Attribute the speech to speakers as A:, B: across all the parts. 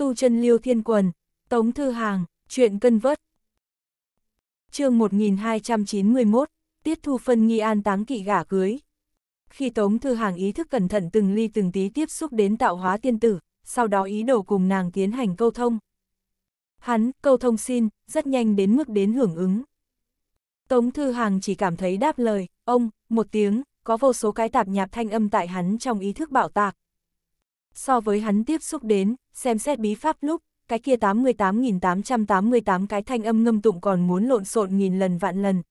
A: tu chân liêu thiên quần, tống thư hàng, chuyện cân vớt. chương 1291, tiết thu phân nghi an táng kỵ gả cưới. Khi tống thư hàng ý thức cẩn thận từng ly từng tí tiếp xúc đến tạo hóa tiên tử, sau đó ý đồ cùng nàng tiến hành câu thông. Hắn, câu thông xin, rất nhanh đến mức đến hưởng ứng. Tống Thư Hàng chỉ cảm thấy đáp lời, ông, một tiếng, có vô số cái tạp nhạp thanh âm tại hắn trong ý thức bảo tạc, So với hắn tiếp xúc đến, xem xét bí pháp lúc, cái kia 88.888 cái thanh âm ngâm tụng còn muốn lộn xộn nghìn lần vạn lần.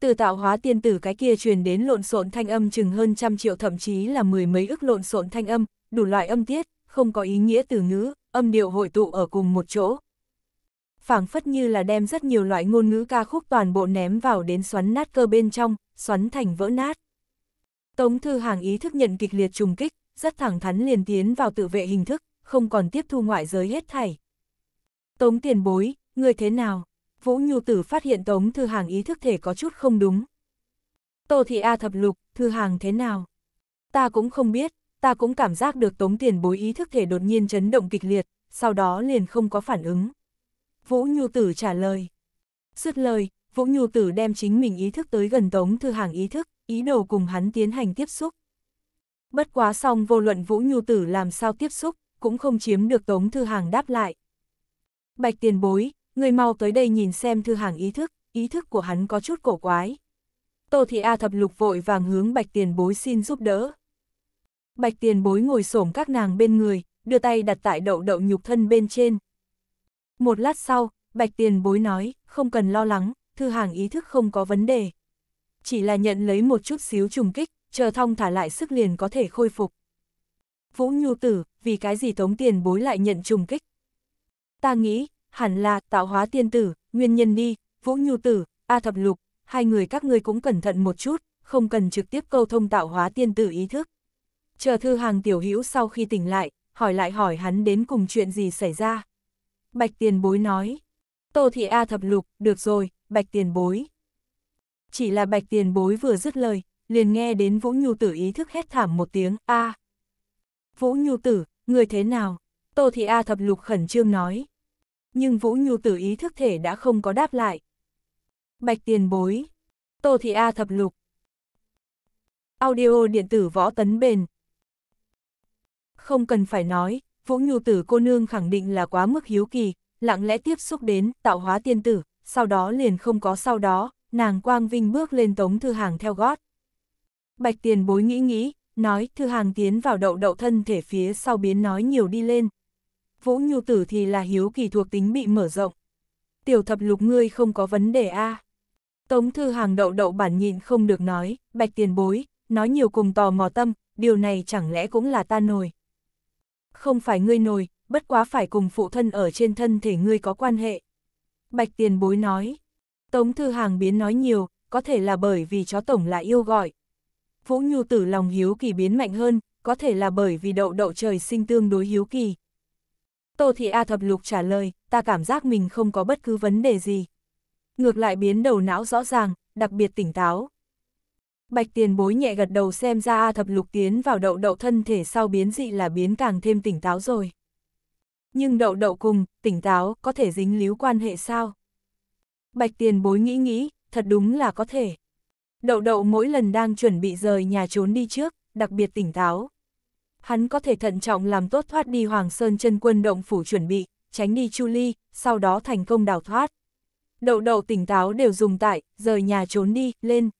A: Từ tạo hóa tiên tử cái kia truyền đến lộn xộn thanh âm chừng hơn trăm triệu thậm chí là mười mấy ức lộn xộn thanh âm, đủ loại âm tiết, không có ý nghĩa từ ngữ, âm điệu hội tụ ở cùng một chỗ. phảng phất như là đem rất nhiều loại ngôn ngữ ca khúc toàn bộ ném vào đến xoắn nát cơ bên trong, xoắn thành vỡ nát. Tống Thư Hàng ý thức nhận kịch liệt trùng kích, rất thẳng thắn liền tiến vào tự vệ hình thức, không còn tiếp thu ngoại giới hết thảy. Tống tiền bối, người thế nào? Vũ Nhu Tử phát hiện Tống Thư Hàng ý thức thể có chút không đúng. Tô Thị A thập lục, Thư Hàng thế nào? Ta cũng không biết, ta cũng cảm giác được Tống tiền bối ý thức thể đột nhiên chấn động kịch liệt, sau đó liền không có phản ứng. Vũ Nhu Tử trả lời. Dứt lời, Vũ Nhu Tử đem chính mình ý thức tới gần Tống Thư Hàng ý thức, ý đồ cùng hắn tiến hành tiếp xúc. Bất quá xong vô luận Vũ Nhu Tử làm sao tiếp xúc, cũng không chiếm được Tống Thư Hàng đáp lại. Bạch tiền bối, người mau tới đây nhìn xem Thư Hàng ý thức, ý thức của hắn có chút cổ quái. Tô Thị A thập lục vội vàng hướng bạch tiền bối xin giúp đỡ. Bạch tiền bối ngồi xổm các nàng bên người, đưa tay đặt tại đậu đậu nhục thân bên trên. Một lát sau, bạch tiền bối nói, không cần lo lắng, Thư Hàng ý thức không có vấn đề. Chỉ là nhận lấy một chút xíu trùng kích, chờ thong thả lại sức liền có thể khôi phục. Vũ Nhu Tử, vì cái gì tống tiền bối lại nhận trùng kích? Ta nghĩ, hẳn là tạo hóa tiên tử, nguyên nhân đi, Vũ Nhu Tử, A Thập Lục, hai người các ngươi cũng cẩn thận một chút, không cần trực tiếp câu thông tạo hóa tiên tử ý thức. Chờ thư hàng tiểu hữu sau khi tỉnh lại, hỏi lại hỏi hắn đến cùng chuyện gì xảy ra. Bạch tiền bối nói, Tô Thị A Thập Lục, được rồi, bạch tiền bối. Chỉ là bạch tiền bối vừa dứt lời, liền nghe đến Vũ Nhu Tử ý thức hét thảm một tiếng, a à. Vũ Nhu Tử, người thế nào? Tô Thị A thập lục khẩn trương nói. Nhưng Vũ Nhu Tử ý thức thể đã không có đáp lại. Bạch tiền bối. Tô Thị A thập lục. Audio điện tử võ tấn bền. Không cần phải nói, Vũ Nhu Tử cô nương khẳng định là quá mức hiếu kỳ, lặng lẽ tiếp xúc đến tạo hóa tiên tử, sau đó liền không có sau đó, nàng quang vinh bước lên tống thư hàng theo gót. Bạch tiền bối nghĩ nghĩ, nói thư hàng tiến vào đậu đậu thân thể phía sau biến nói nhiều đi lên. Vũ nhu tử thì là hiếu kỳ thuộc tính bị mở rộng. Tiểu thập lục ngươi không có vấn đề a à. Tống thư hàng đậu đậu bản nhịn không được nói, bạch tiền bối, nói nhiều cùng tò mò tâm, điều này chẳng lẽ cũng là ta nồi. Không phải ngươi nồi, bất quá phải cùng phụ thân ở trên thân thể ngươi có quan hệ. Bạch tiền bối nói, Tống thư hàng biến nói nhiều, có thể là bởi vì chó tổng là yêu gọi, Vũ Nhu Tử lòng hiếu kỳ biến mạnh hơn, có thể là bởi vì đậu đậu trời sinh tương đối hiếu kỳ. Tô Thị A Thập Lục trả lời, ta cảm giác mình không có bất cứ vấn đề gì. Ngược lại biến đầu não rõ ràng, đặc biệt tỉnh táo. Bạch tiền bối nhẹ gật đầu xem ra A Thập Lục tiến vào đậu đậu thân thể sau biến dị là biến càng thêm tỉnh táo rồi. Nhưng đậu đậu cùng, tỉnh táo, có thể dính líu quan hệ sao? Bạch tiền bối nghĩ nghĩ, thật đúng là có thể. Đậu đậu mỗi lần đang chuẩn bị rời nhà trốn đi trước, đặc biệt tỉnh táo. Hắn có thể thận trọng làm tốt thoát đi Hoàng Sơn chân quân động phủ chuẩn bị, tránh đi Chu Ly, sau đó thành công đào thoát. Đậu đậu tỉnh táo đều dùng tại, rời nhà trốn đi, lên.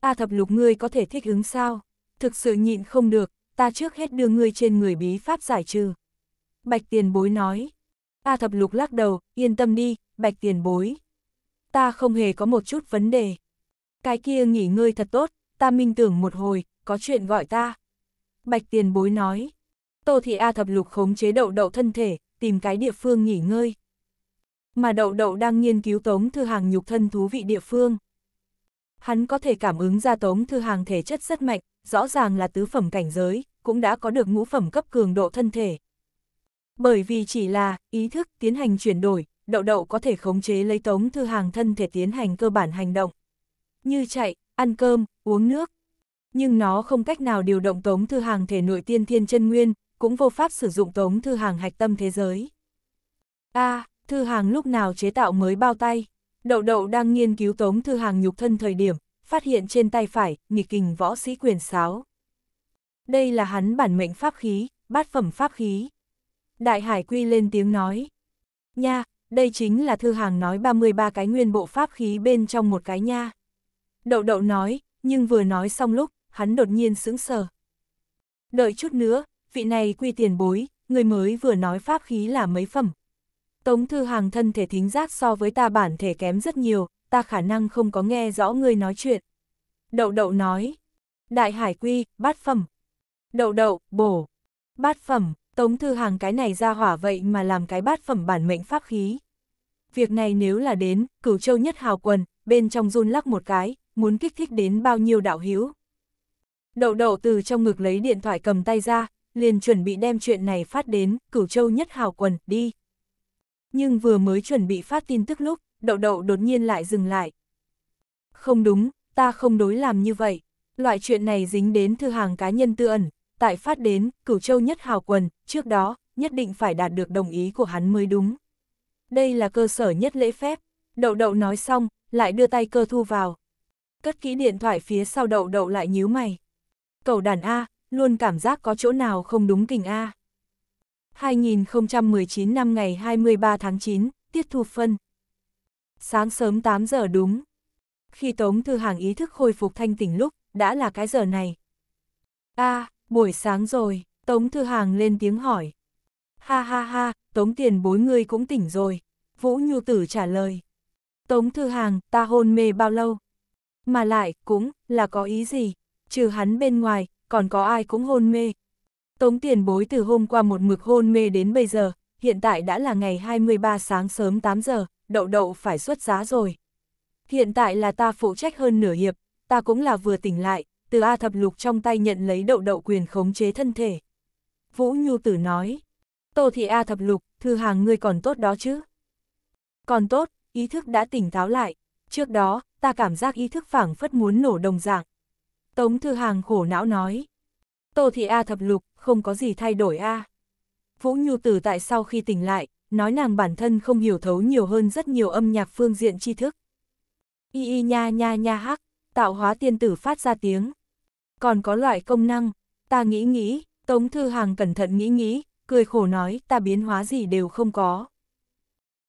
A: A thập lục ngươi có thể thích ứng sao? Thực sự nhịn không được, ta trước hết đưa ngươi trên người bí pháp giải trừ. Bạch tiền bối nói. A thập lục lắc đầu, yên tâm đi, bạch tiền bối. Ta không hề có một chút vấn đề cái kia nghỉ ngơi thật tốt, ta minh tưởng một hồi, có chuyện gọi ta. Bạch tiền bối nói, Tô Thị A thập lục khống chế đậu đậu thân thể, tìm cái địa phương nghỉ ngơi. Mà đậu đậu đang nghiên cứu tống thư hàng nhục thân thú vị địa phương. Hắn có thể cảm ứng ra tống thư hàng thể chất rất mạnh, rõ ràng là tứ phẩm cảnh giới, cũng đã có được ngũ phẩm cấp cường độ thân thể. Bởi vì chỉ là ý thức tiến hành chuyển đổi, đậu đậu có thể khống chế lấy tống thư hàng thân thể tiến hành cơ bản hành động như chạy, ăn cơm, uống nước. Nhưng nó không cách nào điều động tống thư hàng thể nội tiên thiên chân nguyên, cũng vô pháp sử dụng tống thư hàng hạch tâm thế giới. a à, thư hàng lúc nào chế tạo mới bao tay. Đậu đậu đang nghiên cứu tống thư hàng nhục thân thời điểm, phát hiện trên tay phải, nghịch kình võ sĩ quyền sáo. Đây là hắn bản mệnh pháp khí, bát phẩm pháp khí. Đại Hải Quy lên tiếng nói. Nha, đây chính là thư hàng nói 33 cái nguyên bộ pháp khí bên trong một cái nha. Đậu đậu nói, nhưng vừa nói xong lúc, hắn đột nhiên sững sờ. Đợi chút nữa, vị này quy tiền bối, người mới vừa nói pháp khí là mấy phẩm. Tống Thư Hàng thân thể thính giác so với ta bản thể kém rất nhiều, ta khả năng không có nghe rõ người nói chuyện. Đậu đậu nói, đại hải quy, bát phẩm. Đậu đậu, bổ, bát phẩm, Tống Thư Hàng cái này ra hỏa vậy mà làm cái bát phẩm bản mệnh pháp khí. Việc này nếu là đến, cửu châu nhất hào quần, bên trong run lắc một cái, muốn kích thích đến bao nhiêu đạo hữu. Đậu đậu từ trong ngực lấy điện thoại cầm tay ra, liền chuẩn bị đem chuyện này phát đến, cửu châu nhất hào quần, đi. Nhưng vừa mới chuẩn bị phát tin tức lúc, đậu đậu đột nhiên lại dừng lại. Không đúng, ta không đối làm như vậy. Loại chuyện này dính đến thư hàng cá nhân tư ẩn, tại phát đến, cửu châu nhất hào quần, trước đó, nhất định phải đạt được đồng ý của hắn mới đúng. Đây là cơ sở nhất lễ phép. Đậu đậu nói xong, lại đưa tay cơ thu vào cất kỹ điện thoại phía sau đậu đậu lại nhíu mày. Cậu đàn A, luôn cảm giác có chỗ nào không đúng kình A. 2019 năm ngày 23 tháng 9, tiết thu phân. Sáng sớm 8 giờ đúng. Khi Tống Thư Hàng ý thức khôi phục thanh tỉnh lúc, đã là cái giờ này. A, à, buổi sáng rồi, Tống Thư Hàng lên tiếng hỏi. Ha ha ha, Tống tiền bối ngươi cũng tỉnh rồi. Vũ Nhu Tử trả lời. Tống Thư Hàng, ta hôn mê bao lâu? mà lại, cũng, là có ý gì, trừ hắn bên ngoài, còn có ai cũng hôn mê. Tống tiền bối từ hôm qua một mực hôn mê đến bây giờ, hiện tại đã là ngày 23 sáng sớm 8 giờ, đậu đậu phải xuất giá rồi. Hiện tại là ta phụ trách hơn nửa hiệp, ta cũng là vừa tỉnh lại, từ A thập lục trong tay nhận lấy đậu đậu quyền khống chế thân thể. Vũ Nhu Tử nói, Tô Thị A thập lục, thư hàng ngươi còn tốt đó chứ? Còn tốt, ý thức đã tỉnh táo lại, Trước đó, ta cảm giác ý thức phảng phất muốn nổ đồng dạng. Tống Thư Hàng khổ não nói. Tô Thị A thập lục, không có gì thay đổi A. Vũ Nhu Tử tại sau khi tỉnh lại, nói nàng bản thân không hiểu thấu nhiều hơn rất nhiều âm nhạc phương diện tri thức. Y y nha nha nha hắc, tạo hóa tiên tử phát ra tiếng. Còn có loại công năng, ta nghĩ nghĩ, Tống Thư Hàng cẩn thận nghĩ nghĩ, cười khổ nói ta biến hóa gì đều không có.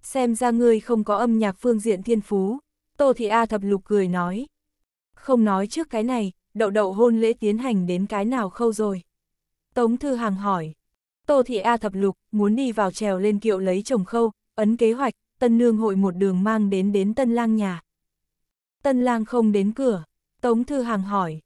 A: Xem ra ngươi không có âm nhạc phương diện thiên phú. Tô Thị A thập lục cười nói. Không nói trước cái này, đậu đậu hôn lễ tiến hành đến cái nào khâu rồi. Tống Thư Hàng hỏi. Tô Thị A thập lục muốn đi vào trèo lên kiệu lấy chồng khâu, ấn kế hoạch, tân nương hội một đường mang đến đến tân lang nhà. Tân lang không đến cửa, Tống Thư Hàng hỏi.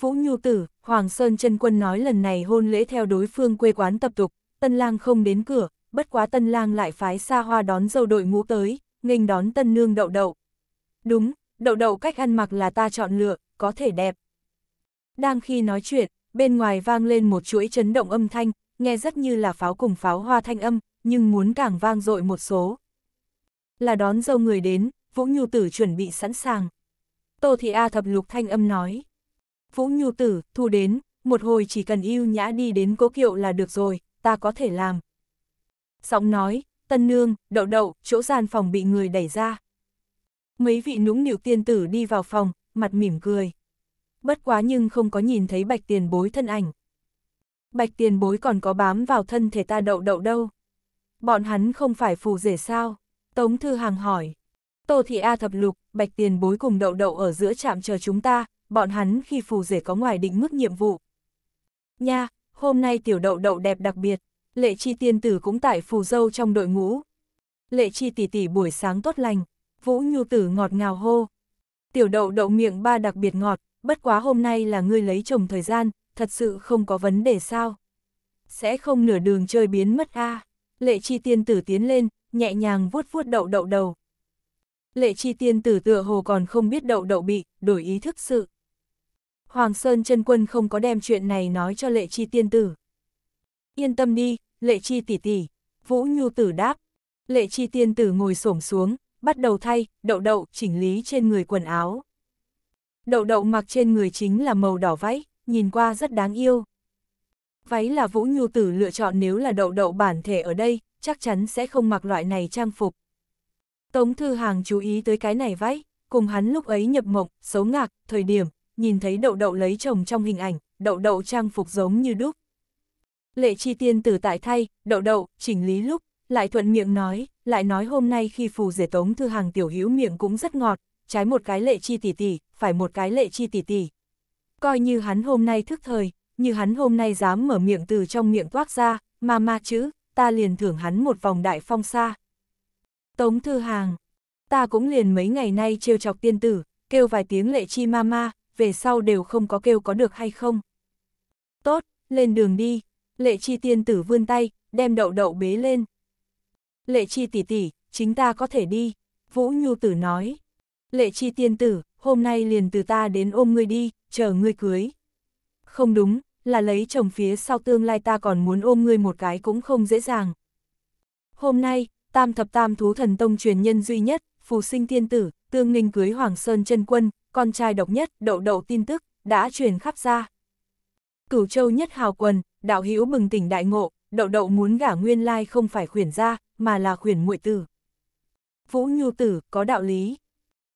A: Vũ Nhu Tử, Hoàng Sơn chân Quân nói lần này hôn lễ theo đối phương quê quán tập tục, tân lang không đến cửa, bất quá tân lang lại phái xa hoa đón dâu đội ngũ tới, nghênh đón tân nương đậu đậu, Đúng, đậu đậu cách ăn mặc là ta chọn lựa, có thể đẹp. Đang khi nói chuyện, bên ngoài vang lên một chuỗi chấn động âm thanh, nghe rất như là pháo cùng pháo hoa thanh âm, nhưng muốn càng vang dội một số. Là đón dâu người đến, Vũ Nhu Tử chuẩn bị sẵn sàng. Tô Thị A thập lục thanh âm nói. Vũ Nhu Tử, thu đến, một hồi chỉ cần yêu nhã đi đến cố kiệu là được rồi, ta có thể làm. Giọng nói, tân nương, đậu đậu, chỗ gian phòng bị người đẩy ra mấy vị nũng nịu tiên tử đi vào phòng, mặt mỉm cười. Bất quá nhưng không có nhìn thấy bạch tiền bối thân ảnh. Bạch tiền bối còn có bám vào thân thể ta đậu đậu đâu. Bọn hắn không phải phù rể sao? Tống Thư Hàng hỏi. Tô Thị A thập lục, bạch tiền bối cùng đậu đậu ở giữa trạm chờ chúng ta, bọn hắn khi phù rể có ngoài định mức nhiệm vụ. Nha, hôm nay tiểu đậu đậu đẹp đặc biệt, lệ chi tiên tử cũng tại phù dâu trong đội ngũ. Lệ chi tỷ tỷ buổi sáng tốt lành, Vũ Nhu Tử ngọt ngào hô. Tiểu đậu đậu miệng ba đặc biệt ngọt, bất quá hôm nay là ngươi lấy chồng thời gian, thật sự không có vấn đề sao. Sẽ không nửa đường chơi biến mất a Lệ chi tiên tử tiến lên, nhẹ nhàng vuốt vuốt đậu đậu đầu. Lệ chi tiên tử tựa hồ còn không biết đậu đậu bị, đổi ý thức sự. Hoàng Sơn chân quân không có đem chuyện này nói cho lệ chi tiên tử. Yên tâm đi, lệ chi tỷ tỷ, vũ nhu tử đáp. Lệ chi tiên tử ngồi xổm xuống, bắt đầu thay, đậu đậu chỉnh lý trên người quần áo. Đậu đậu mặc trên người chính là màu đỏ váy, nhìn qua rất đáng yêu. Váy là Vũ Nhu Tử lựa chọn nếu là đậu đậu bản thể ở đây, chắc chắn sẽ không mặc loại này trang phục. Tống Thư Hàng chú ý tới cái này váy, cùng hắn lúc ấy nhập mộng, xấu ngạc, thời điểm, nhìn thấy đậu đậu lấy chồng trong hình ảnh, đậu đậu trang phục giống như đúc. Lệ chi tiên tử tại thay, đậu đậu, chỉnh lý lúc, lại thuận miệng nói, lại nói hôm nay khi phù rể tống thư hàng tiểu hữu miệng cũng rất ngọt, trái một cái lệ chi tỷ tỷ, phải một cái lệ chi tỷ tỷ. Coi như hắn hôm nay thức thời, như hắn hôm nay dám mở miệng từ trong miệng toát ra, mà ma chữ, ta liền thưởng hắn một vòng đại phong xa. Tống thư hàng, ta cũng liền mấy ngày nay trêu chọc tiên tử, kêu vài tiếng lệ chi ma ma, về sau đều không có kêu có được hay không. Tốt, lên đường đi, lệ chi tiên tử vươn tay, đem đậu đậu bế lên lệ chi tỷ tỷ, chính ta có thể đi, Vũ Nhu Tử nói. Lệ chi tiên tử, hôm nay liền từ ta đến ôm ngươi đi, chờ ngươi cưới. Không đúng, là lấy chồng phía sau tương lai ta còn muốn ôm ngươi một cái cũng không dễ dàng. Hôm nay, tam thập tam thú thần tông truyền nhân duy nhất, phù sinh tiên tử, tương ninh cưới Hoàng Sơn chân Quân, con trai độc nhất, đậu đậu tin tức, đã truyền khắp ra. Cửu châu nhất hào quần, đạo hữu mừng tỉnh đại ngộ, đậu đậu muốn gả nguyên lai không phải khuyển ra, mà là khuyển muội tử. Vũ nhu tử, có đạo lý.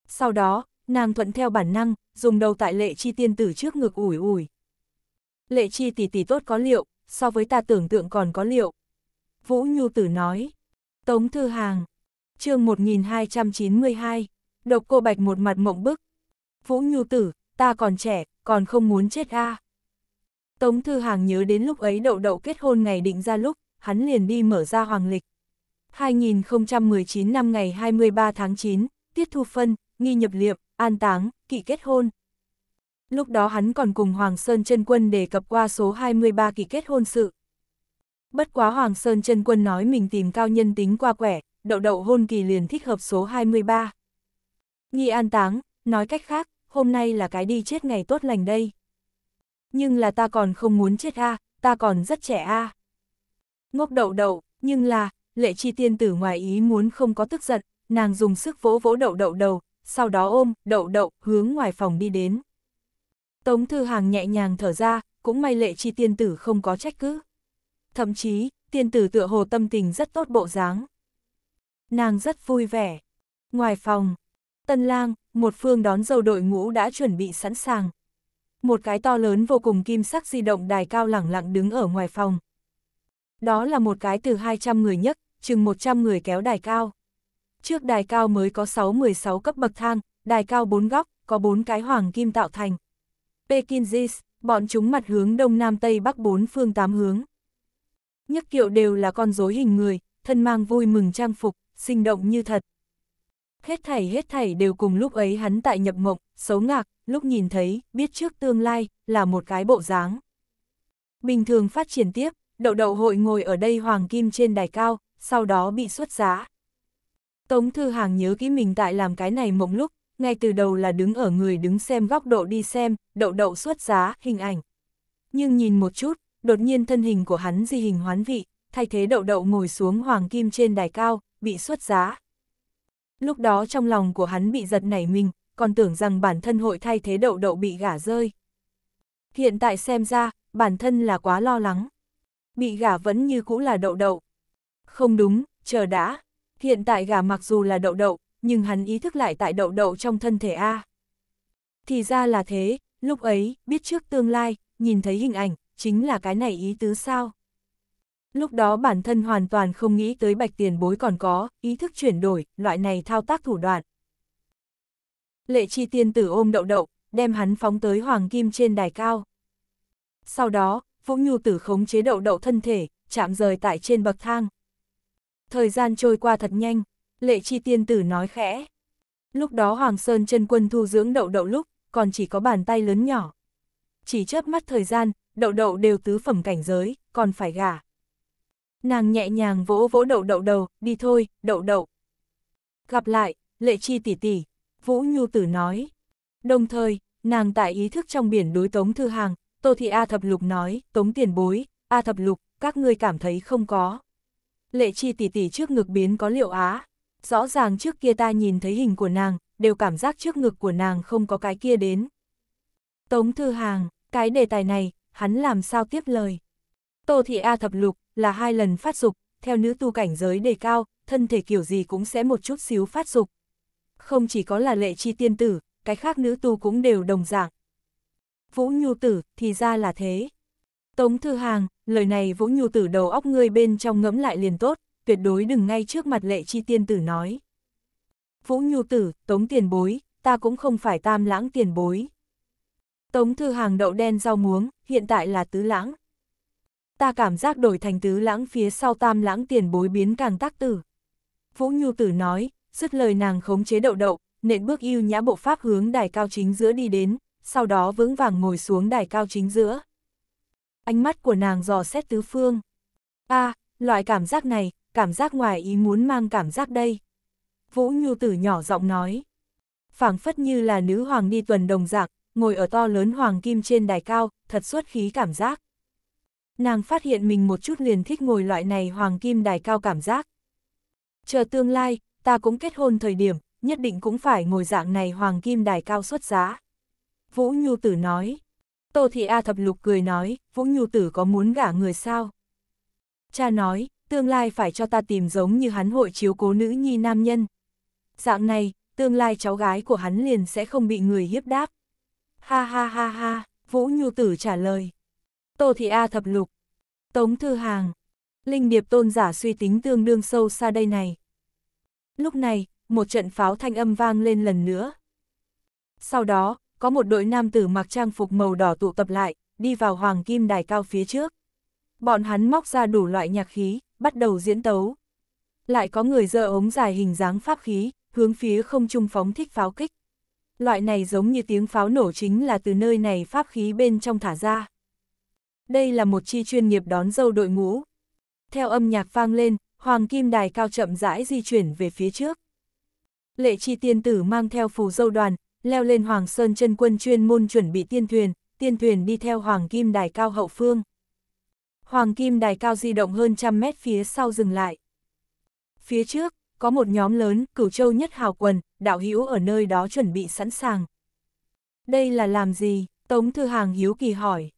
A: Sau đó, nàng thuận theo bản năng, dùng đầu tại lệ chi tiên tử trước ngực ủi ủi. Lệ chi tỷ tỷ tốt có liệu, so với ta tưởng tượng còn có liệu. Vũ nhu tử nói. Tống thư hàng. chương 1292, độc cô bạch một mặt mộng bức. Vũ nhu tử, ta còn trẻ, còn không muốn chết a Tống Thư Hàng nhớ đến lúc ấy đậu đậu kết hôn ngày định ra lúc, hắn liền đi mở ra hoàng lịch. 2019 năm ngày 23 tháng 9, Tiết Thu Phân, nghi nhập liệm, an táng, kỵ kết hôn. Lúc đó hắn còn cùng Hoàng Sơn chân Quân đề cập qua số 23 kỳ kết hôn sự. Bất quá Hoàng Sơn chân Quân nói mình tìm cao nhân tính qua quẻ, đậu đậu hôn kỳ liền thích hợp số 23. Nghi an táng, nói cách khác, hôm nay là cái đi chết ngày tốt lành đây. Nhưng là ta còn không muốn chết a ta còn rất trẻ a à. Ngốc đậu đậu, nhưng là, lệ chi tiên tử ngoài ý muốn không có tức giận, nàng dùng sức vỗ vỗ đậu đậu đầu, sau đó ôm, đậu đậu, hướng ngoài phòng đi đến. Tống Thư Hàng nhẹ nhàng thở ra, cũng may lệ chi tiên tử không có trách cứ. Thậm chí, tiên tử tựa hồ tâm tình rất tốt bộ dáng. Nàng rất vui vẻ. Ngoài phòng, tân lang, một phương đón dâu đội ngũ đã chuẩn bị sẵn sàng. Một cái to lớn vô cùng kim sắc di động đài cao lẳng lặng đứng ở ngoài phòng. Đó là một cái từ 200 người nhất chừng 100 người kéo đài cao. Trước đài cao mới có 6-16 cấp bậc thang, đài cao bốn góc, có bốn cái hoàng kim tạo thành. Pekinjis, bọn chúng mặt hướng đông nam tây bắc bốn phương tám hướng. Nhất kiệu đều là con rối hình người, thân mang vui mừng trang phục, sinh động như thật. Hết thảy hết thảy đều cùng lúc ấy hắn tại nhập mộng, xấu ngạc, lúc nhìn thấy, biết trước tương lai, là một cái bộ dáng. Bình thường phát triển tiếp, đậu đậu hội ngồi ở đây hoàng kim trên đài cao, sau đó bị xuất giá. Tống Thư Hàng nhớ kỹ mình tại làm cái này mộng lúc, ngay từ đầu là đứng ở người đứng xem góc độ đi xem, đậu đậu xuất giá, hình ảnh. Nhưng nhìn một chút, đột nhiên thân hình của hắn di hình hoán vị, thay thế đậu đậu ngồi xuống hoàng kim trên đài cao, bị xuất giá. Lúc đó trong lòng của hắn bị giật nảy mình, còn tưởng rằng bản thân hội thay thế đậu đậu bị gả rơi. Hiện tại xem ra, bản thân là quá lo lắng. Bị gả vẫn như cũ là đậu đậu, không đúng, chờ đã. Hiện tại gà mặc dù là đậu đậu, nhưng hắn ý thức lại tại đậu đậu trong thân thể A. Thì ra là thế, lúc ấy, biết trước tương lai, nhìn thấy hình ảnh, chính là cái này ý tứ sao. Lúc đó bản thân hoàn toàn không nghĩ tới bạch tiền bối còn có, ý thức chuyển đổi, loại này thao tác thủ đoạn. Lệ chi tiên tử ôm đậu đậu, đem hắn phóng tới hoàng kim trên đài cao. Sau đó, Vũ Nhu tử khống chế đậu đậu thân thể, chạm rời tại trên bậc thang, Thời gian trôi qua thật nhanh, lệ chi tiên tử nói khẽ. Lúc đó Hoàng Sơn chân quân thu dưỡng đậu đậu lúc, còn chỉ có bàn tay lớn nhỏ. Chỉ chớp mắt thời gian, đậu đậu đều tứ phẩm cảnh giới, còn phải gả. Nàng nhẹ nhàng vỗ vỗ đậu đậu đầu, đi thôi, đậu đậu. Gặp lại, lệ chi tỷ tỷ, Vũ Nhu Tử nói. Đồng thời, nàng tại ý thức trong biển đối Tống Thư Hàng, Tô Thị A Thập Lục nói, Tống Tiền Bối, A Thập Lục, các ngươi cảm thấy không có lệ chi tỷ tỷ trước ngực biến có liệu á. Rõ ràng trước kia ta nhìn thấy hình của nàng, đều cảm giác trước ngực của nàng không có cái kia đến. Tống Thư Hàng, cái đề tài này, hắn làm sao tiếp lời. Tô Thị A thập lục là hai lần phát dục, theo nữ tu cảnh giới đề cao, thân thể kiểu gì cũng sẽ một chút xíu phát dục. Không chỉ có là lệ chi tiên tử, cái khác nữ tu cũng đều đồng dạng. Vũ Nhu Tử thì ra là thế. Tống Thư Hàng, lời này Vũ Nhu Tử đầu óc ngươi bên trong ngẫm lại liền tốt, tuyệt đối đừng ngay trước mặt lệ chi tiên tử nói. Vũ Nhu Tử, Tống tiền bối, ta cũng không phải tam lãng tiền bối. Tống Thư Hàng đậu đen rau muống, hiện tại là tứ lãng. Ta cảm giác đổi thành tứ lãng phía sau tam lãng tiền bối biến càng tác tử. Vũ Nhu Tử nói, dứt lời nàng khống chế đậu đậu, nện bước yêu nhã bộ pháp hướng đài cao chính giữa đi đến, sau đó vững vàng ngồi xuống đài cao chính giữa ánh mắt của nàng dò xét tứ phương. a à, loại cảm giác này, cảm giác ngoài ý muốn mang cảm giác đây. Vũ Nhu Tử nhỏ giọng nói. phảng phất như là nữ hoàng đi tuần đồng dạng, ngồi ở to lớn hoàng kim trên đài cao, thật xuất khí cảm giác. Nàng phát hiện mình một chút liền thích ngồi loại này hoàng kim đài cao cảm giác. Chờ tương lai, ta cũng kết hôn thời điểm, nhất định cũng phải ngồi dạng này hoàng kim đài cao xuất giá. Vũ Nhu Tử nói. Tô Thị A Thập Lục cười nói, Vũ Nhu Tử có muốn gả người sao? Cha nói, tương lai phải cho ta tìm giống như hắn hội chiếu cố nữ nhi nam nhân. Dạng này, tương lai cháu gái của hắn liền sẽ không bị người hiếp đáp. Ha ha ha ha, Vũ Nhu Tử trả lời. Tô Thị A Thập Lục, Tống Thư Hàng, Linh Điệp Tôn giả suy tính tương đương sâu xa đây này. Lúc này, một trận pháo thanh âm vang lên lần nữa. Sau đó, có một đội nam tử mặc trang phục màu đỏ tụ tập lại, đi vào hoàng kim đài cao phía trước. Bọn hắn móc ra đủ loại nhạc khí, bắt đầu diễn tấu. Lại có người dơ ống dài hình dáng pháp khí, hướng phía không trung phóng thích pháo kích. Loại này giống như tiếng pháo nổ chính là từ nơi này pháp khí bên trong thả ra. Đây là một chi chuyên nghiệp đón dâu đội ngũ. Theo âm nhạc vang lên, hoàng kim đài cao chậm rãi di chuyển về phía trước. Lệ chi tiên tử mang theo phù dâu đoàn, leo lên Hoàng Sơn chân quân chuyên môn chuẩn bị tiên thuyền, tiên thuyền đi theo Hoàng Kim Đài Cao hậu phương. Hoàng Kim Đài Cao di động hơn trăm mét phía sau dừng lại. Phía trước, có một nhóm lớn, cửu châu nhất hào quần, đạo hữu ở nơi đó chuẩn bị sẵn sàng. Đây là làm gì? Tống Thư Hàng hiếu kỳ hỏi.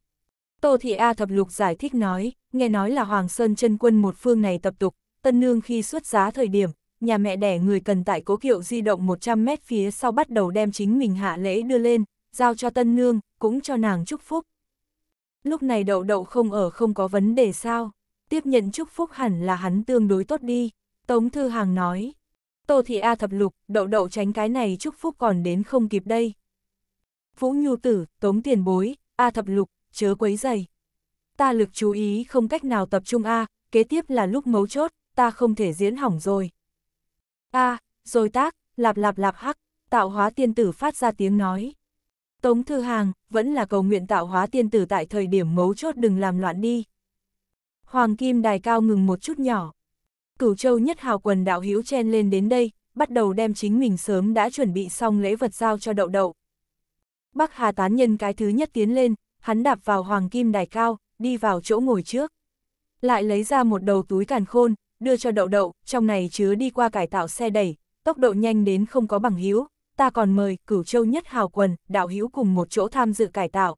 A: Tô Thị A Thập Lục giải thích nói, nghe nói là Hoàng Sơn chân quân một phương này tập tục, tân nương khi xuất giá thời điểm, nhà mẹ đẻ người cần tại cố kiệu di động 100 mét phía sau bắt đầu đem chính mình hạ lễ đưa lên, giao cho tân nương, cũng cho nàng chúc phúc. Lúc này đậu đậu không ở không có vấn đề sao, tiếp nhận chúc phúc hẳn là hắn tương đối tốt đi, Tống Thư Hàng nói. Tô Thị A thập lục, đậu đậu tránh cái này chúc phúc còn đến không kịp đây. Vũ Nhu Tử, Tống Tiền Bối, A thập lục, chớ quấy dày. Ta lực chú ý không cách nào tập trung A, kế tiếp là lúc mấu chốt, ta không thể diễn hỏng rồi a à, rồi tác, lạp lạp lạp hắc, tạo hóa tiên tử phát ra tiếng nói. Tống Thư Hàng, vẫn là cầu nguyện tạo hóa tiên tử tại thời điểm mấu chốt đừng làm loạn đi. Hoàng Kim Đài Cao ngừng một chút nhỏ. Cửu Châu nhất hào quần đạo hữu chen lên đến đây, bắt đầu đem chính mình sớm đã chuẩn bị xong lễ vật giao cho đậu đậu. Bắc Hà Tán Nhân cái thứ nhất tiến lên, hắn đạp vào Hoàng Kim Đài Cao, đi vào chỗ ngồi trước. Lại lấy ra một đầu túi càn khôn, đưa cho đậu đậu, trong này chứa đi qua cải tạo xe đẩy, tốc độ nhanh đến không có bằng hữu ta còn mời cửu châu nhất hào quần, đạo hữu cùng một chỗ tham dự cải tạo.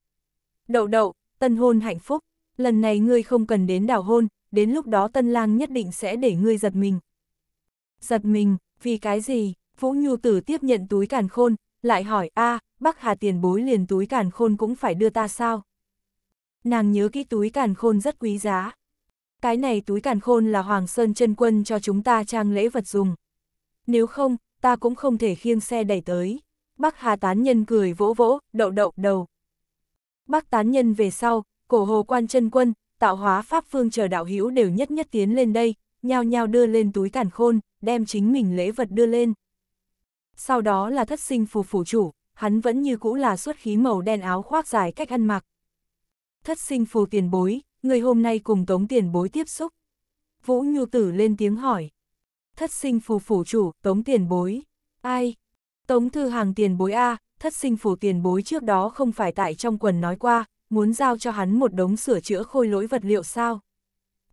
A: Đậu đậu, tân hôn hạnh phúc, lần này ngươi không cần đến đảo hôn, đến lúc đó tân lang nhất định sẽ để ngươi giật mình. Giật mình, vì cái gì? Vũ Nhu Tử tiếp nhận túi càn khôn, lại hỏi a à, Bắc Hà tiền bối liền túi càn khôn cũng phải đưa ta sao? Nàng nhớ kỹ túi càn khôn rất quý giá, cái này túi càn khôn là Hoàng Sơn chân quân cho chúng ta trang lễ vật dùng. Nếu không, ta cũng không thể khiêng xe đẩy tới. Bác Hà Tán Nhân cười vỗ vỗ, đậu đậu đầu. Bác Tán Nhân về sau, cổ hồ quan chân quân, tạo hóa pháp phương chờ đạo hữu đều nhất nhất tiến lên đây, nhao nhao đưa lên túi càn khôn, đem chính mình lễ vật đưa lên. Sau đó là thất sinh phù phủ chủ, hắn vẫn như cũ là xuất khí màu đen áo khoác dài cách ăn mặc. Thất sinh phù tiền bối, người hôm nay cùng tống tiền bối tiếp xúc. Vũ Nhu Tử lên tiếng hỏi. Thất sinh phù phủ chủ, tống tiền bối. Ai? Tống thư hàng tiền bối A, thất sinh phù tiền bối trước đó không phải tại trong quần nói qua, muốn giao cho hắn một đống sửa chữa khôi lỗi vật liệu sao?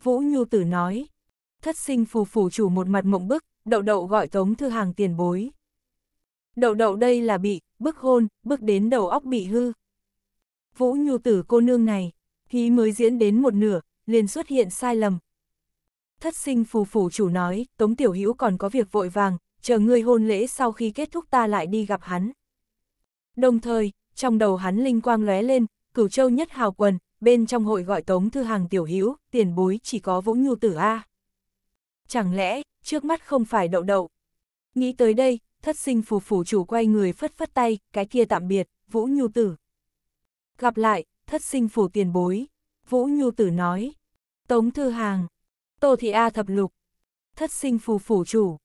A: Vũ Nhu Tử nói. Thất sinh phù phủ chủ một mặt mộng bức, đậu đậu gọi tống thư hàng tiền bối. Đậu đậu đây là bị, bức hôn, bức đến đầu óc bị hư. Vũ Nhu Tử cô nương này, Hí mới diễn đến một nửa, liền xuất hiện sai lầm. Thất sinh phù phủ chủ nói, Tống Tiểu Hữu còn có việc vội vàng, chờ ngươi hôn lễ sau khi kết thúc ta lại đi gặp hắn. Đồng thời, trong đầu hắn linh quang lóe lên, cửu châu nhất hào quần, bên trong hội gọi Tống Thư Hàng Tiểu Hữu tiền bối chỉ có Vũ Nhu Tử A. Chẳng lẽ, trước mắt không phải đậu đậu? Nghĩ tới đây, thất sinh phù phủ chủ quay người phất phất tay, cái kia tạm biệt, Vũ Nhu Tử. Gặp lại, thất sinh phủ tiền bối, Vũ Nhu Tử nói. Tống Thư Hàng, Tô Thị A Thập Lục, thất sinh phù phủ chủ.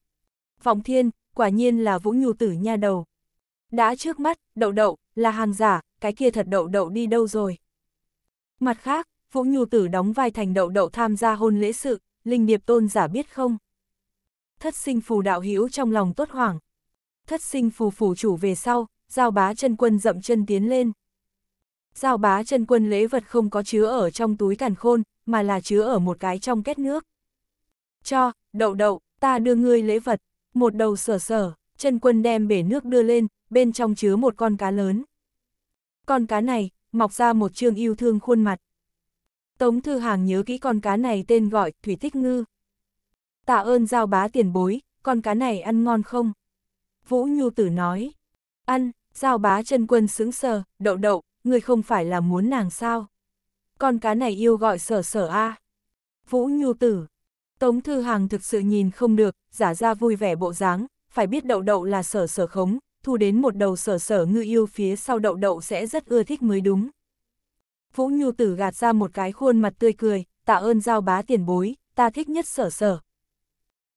A: Vọng Thiên, quả nhiên là Vũ Nhu Tử nha đầu. Đã trước mắt, đậu đậu, là hàng giả, cái kia thật đậu đậu đi đâu rồi. Mặt khác, Vũ Nhu Tử đóng vai thành đậu đậu tham gia hôn lễ sự, linh điệp tôn giả biết không? Thất sinh phù đạo hữu trong lòng tốt hoảng. Thất sinh phù phủ chủ về sau, giao bá chân quân dậm chân tiến lên. Giao bá chân quân lễ vật không có chứa ở trong túi càn khôn, mà là chứa ở một cái trong két nước. Cho, đậu đậu, ta đưa ngươi lễ vật. Một đầu sở sở, chân quân đem bể nước đưa lên, bên trong chứa một con cá lớn. Con cá này, mọc ra một trương yêu thương khuôn mặt. Tống Thư Hàng nhớ kỹ con cá này tên gọi Thủy Thích Ngư. Tạ ơn giao bá tiền bối, con cá này ăn ngon không? Vũ Nhu Tử nói. Ăn, giao bá chân quân sướng sờ, đậu đậu, ngươi không phải là muốn nàng sao? Con cá này yêu gọi sở sở a à. Vũ Nhu Tử. Tống Thư Hàng thực sự nhìn không được, giả ra vui vẻ bộ dáng, phải biết đậu đậu là sở sở khống, thu đến một đầu sở sở ngư yêu phía sau đậu đậu sẽ rất ưa thích mới đúng. Vũ Nhu Tử gạt ra một cái khuôn mặt tươi cười, tạ ơn giao bá tiền bối, ta thích nhất sở sở.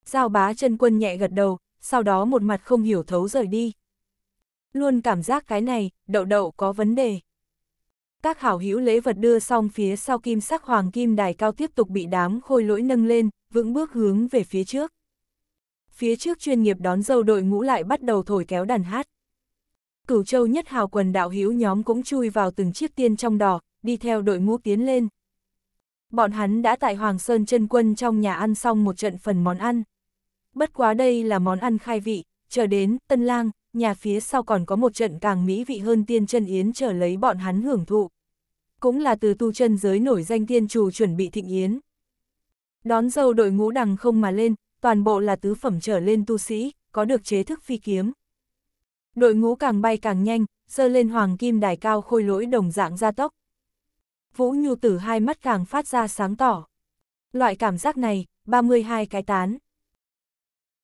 A: Giao bá chân quân nhẹ gật đầu, sau đó một mặt không hiểu thấu rời đi. Luôn cảm giác cái này, đậu đậu có vấn đề các hảo hữu lễ vật đưa xong phía sau kim sắc hoàng kim đài cao tiếp tục bị đám khôi lỗi nâng lên, vững bước hướng về phía trước. Phía trước chuyên nghiệp đón dâu đội ngũ lại bắt đầu thổi kéo đàn hát. Cửu châu nhất hào quần đạo hữu nhóm cũng chui vào từng chiếc tiên trong đỏ, đi theo đội ngũ tiến lên. Bọn hắn đã tại Hoàng Sơn chân quân trong nhà ăn xong một trận phần món ăn. Bất quá đây là món ăn khai vị, chờ đến Tân Lang, nhà phía sau còn có một trận càng mỹ vị hơn tiên chân yến chờ lấy bọn hắn hưởng thụ cũng là từ tu chân giới nổi danh tiên chủ chuẩn bị thịnh yến. Đón dâu đội ngũ đằng không mà lên, toàn bộ là tứ phẩm trở lên tu sĩ, có được chế thức phi kiếm. Đội ngũ càng bay càng nhanh, dơ lên hoàng kim đài cao khôi lỗi đồng dạng gia tốc. Vũ Nhu Tử hai mắt càng phát ra sáng tỏ. Loại cảm giác này, 32 cái tán.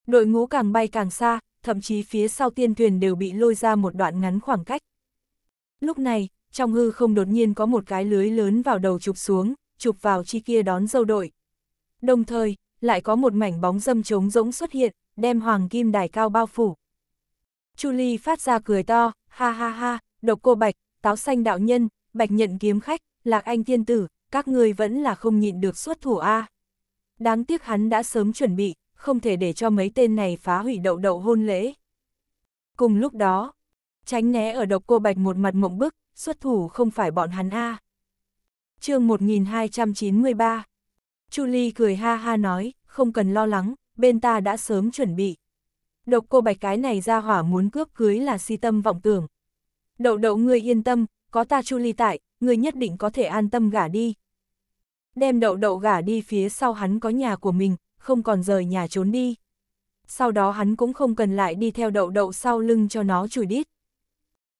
A: Đội ngũ càng bay càng xa, thậm chí phía sau tiên thuyền đều bị lôi ra một đoạn ngắn khoảng cách. Lúc này, trong hư không đột nhiên có một cái lưới lớn vào đầu chụp xuống, chụp vào chi kia đón dâu đội. Đồng thời, lại có một mảnh bóng dâm trống rỗng xuất hiện, đem hoàng kim đài cao bao phủ. Chu Ly phát ra cười to, ha ha ha, độc cô bạch, táo xanh đạo nhân, bạch nhận kiếm khách, lạc anh tiên tử, các ngươi vẫn là không nhịn được xuất thủ A. Đáng tiếc hắn đã sớm chuẩn bị, không thể để cho mấy tên này phá hủy đậu đậu hôn lễ. Cùng lúc đó, tránh né ở độc cô bạch một mặt mộng bức, xuất thủ không phải bọn hắn a. À. Chương 1293. Chu Ly cười ha ha nói, không cần lo lắng, bên ta đã sớm chuẩn bị. Độc cô bạch cái này ra hỏa muốn cướp cưới là si tâm vọng tưởng. Đậu đậu ngươi yên tâm, có ta Chu Ly tại, ngươi nhất định có thể an tâm gả đi. Đem đậu đậu gả đi phía sau hắn có nhà của mình, không còn rời nhà trốn đi. Sau đó hắn cũng không cần lại đi theo đậu đậu sau lưng cho nó chùi đít.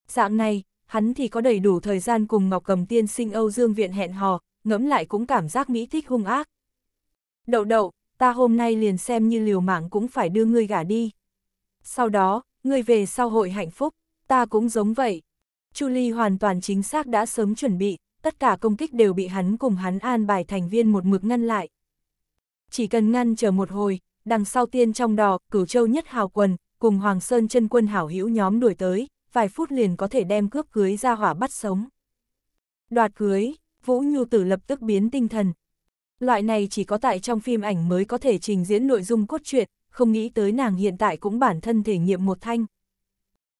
A: Dạng này, hắn thì có đầy đủ thời gian cùng Ngọc Cầm Tiên sinh Âu Dương Viện hẹn hò, ngẫm lại cũng cảm giác mỹ thích hung ác. Đậu đậu, ta hôm nay liền xem như liều mạng cũng phải đưa ngươi gả đi. Sau đó, ngươi về sau hội hạnh phúc, ta cũng giống vậy. Chu Ly hoàn toàn chính xác đã sớm chuẩn bị, tất cả công kích đều bị hắn cùng hắn an bài thành viên một mực ngăn lại. Chỉ cần ngăn chờ một hồi, đằng sau tiên trong đò, cửu châu nhất hào quần, cùng Hoàng Sơn chân quân hảo hữu nhóm đuổi tới, vài phút liền có thể đem cướp cưới ra hỏa bắt sống. Đoạt cưới, Vũ Nhu Tử lập tức biến tinh thần. Loại này chỉ có tại trong phim ảnh mới có thể trình diễn nội dung cốt truyện, không nghĩ tới nàng hiện tại cũng bản thân thể nghiệm một thanh.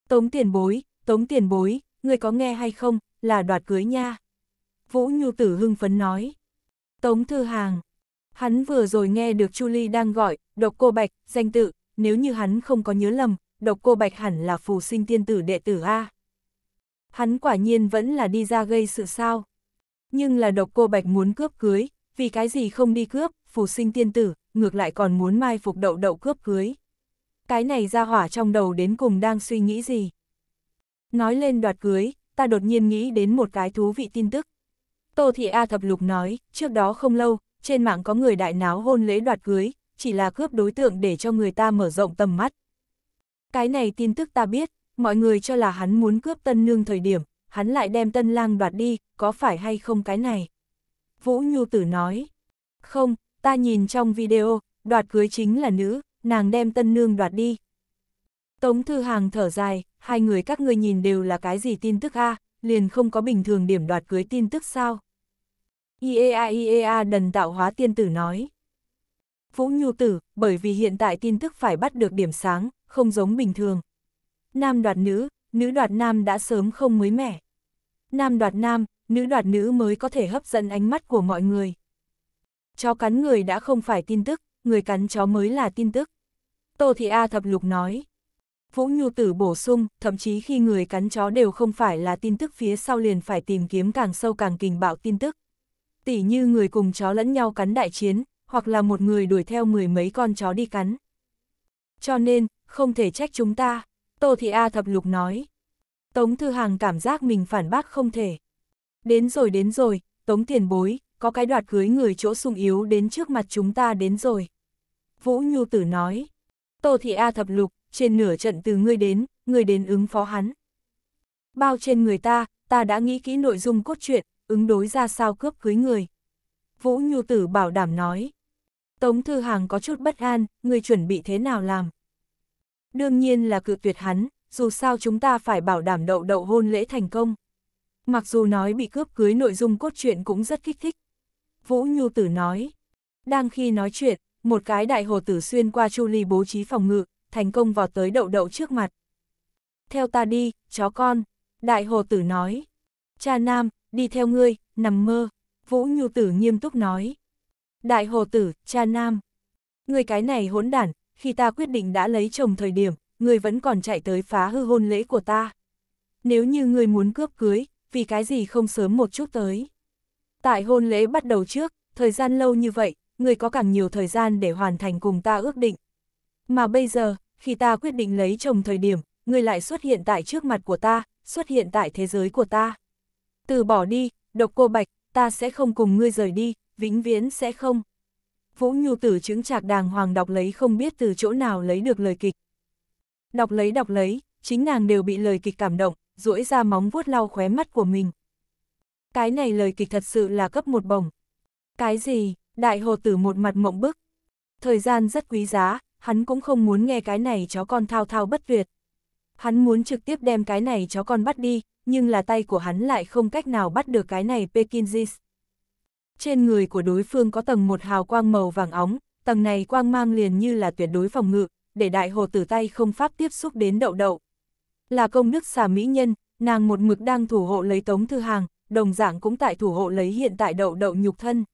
A: Tống tiền bối, tống tiền bối, người có nghe hay không, là đoạt cưới nha. Vũ Nhu Tử hưng phấn nói. Tống Thư Hàng. Hắn vừa rồi nghe được Chu Ly đang gọi, độc cô Bạch, danh tự, nếu như hắn không có nhớ lầm, độc cô bạch hẳn là phù sinh tiên tử đệ tử A. Hắn quả nhiên vẫn là đi ra gây sự sao. Nhưng là độc cô bạch muốn cướp cưới, vì cái gì không đi cướp, phù sinh tiên tử, ngược lại còn muốn mai phục đậu đậu cướp cưới. Cái này ra hỏa trong đầu đến cùng đang suy nghĩ gì? Nói lên đoạt cưới, ta đột nhiên nghĩ đến một cái thú vị tin tức. Tô Thị A Thập Lục nói, trước đó không lâu, trên mạng có người đại náo hôn lễ đoạt cưới, chỉ là cướp đối tượng để cho người ta mở rộng tầm mắt. Cái này tin tức ta biết, mọi người cho là hắn muốn cướp tân nương thời điểm, hắn lại đem tân lang đoạt đi, có phải hay không cái này? Vũ Nhu Tử nói, không, ta nhìn trong video, đoạt cưới chính là nữ, nàng đem tân nương đoạt đi. Tống Thư Hàng thở dài, hai người các ngươi nhìn đều là cái gì tin tức a liền không có bình thường điểm đoạt cưới tin tức sao? IEA IEA đần tạo hóa tiên tử nói. Vũ Nhu Tử, bởi vì hiện tại tin tức phải bắt được điểm sáng, không giống bình thường. Nam đoạt nữ, nữ đoạt nam đã sớm không mới mẻ. Nam đoạt nam, nữ đoạt nữ mới có thể hấp dẫn ánh mắt của mọi người. Chó cắn người đã không phải tin tức, người cắn chó mới là tin tức. Tô Thị A thập lục nói. Vũ Nhu Tử bổ sung, thậm chí khi người cắn chó đều không phải là tin tức phía sau liền phải tìm kiếm càng sâu càng kình bạo tin tức. Tỷ như người cùng chó lẫn nhau cắn đại chiến, hoặc là một người đuổi theo mười mấy con chó đi cắn. Cho nên, không thể trách chúng ta, Tô Thị A thập lục nói. Tống Thư Hàng cảm giác mình phản bác không thể. Đến rồi đến rồi, Tống tiền bối, có cái đoạt cưới người chỗ sung yếu đến trước mặt chúng ta đến rồi. Vũ Nhu Tử nói, Tô Thị A thập lục, trên nửa trận từ ngươi đến, ngươi đến ứng phó hắn. Bao trên người ta, ta đã nghĩ kỹ nội dung cốt truyện, ứng đối ra sao cướp cưới người. Vũ Nhu Tử bảo đảm nói, Tống Thư Hàng có chút bất an, người chuẩn bị thế nào làm? Đương nhiên là cự tuyệt hắn, dù sao chúng ta phải bảo đảm đậu đậu hôn lễ thành công. Mặc dù nói bị cướp cưới nội dung cốt truyện cũng rất kích thích. Vũ Nhu Tử nói. Đang khi nói chuyện, một cái đại hồ tử xuyên qua chu ly bố trí phòng ngự, thành công vào tới đậu đậu trước mặt. Theo ta đi, chó con. Đại hồ tử nói. Cha nam, đi theo ngươi, nằm mơ. Vũ Nhu Tử nghiêm túc nói. Đại hồ tử, cha nam. Người cái này hỗn đản, khi ta quyết định đã lấy chồng thời điểm, người vẫn còn chạy tới phá hư hôn lễ của ta. Nếu như người muốn cướp cưới, vì cái gì không sớm một chút tới. Tại hôn lễ bắt đầu trước, thời gian lâu như vậy, người có càng nhiều thời gian để hoàn thành cùng ta ước định. Mà bây giờ, khi ta quyết định lấy chồng thời điểm, người lại xuất hiện tại trước mặt của ta, xuất hiện tại thế giới của ta. Từ bỏ đi, độc cô bạch, ta sẽ không cùng ngươi rời đi, vĩnh viễn sẽ không. Vũ Nhu tử chứng trạc đàng hoàng đọc lấy không biết từ chỗ nào lấy được lời kịch. Đọc lấy đọc lấy, chính nàng đều bị lời kịch cảm động, duỗi ra móng vuốt lau khóe mắt của mình. Cái này lời kịch thật sự là cấp một bổng. Cái gì, đại hồ tử một mặt mộng bức. Thời gian rất quý giá, hắn cũng không muốn nghe cái này chó con thao thao bất tuyệt. Hắn muốn trực tiếp đem cái này chó con bắt đi, nhưng là tay của hắn lại không cách nào bắt được cái này Pekinjis trên người của đối phương có tầng một hào quang màu vàng óng, tầng này quang mang liền như là tuyệt đối phòng ngự, để đại hồ tử tay không pháp tiếp xúc đến đậu đậu. Là công đức xà mỹ nhân, nàng một mực đang thủ hộ lấy tống thư hàng, đồng dạng cũng tại thủ hộ lấy hiện tại đậu đậu nhục thân.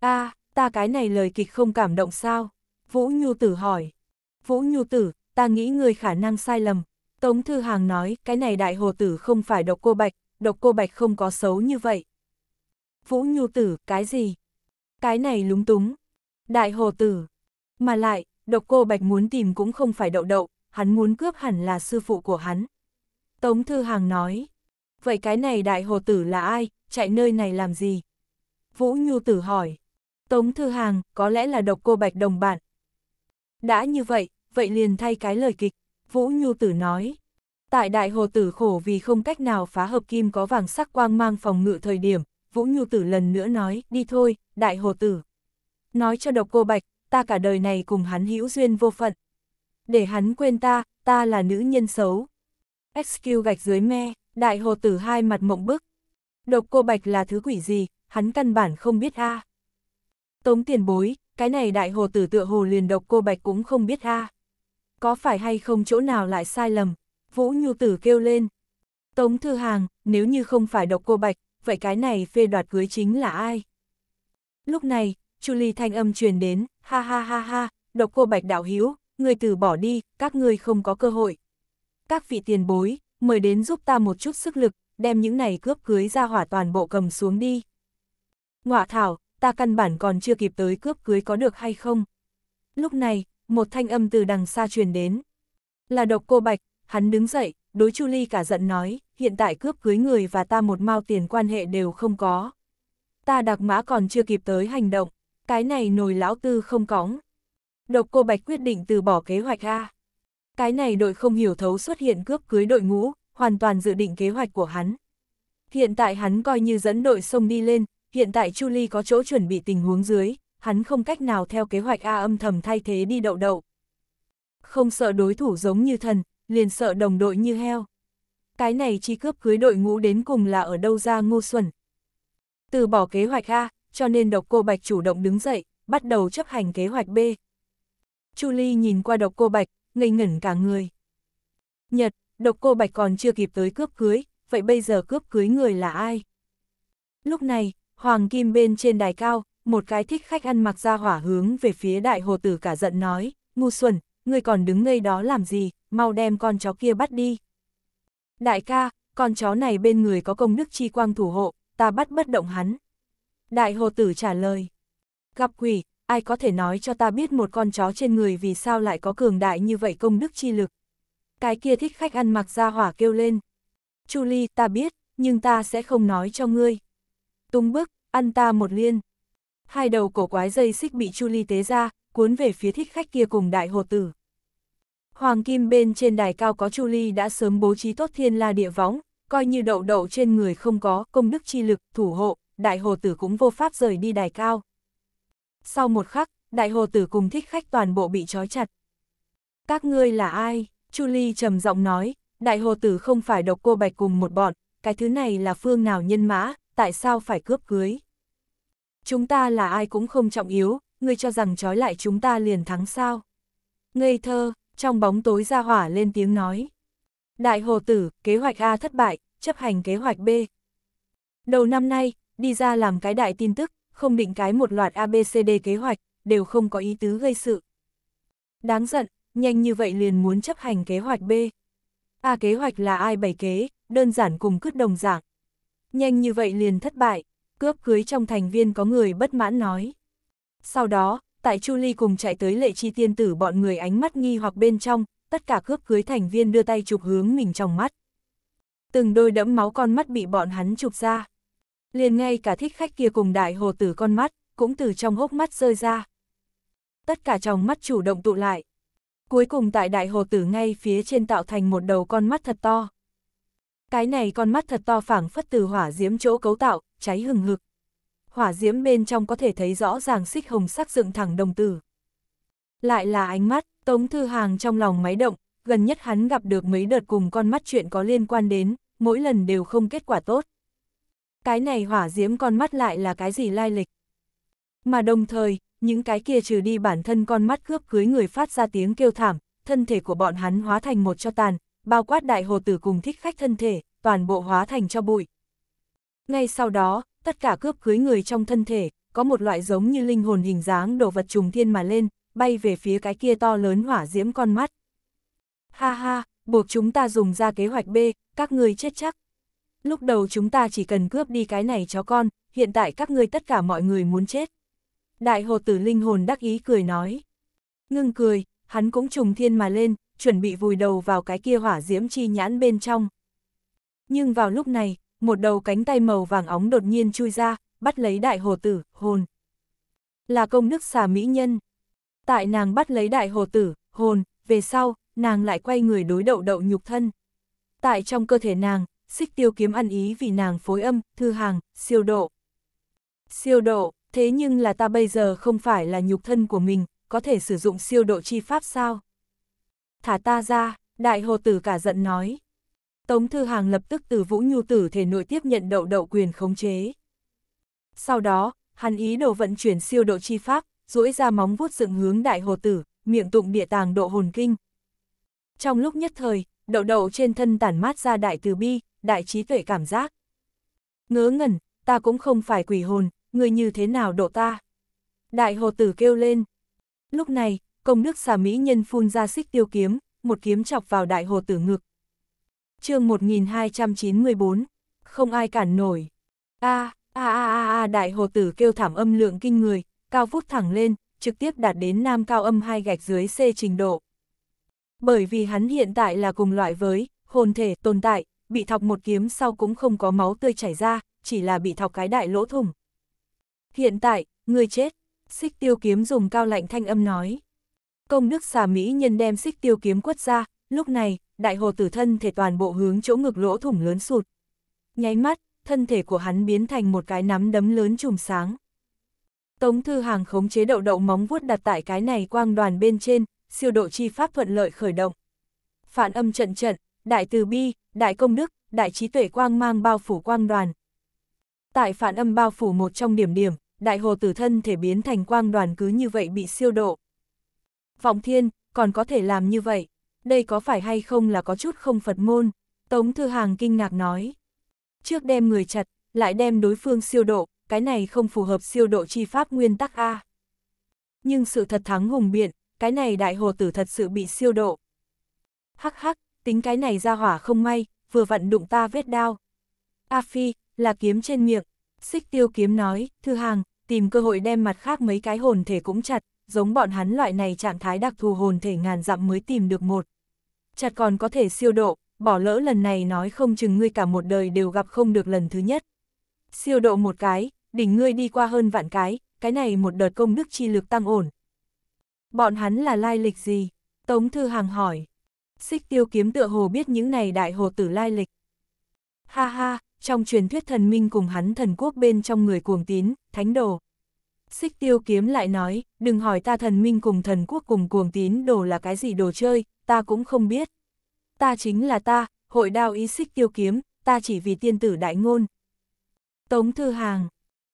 A: a ta cái này lời kịch không cảm động sao? Vũ Nhu Tử hỏi. Vũ Nhu Tử, ta nghĩ người khả năng sai lầm. Tống Thư Hàng nói, cái này đại hồ tử không phải độc cô bạch, độc cô bạch không có xấu như vậy. Vũ Nhu Tử, cái gì? Cái này lúng túng. Đại Hồ Tử. Mà lại, độc cô Bạch muốn tìm cũng không phải đậu đậu, hắn muốn cướp hẳn là sư phụ của hắn. Tống Thư Hàng nói. Vậy cái này Đại Hồ Tử là ai, chạy nơi này làm gì? Vũ Nhu Tử hỏi. Tống Thư Hàng, có lẽ là độc cô Bạch đồng bạn. Đã như vậy, vậy liền thay cái lời kịch, Vũ Nhu Tử nói. Tại Đại Hồ Tử khổ vì không cách nào phá hợp kim có vàng sắc quang mang phòng ngự thời điểm, Vũ Nhu Tử lần nữa nói, đi thôi, đại hồ tử. Nói cho độc cô Bạch, ta cả đời này cùng hắn hữu duyên vô phận. Để hắn quên ta, ta là nữ nhân xấu. XQ gạch dưới me, đại hồ tử hai mặt mộng bức. Độc cô Bạch là thứ quỷ gì, hắn căn bản không biết ha. Tống tiền bối, cái này đại hồ tử tựa hồ liền độc cô Bạch cũng không biết ha. Có phải hay không chỗ nào lại sai lầm, Vũ Nhu Tử kêu lên. Tống Thư Hàng, nếu như không phải độc cô Bạch, vậy cái này phê đoạt cưới chính là ai? Lúc này, Chu Ly thanh âm truyền đến, ha ha ha ha, độc cô bạch đạo hiếu, người từ bỏ đi, các ngươi không có cơ hội. Các vị tiền bối, mời đến giúp ta một chút sức lực, đem những này cướp cưới ra hỏa toàn bộ cầm xuống đi. Ngọa thảo, ta căn bản còn chưa kịp tới cướp cưới có được hay không? Lúc này, một thanh âm từ đằng xa truyền đến. Là độc cô bạch, hắn đứng dậy, đối Chu Ly cả giận nói, hiện tại cướp cưới người và ta một mao tiền quan hệ đều không có. Ta đặc mã còn chưa kịp tới hành động, cái này nồi lão tư không cóng. Độc cô Bạch quyết định từ bỏ kế hoạch A. Cái này đội không hiểu thấu xuất hiện cướp cưới đội ngũ, hoàn toàn dự định kế hoạch của hắn. Hiện tại hắn coi như dẫn đội sông đi lên, hiện tại Chu Ly có chỗ chuẩn bị tình huống dưới, hắn không cách nào theo kế hoạch A âm thầm thay thế đi đậu đậu. Không sợ đối thủ giống như thần, liền sợ đồng đội như heo. Cái này chi cướp cưới đội ngũ đến cùng là ở đâu ra ngu xuẩn. Từ bỏ kế hoạch A, cho nên độc cô Bạch chủ động đứng dậy, bắt đầu chấp hành kế hoạch B. Chu Ly nhìn qua độc cô Bạch, ngây ngẩn cả người. Nhật, độc cô Bạch còn chưa kịp tới cướp cưới, vậy bây giờ cướp cưới người là ai? Lúc này, Hoàng Kim bên trên đài cao, một cái thích khách ăn mặc ra hỏa hướng về phía đại hồ tử cả giận nói, ngu xuẩn, ngươi còn đứng ngây đó làm gì, mau đem con chó kia bắt đi. Đại ca, con chó này bên người có công đức chi quang thủ hộ, ta bắt bất động hắn. Đại hồ tử trả lời. Gặp quỷ, ai có thể nói cho ta biết một con chó trên người vì sao lại có cường đại như vậy công đức chi lực. Cái kia thích khách ăn mặc ra hỏa kêu lên. Chu Ly, ta biết, nhưng ta sẽ không nói cho ngươi. Tung bức, ăn ta một liên. Hai đầu cổ quái dây xích bị Chu Ly tế ra, cuốn về phía thích khách kia cùng đại hồ tử. Hoàng Kim bên trên đài cao có Chu Ly đã sớm bố trí tốt thiên la địa võng, coi như đậu đậu trên người không có công đức chi lực, thủ hộ, đại hồ tử cũng vô pháp rời đi đài cao. Sau một khắc, đại hồ tử cùng thích khách toàn bộ bị trói chặt. Các ngươi là ai? Chu Ly trầm giọng nói, đại hồ tử không phải độc cô bạch cùng một bọn, cái thứ này là phương nào nhân mã, tại sao phải cướp cưới? Chúng ta là ai cũng không trọng yếu, ngươi cho rằng trói lại chúng ta liền thắng sao? Ngây thơ, trong bóng tối ra hỏa lên tiếng nói. Đại hồ tử, kế hoạch A thất bại, chấp hành kế hoạch B. Đầu năm nay, đi ra làm cái đại tin tức, không định cái một loạt ABCD kế hoạch, đều không có ý tứ gây sự. Đáng giận, nhanh như vậy liền muốn chấp hành kế hoạch B. A kế hoạch là ai bày kế, đơn giản cùng cứt đồng dạng. Nhanh như vậy liền thất bại, cướp cưới trong thành viên có người bất mãn nói. Sau đó, tại Chu Ly cùng chạy tới lệ chi tiên tử bọn người ánh mắt nghi hoặc bên trong, tất cả cướp cưới thành viên đưa tay chụp hướng mình trong mắt. Từng đôi đẫm máu con mắt bị bọn hắn chụp ra. Liền ngay cả thích khách kia cùng đại hồ tử con mắt, cũng từ trong hốc mắt rơi ra. Tất cả trong mắt chủ động tụ lại. Cuối cùng tại đại hồ tử ngay phía trên tạo thành một đầu con mắt thật to. Cái này con mắt thật to phảng phất từ hỏa diễm chỗ cấu tạo, cháy hừng hực hỏa diễm bên trong có thể thấy rõ ràng xích hồng sắc dựng thẳng đồng tử. Lại là ánh mắt, Tống Thư Hàng trong lòng máy động, gần nhất hắn gặp được mấy đợt cùng con mắt chuyện có liên quan đến, mỗi lần đều không kết quả tốt. Cái này hỏa diễm con mắt lại là cái gì lai lịch? Mà đồng thời, những cái kia trừ đi bản thân con mắt cướp cưới người phát ra tiếng kêu thảm, thân thể của bọn hắn hóa thành một cho tàn, bao quát đại hồ tử cùng thích khách thân thể, toàn bộ hóa thành cho bụi. Ngay sau đó, tất cả cướp cưới người trong thân thể, có một loại giống như linh hồn hình dáng đồ vật trùng thiên mà lên, bay về phía cái kia to lớn hỏa diễm con mắt. Ha ha, buộc chúng ta dùng ra kế hoạch B, các ngươi chết chắc. Lúc đầu chúng ta chỉ cần cướp đi cái này chó con, hiện tại các ngươi tất cả mọi người muốn chết. Đại hồ tử linh hồn đắc ý cười nói. Ngưng cười, hắn cũng trùng thiên mà lên, chuẩn bị vùi đầu vào cái kia hỏa diễm chi nhãn bên trong. Nhưng vào lúc này, một đầu cánh tay màu vàng óng đột nhiên chui ra, bắt lấy đại hồ tử, hồn. Là công đức xà mỹ nhân. Tại nàng bắt lấy đại hồ tử, hồn, về sau, nàng lại quay người đối đậu đậu nhục thân. Tại trong cơ thể nàng, xích tiêu kiếm ăn ý vì nàng phối âm, thư hàng, siêu độ. Siêu độ, thế nhưng là ta bây giờ không phải là nhục thân của mình, có thể sử dụng siêu độ chi pháp sao? Thả ta ra, đại hồ tử cả giận nói. Tống Thư Hàng lập tức từ Vũ Nhu Tử thể nội tiếp nhận đậu đậu quyền khống chế. Sau đó, hắn ý đồ vận chuyển siêu độ chi pháp, duỗi ra móng vuốt dựng hướng đại hồ tử, miệng tụng địa tàng độ hồn kinh. Trong lúc nhất thời, đậu đậu trên thân tản mát ra đại từ bi, đại trí tuệ cảm giác. Ngớ ngẩn, ta cũng không phải quỷ hồn, người như thế nào độ ta? Đại hồ tử kêu lên. Lúc này, công đức xà mỹ nhân phun ra xích tiêu kiếm, một kiếm chọc vào đại hồ tử ngực, chương 1294, không ai cản nổi. A, a a a a đại hồ tử kêu thảm âm lượng kinh người, cao vút thẳng lên, trực tiếp đạt đến nam cao âm hai gạch dưới C trình độ. Bởi vì hắn hiện tại là cùng loại với, hồn thể tồn tại, bị thọc một kiếm sau cũng không có máu tươi chảy ra, chỉ là bị thọc cái đại lỗ thủng. Hiện tại, người chết, xích tiêu kiếm dùng cao lạnh thanh âm nói. Công đức xà Mỹ nhân đem xích tiêu kiếm quất ra, lúc này, đại hồ tử thân thể toàn bộ hướng chỗ ngực lỗ thủng lớn sụt. Nháy mắt, thân thể của hắn biến thành một cái nắm đấm lớn chùm sáng. Tống Thư Hàng khống chế đậu đậu móng vuốt đặt tại cái này quang đoàn bên trên, siêu độ chi pháp thuận lợi khởi động. Phản âm trận trận, đại từ bi, đại công đức, đại trí tuệ quang mang bao phủ quang đoàn. Tại phản âm bao phủ một trong điểm điểm, đại hồ tử thân thể biến thành quang đoàn cứ như vậy bị siêu độ. Vọng thiên, còn có thể làm như vậy đây có phải hay không là có chút không Phật môn? Tống Thư Hàng kinh ngạc nói. Trước đem người chặt, lại đem đối phương siêu độ, cái này không phù hợp siêu độ chi pháp nguyên tắc A. Nhưng sự thật thắng hùng biện, cái này đại hồ tử thật sự bị siêu độ. Hắc hắc, tính cái này ra hỏa không may, vừa vặn đụng ta vết đao. A Phi, là kiếm trên miệng. Xích tiêu kiếm nói, Thư Hàng, tìm cơ hội đem mặt khác mấy cái hồn thể cũng chặt, giống bọn hắn loại này trạng thái đặc thù hồn thể ngàn dặm mới tìm được một chặt còn có thể siêu độ, bỏ lỡ lần này nói không chừng ngươi cả một đời đều gặp không được lần thứ nhất. Siêu độ một cái, đỉnh ngươi đi qua hơn vạn cái, cái này một đợt công đức chi lực tăng ổn. Bọn hắn là lai lịch gì? Tống Thư Hàng hỏi. Xích tiêu kiếm tựa hồ biết những này đại hồ tử lai lịch. Ha ha, trong truyền thuyết thần minh cùng hắn thần quốc bên trong người cuồng tín, thánh đồ. Xích tiêu kiếm lại nói, đừng hỏi ta thần minh cùng thần quốc cùng cuồng tín đồ là cái gì đồ chơi, ta cũng không biết. Ta chính là ta, hội đao ý xích tiêu kiếm, ta chỉ vì tiên tử đại ngôn. Tống Thư Hàng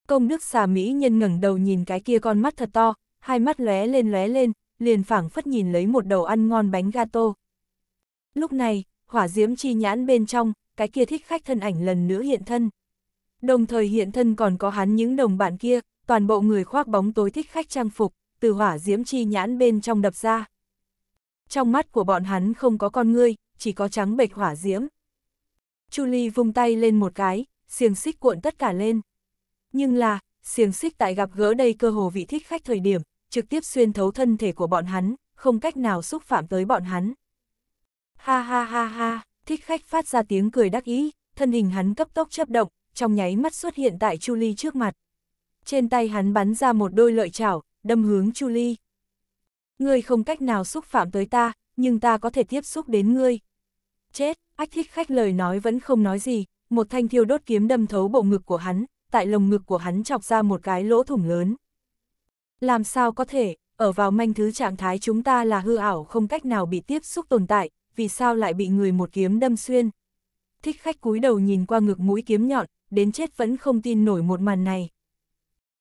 A: Công đức xà Mỹ nhân ngẩng đầu nhìn cái kia con mắt thật to, hai mắt lóe lên lóe lên, liền phảng phất nhìn lấy một đầu ăn ngon bánh gato. Lúc này, hỏa diễm chi nhãn bên trong, cái kia thích khách thân ảnh lần nữa hiện thân. Đồng thời hiện thân còn có hắn những đồng bạn kia, toàn bộ người khoác bóng tối thích khách trang phục, từ hỏa diễm chi nhãn bên trong đập ra trong mắt của bọn hắn không có con ngươi, chỉ có trắng bệch hỏa diễm. Chu Ly vung tay lên một cái, xiềng xích cuộn tất cả lên. Nhưng là, xiềng xích tại gặp gỡ đây cơ hồ vị thích khách thời điểm, trực tiếp xuyên thấu thân thể của bọn hắn, không cách nào xúc phạm tới bọn hắn. Ha ha ha ha, thích khách phát ra tiếng cười đắc ý, thân hình hắn cấp tốc chấp động, trong nháy mắt xuất hiện tại Chu Ly trước mặt. Trên tay hắn bắn ra một đôi lợi chảo, đâm hướng Chu Ly ngươi không cách nào xúc phạm tới ta, nhưng ta có thể tiếp xúc đến ngươi. Chết, ách thích khách lời nói vẫn không nói gì, một thanh thiêu đốt kiếm đâm thấu bộ ngực của hắn, tại lồng ngực của hắn chọc ra một cái lỗ thủng lớn. Làm sao có thể, ở vào manh thứ trạng thái chúng ta là hư ảo không cách nào bị tiếp xúc tồn tại, vì sao lại bị người một kiếm đâm xuyên. Thích khách cúi đầu nhìn qua ngực mũi kiếm nhọn, đến chết vẫn không tin nổi một màn này.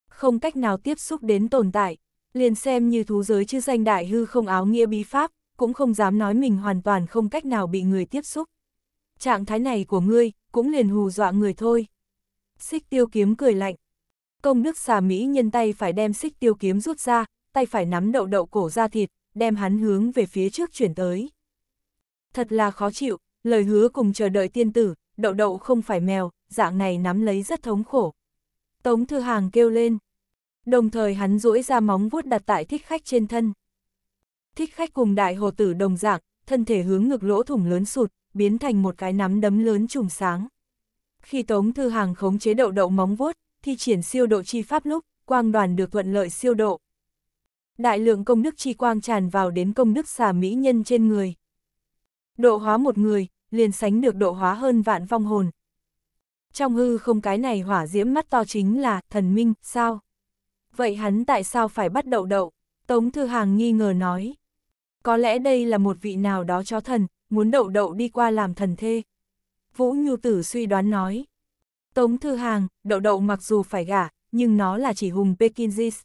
A: Không cách nào tiếp xúc đến tồn tại, liền xem như thú giới chứ danh đại hư không áo nghĩa bí pháp, cũng không dám nói mình hoàn toàn không cách nào bị người tiếp xúc. Trạng thái này của ngươi, cũng liền hù dọa người thôi. Xích tiêu kiếm cười lạnh. Công đức xà Mỹ nhân tay phải đem xích tiêu kiếm rút ra, tay phải nắm đậu đậu cổ ra thịt, đem hắn hướng về phía trước chuyển tới. Thật là khó chịu, lời hứa cùng chờ đợi tiên tử, đậu đậu không phải mèo, dạng này nắm lấy rất thống khổ. Tống Thư Hàng kêu lên. Đồng thời hắn duỗi ra móng vuốt đặt tại thích khách trên thân. Thích khách cùng đại hồ tử đồng dạng, thân thể hướng ngực lỗ thủng lớn sụt, biến thành một cái nắm đấm lớn trùng sáng. Khi Tống Thư Hàng khống chế đậu đậu móng vuốt, thi triển siêu độ chi pháp lúc, quang đoàn được thuận lợi siêu độ. Đại lượng công đức chi quang tràn vào đến công đức xà mỹ nhân trên người. Độ hóa một người, liền sánh được độ hóa hơn vạn vong hồn. Trong hư không cái này hỏa diễm mắt to chính là thần minh, sao? vậy hắn tại sao phải bắt đậu đậu? Tống Thư Hàng nghi ngờ nói. Có lẽ đây là một vị nào đó cho thần, muốn đậu đậu đi qua làm thần thê. Vũ Nhu Tử suy đoán nói. Tống Thư Hàng, đậu đậu mặc dù phải gả, nhưng nó là chỉ hùng Pekinsis.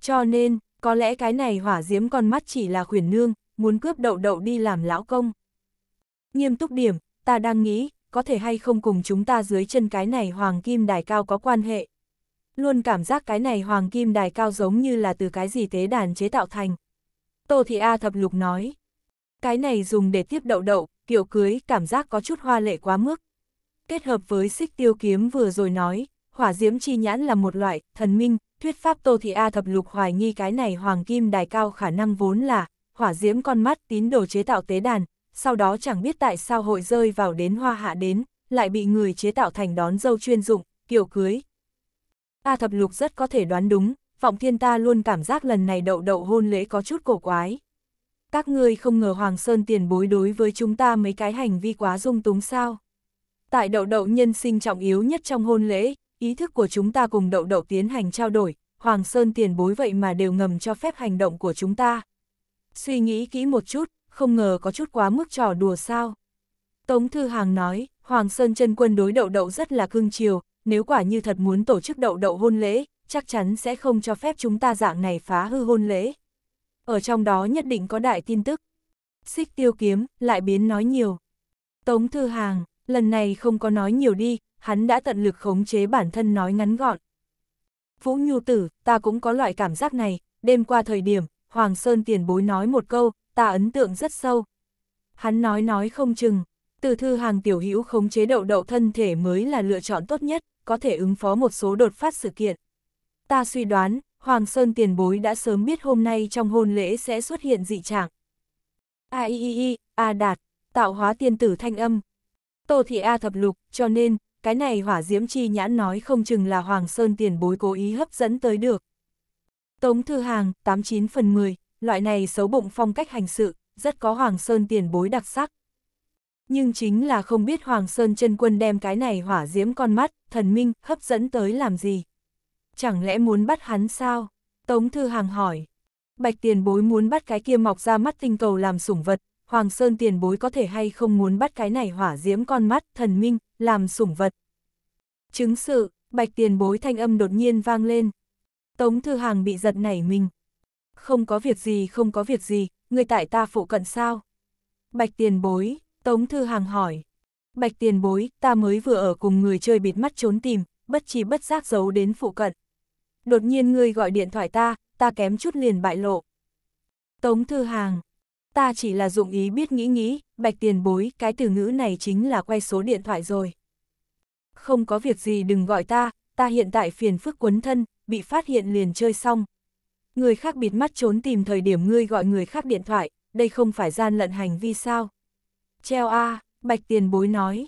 A: Cho nên, có lẽ cái này hỏa diễm con mắt chỉ là khuyển nương, muốn cướp đậu đậu đi làm lão công. Nghiêm túc điểm, ta đang nghĩ, có thể hay không cùng chúng ta dưới chân cái này hoàng kim đài cao có quan hệ luôn cảm giác cái này hoàng kim đài cao giống như là từ cái gì tế đàn chế tạo thành. Tô Thị A thập lục nói, cái này dùng để tiếp đậu đậu, kiểu cưới cảm giác có chút hoa lệ quá mức. Kết hợp với xích tiêu kiếm vừa rồi nói, hỏa diễm chi nhãn là một loại, thần minh, thuyết pháp Tô Thị A thập lục hoài nghi cái này hoàng kim đài cao khả năng vốn là, hỏa diễm con mắt tín đồ chế tạo tế đàn, sau đó chẳng biết tại sao hội rơi vào đến hoa hạ đến, lại bị người chế tạo thành đón dâu chuyên dụng, kiểu cưới, ta thập lục rất có thể đoán đúng, vọng thiên ta luôn cảm giác lần này đậu đậu hôn lễ có chút cổ quái. Các ngươi không ngờ Hoàng Sơn tiền bối đối với chúng ta mấy cái hành vi quá dung túng sao. Tại đậu đậu nhân sinh trọng yếu nhất trong hôn lễ, ý thức của chúng ta cùng đậu đậu tiến hành trao đổi, Hoàng Sơn tiền bối vậy mà đều ngầm cho phép hành động của chúng ta. Suy nghĩ kỹ một chút, không ngờ có chút quá mức trò đùa sao. Tống Thư Hàng nói, Hoàng Sơn chân quân đối đậu đậu rất là cưng chiều, nếu quả như thật muốn tổ chức đậu đậu hôn lễ, chắc chắn sẽ không cho phép chúng ta dạng này phá hư hôn lễ. Ở trong đó nhất định có đại tin tức. Xích tiêu kiếm, lại biến nói nhiều. Tống Thư Hàng, lần này không có nói nhiều đi, hắn đã tận lực khống chế bản thân nói ngắn gọn. Vũ Nhu Tử, ta cũng có loại cảm giác này, đêm qua thời điểm, Hoàng Sơn tiền bối nói một câu, ta ấn tượng rất sâu. Hắn nói nói không chừng, từ thư hàng tiểu hữu khống chế đậu đậu thân thể mới là lựa chọn tốt nhất có thể ứng phó một số đột phát sự kiện. Ta suy đoán, Hoàng Sơn tiền bối đã sớm biết hôm nay trong hôn lễ sẽ xuất hiện dị trạng. A i i A đạt, tạo hóa tiên tử thanh âm. Tô thị A thập lục, cho nên, cái này hỏa diễm chi nhãn nói không chừng là Hoàng Sơn tiền bối cố ý hấp dẫn tới được. Tống Thư Hàng, 89 phần 10, loại này xấu bụng phong cách hành sự, rất có Hoàng Sơn tiền bối đặc sắc nhưng chính là không biết Hoàng Sơn chân quân đem cái này hỏa diễm con mắt, thần minh, hấp dẫn tới làm gì. Chẳng lẽ muốn bắt hắn sao? Tống Thư Hàng hỏi. Bạch tiền bối muốn bắt cái kia mọc ra mắt tinh cầu làm sủng vật, Hoàng Sơn tiền bối có thể hay không muốn bắt cái này hỏa diễm con mắt, thần minh, làm sủng vật. Chứng sự, bạch tiền bối thanh âm đột nhiên vang lên. Tống Thư Hàng bị giật nảy mình. Không có việc gì, không có việc gì, người tại ta phụ cận sao? Bạch tiền bối, Tống Thư Hàng hỏi. Bạch tiền bối, ta mới vừa ở cùng người chơi bịt mắt trốn tìm, bất chi bất giác giấu đến phụ cận. Đột nhiên ngươi gọi điện thoại ta, ta kém chút liền bại lộ. Tống Thư Hàng. Ta chỉ là dụng ý biết nghĩ nghĩ, bạch tiền bối, cái từ ngữ này chính là quay số điện thoại rồi. Không có việc gì đừng gọi ta, ta hiện tại phiền phức quấn thân, bị phát hiện liền chơi xong. Người khác bịt mắt trốn tìm thời điểm ngươi gọi người khác điện thoại, đây không phải gian lận hành vi sao? Treo a à, bạch tiền bối nói.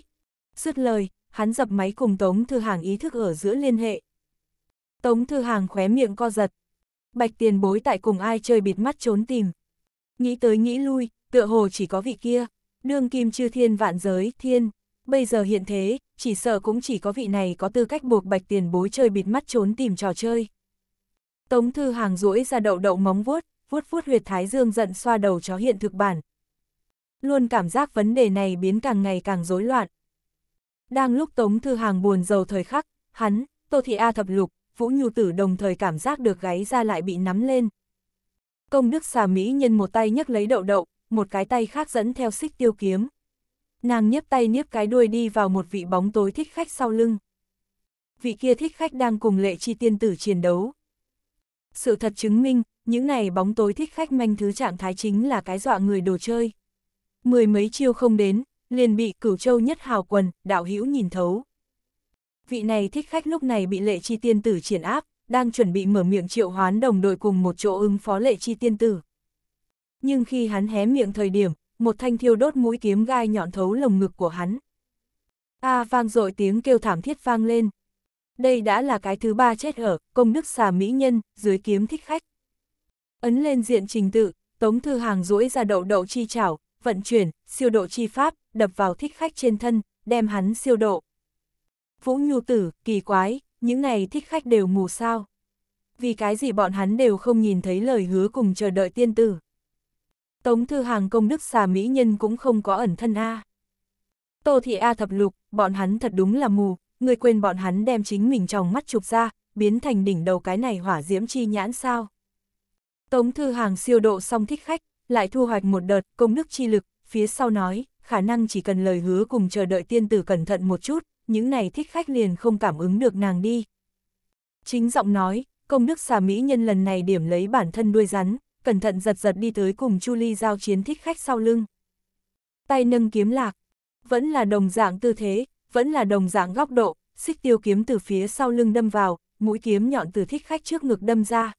A: Dứt lời, hắn dập máy cùng Tống Thư Hàng ý thức ở giữa liên hệ. Tống Thư Hàng khóe miệng co giật. Bạch tiền bối tại cùng ai chơi bịt mắt trốn tìm. Nghĩ tới nghĩ lui, tựa hồ chỉ có vị kia. Đương kim chư thiên vạn giới, thiên. Bây giờ hiện thế, chỉ sợ cũng chỉ có vị này có tư cách buộc bạch tiền bối chơi bịt mắt trốn tìm trò chơi. Tống Thư Hàng rũi ra đậu đậu móng vuốt, vuốt vuốt huyệt thái dương giận xoa đầu chó hiện thực bản, luôn cảm giác vấn đề này biến càng ngày càng rối loạn. Đang lúc Tống Thư Hàng buồn giàu thời khắc, hắn, Tô Thị A Thập Lục, Vũ Nhu Tử đồng thời cảm giác được gáy ra lại bị nắm lên. Công đức xà Mỹ nhân một tay nhấc lấy đậu đậu, một cái tay khác dẫn theo xích tiêu kiếm. Nàng nhấp tay niếp cái đuôi đi vào một vị bóng tối thích khách sau lưng. Vị kia thích khách đang cùng lệ chi tiên tử chiến đấu. Sự thật chứng minh, những này bóng tối thích khách manh thứ trạng thái chính là cái dọa người đồ chơi mười mấy chiêu không đến, liền bị cửu châu nhất hào quần, đạo hữu nhìn thấu. Vị này thích khách lúc này bị lệ chi tiên tử triển áp, đang chuẩn bị mở miệng triệu hoán đồng đội cùng một chỗ ứng phó lệ chi tiên tử. Nhưng khi hắn hé miệng thời điểm, một thanh thiêu đốt mũi kiếm gai nhọn thấu lồng ngực của hắn. A à, vang dội tiếng kêu thảm thiết vang lên. Đây đã là cái thứ ba chết ở, công đức xà mỹ nhân, dưới kiếm thích khách. Ấn lên diện trình tự, Tống Thư Hàng duỗi ra đậu đậu chi chảo, vận chuyển, siêu độ chi pháp, đập vào thích khách trên thân, đem hắn siêu độ. Vũ Nhu Tử, kỳ quái, những ngày thích khách đều mù sao. Vì cái gì bọn hắn đều không nhìn thấy lời hứa cùng chờ đợi tiên tử. Tống Thư Hàng công đức xà mỹ nhân cũng không có ẩn thân A. Tô Thị A thập lục, bọn hắn thật đúng là mù, người quên bọn hắn đem chính mình trong mắt chụp ra, biến thành đỉnh đầu cái này hỏa diễm chi nhãn sao. Tống Thư Hàng siêu độ xong thích khách, lại thu hoạch một đợt công đức chi lực, phía sau nói, khả năng chỉ cần lời hứa cùng chờ đợi tiên tử cẩn thận một chút, những này thích khách liền không cảm ứng được nàng đi. Chính giọng nói, công đức xà mỹ nhân lần này điểm lấy bản thân đuôi rắn, cẩn thận giật giật đi tới cùng Chu Ly giao chiến thích khách sau lưng. Tay nâng kiếm lạc, vẫn là đồng dạng tư thế, vẫn là đồng dạng góc độ, xích tiêu kiếm từ phía sau lưng đâm vào, mũi kiếm nhọn từ thích khách trước ngực đâm ra.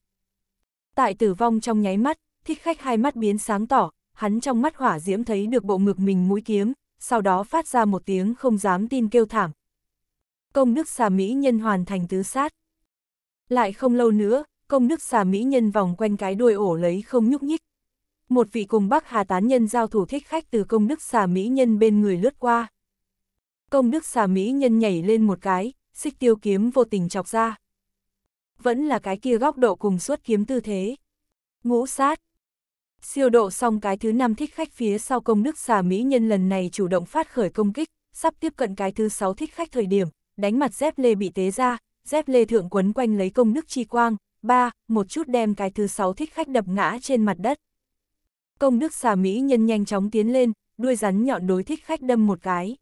A: Tại tử vong trong nháy mắt, thích khách hai mắt biến sáng tỏ, hắn trong mắt hỏa diễm thấy được bộ ngực mình mũi kiếm, sau đó phát ra một tiếng không dám tin kêu thảm. Công đức xà Mỹ nhân hoàn thành tứ sát. Lại không lâu nữa, công đức xà Mỹ nhân vòng quanh cái đuôi ổ lấy không nhúc nhích. Một vị cùng Bắc Hà tán nhân giao thủ thích khách từ công đức xà Mỹ nhân bên người lướt qua. Công đức xà Mỹ nhân nhảy lên một cái, xích tiêu kiếm vô tình chọc ra. Vẫn là cái kia góc độ cùng suốt kiếm tư thế. Ngũ sát, Siêu độ xong cái thứ năm thích khách phía sau công đức xà Mỹ nhân lần này chủ động phát khởi công kích, sắp tiếp cận cái thứ sáu thích khách thời điểm, đánh mặt dép lê bị tế ra, dép lê thượng quấn quanh lấy công đức chi quang, ba, một chút đem cái thứ sáu thích khách đập ngã trên mặt đất. Công đức xà Mỹ nhân nhanh chóng tiến lên, đuôi rắn nhọn đối thích khách đâm một cái.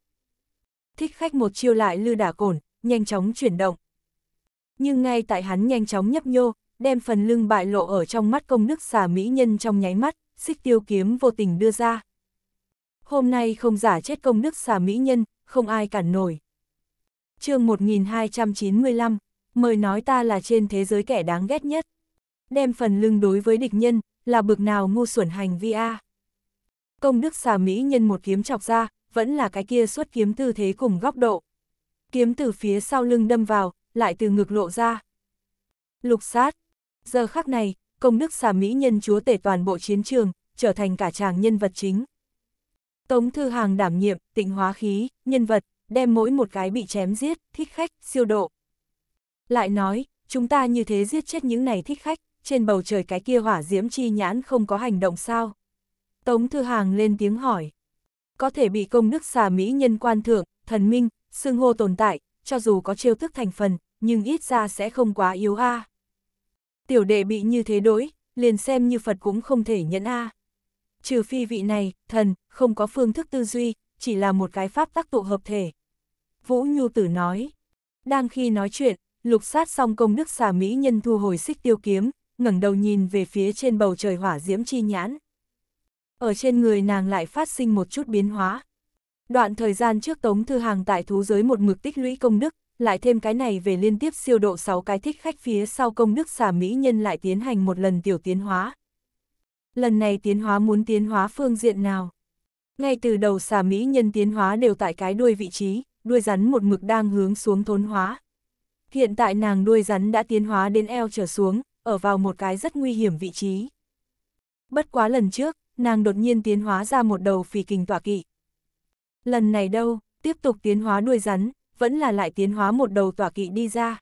A: Thích khách một chiêu lại lư đả cổn, nhanh chóng chuyển động. Nhưng ngay tại hắn nhanh chóng nhấp nhô, đem phần lưng bại lộ ở trong mắt công đức xà mỹ nhân trong nháy mắt, xích tiêu kiếm vô tình đưa ra. Hôm nay không giả chết công đức xà mỹ nhân, không ai cản nổi. chương 1295, mời nói ta là trên thế giới kẻ đáng ghét nhất. Đem phần lưng đối với địch nhân, là bực nào ngu xuẩn hành vi a Công đức xà mỹ nhân một kiếm chọc ra, vẫn là cái kia xuất kiếm tư thế cùng góc độ. Kiếm từ phía sau lưng đâm vào, lại từ ngực lộ ra. Lục sát, Giờ khắc này, công đức xà Mỹ nhân chúa tể toàn bộ chiến trường, trở thành cả chàng nhân vật chính. Tống Thư Hàng đảm nhiệm, tịnh hóa khí, nhân vật, đem mỗi một cái bị chém giết, thích khách, siêu độ. Lại nói, chúng ta như thế giết chết những này thích khách, trên bầu trời cái kia hỏa diễm chi nhãn không có hành động sao? Tống Thư Hàng lên tiếng hỏi. Có thể bị công đức xà Mỹ nhân quan thượng, thần minh, xưng hô tồn tại, cho dù có trêu thức thành phần, nhưng ít ra sẽ không quá yếu a. À tiểu đệ bị như thế đối, liền xem như Phật cũng không thể nhẫn a. Trừ phi vị này, thần, không có phương thức tư duy, chỉ là một cái pháp tác tụ hợp thể. Vũ Nhu Tử nói, đang khi nói chuyện, lục sát xong công đức xà Mỹ nhân thu hồi xích tiêu kiếm, ngẩng đầu nhìn về phía trên bầu trời hỏa diễm chi nhãn. Ở trên người nàng lại phát sinh một chút biến hóa. Đoạn thời gian trước Tống Thư Hàng tại thú giới một mực tích lũy công đức, lại thêm cái này về liên tiếp siêu độ 6 cái thích khách phía sau công đức xà mỹ nhân lại tiến hành một lần tiểu tiến hóa. Lần này tiến hóa muốn tiến hóa phương diện nào? Ngay từ đầu xà mỹ nhân tiến hóa đều tại cái đuôi vị trí, đuôi rắn một mực đang hướng xuống thốn hóa. Hiện tại nàng đuôi rắn đã tiến hóa đến eo trở xuống, ở vào một cái rất nguy hiểm vị trí. Bất quá lần trước, nàng đột nhiên tiến hóa ra một đầu phì kình tỏa kỵ. Lần này đâu, tiếp tục tiến hóa đuôi rắn, vẫn là lại tiến hóa một đầu tỏa kỵ đi ra.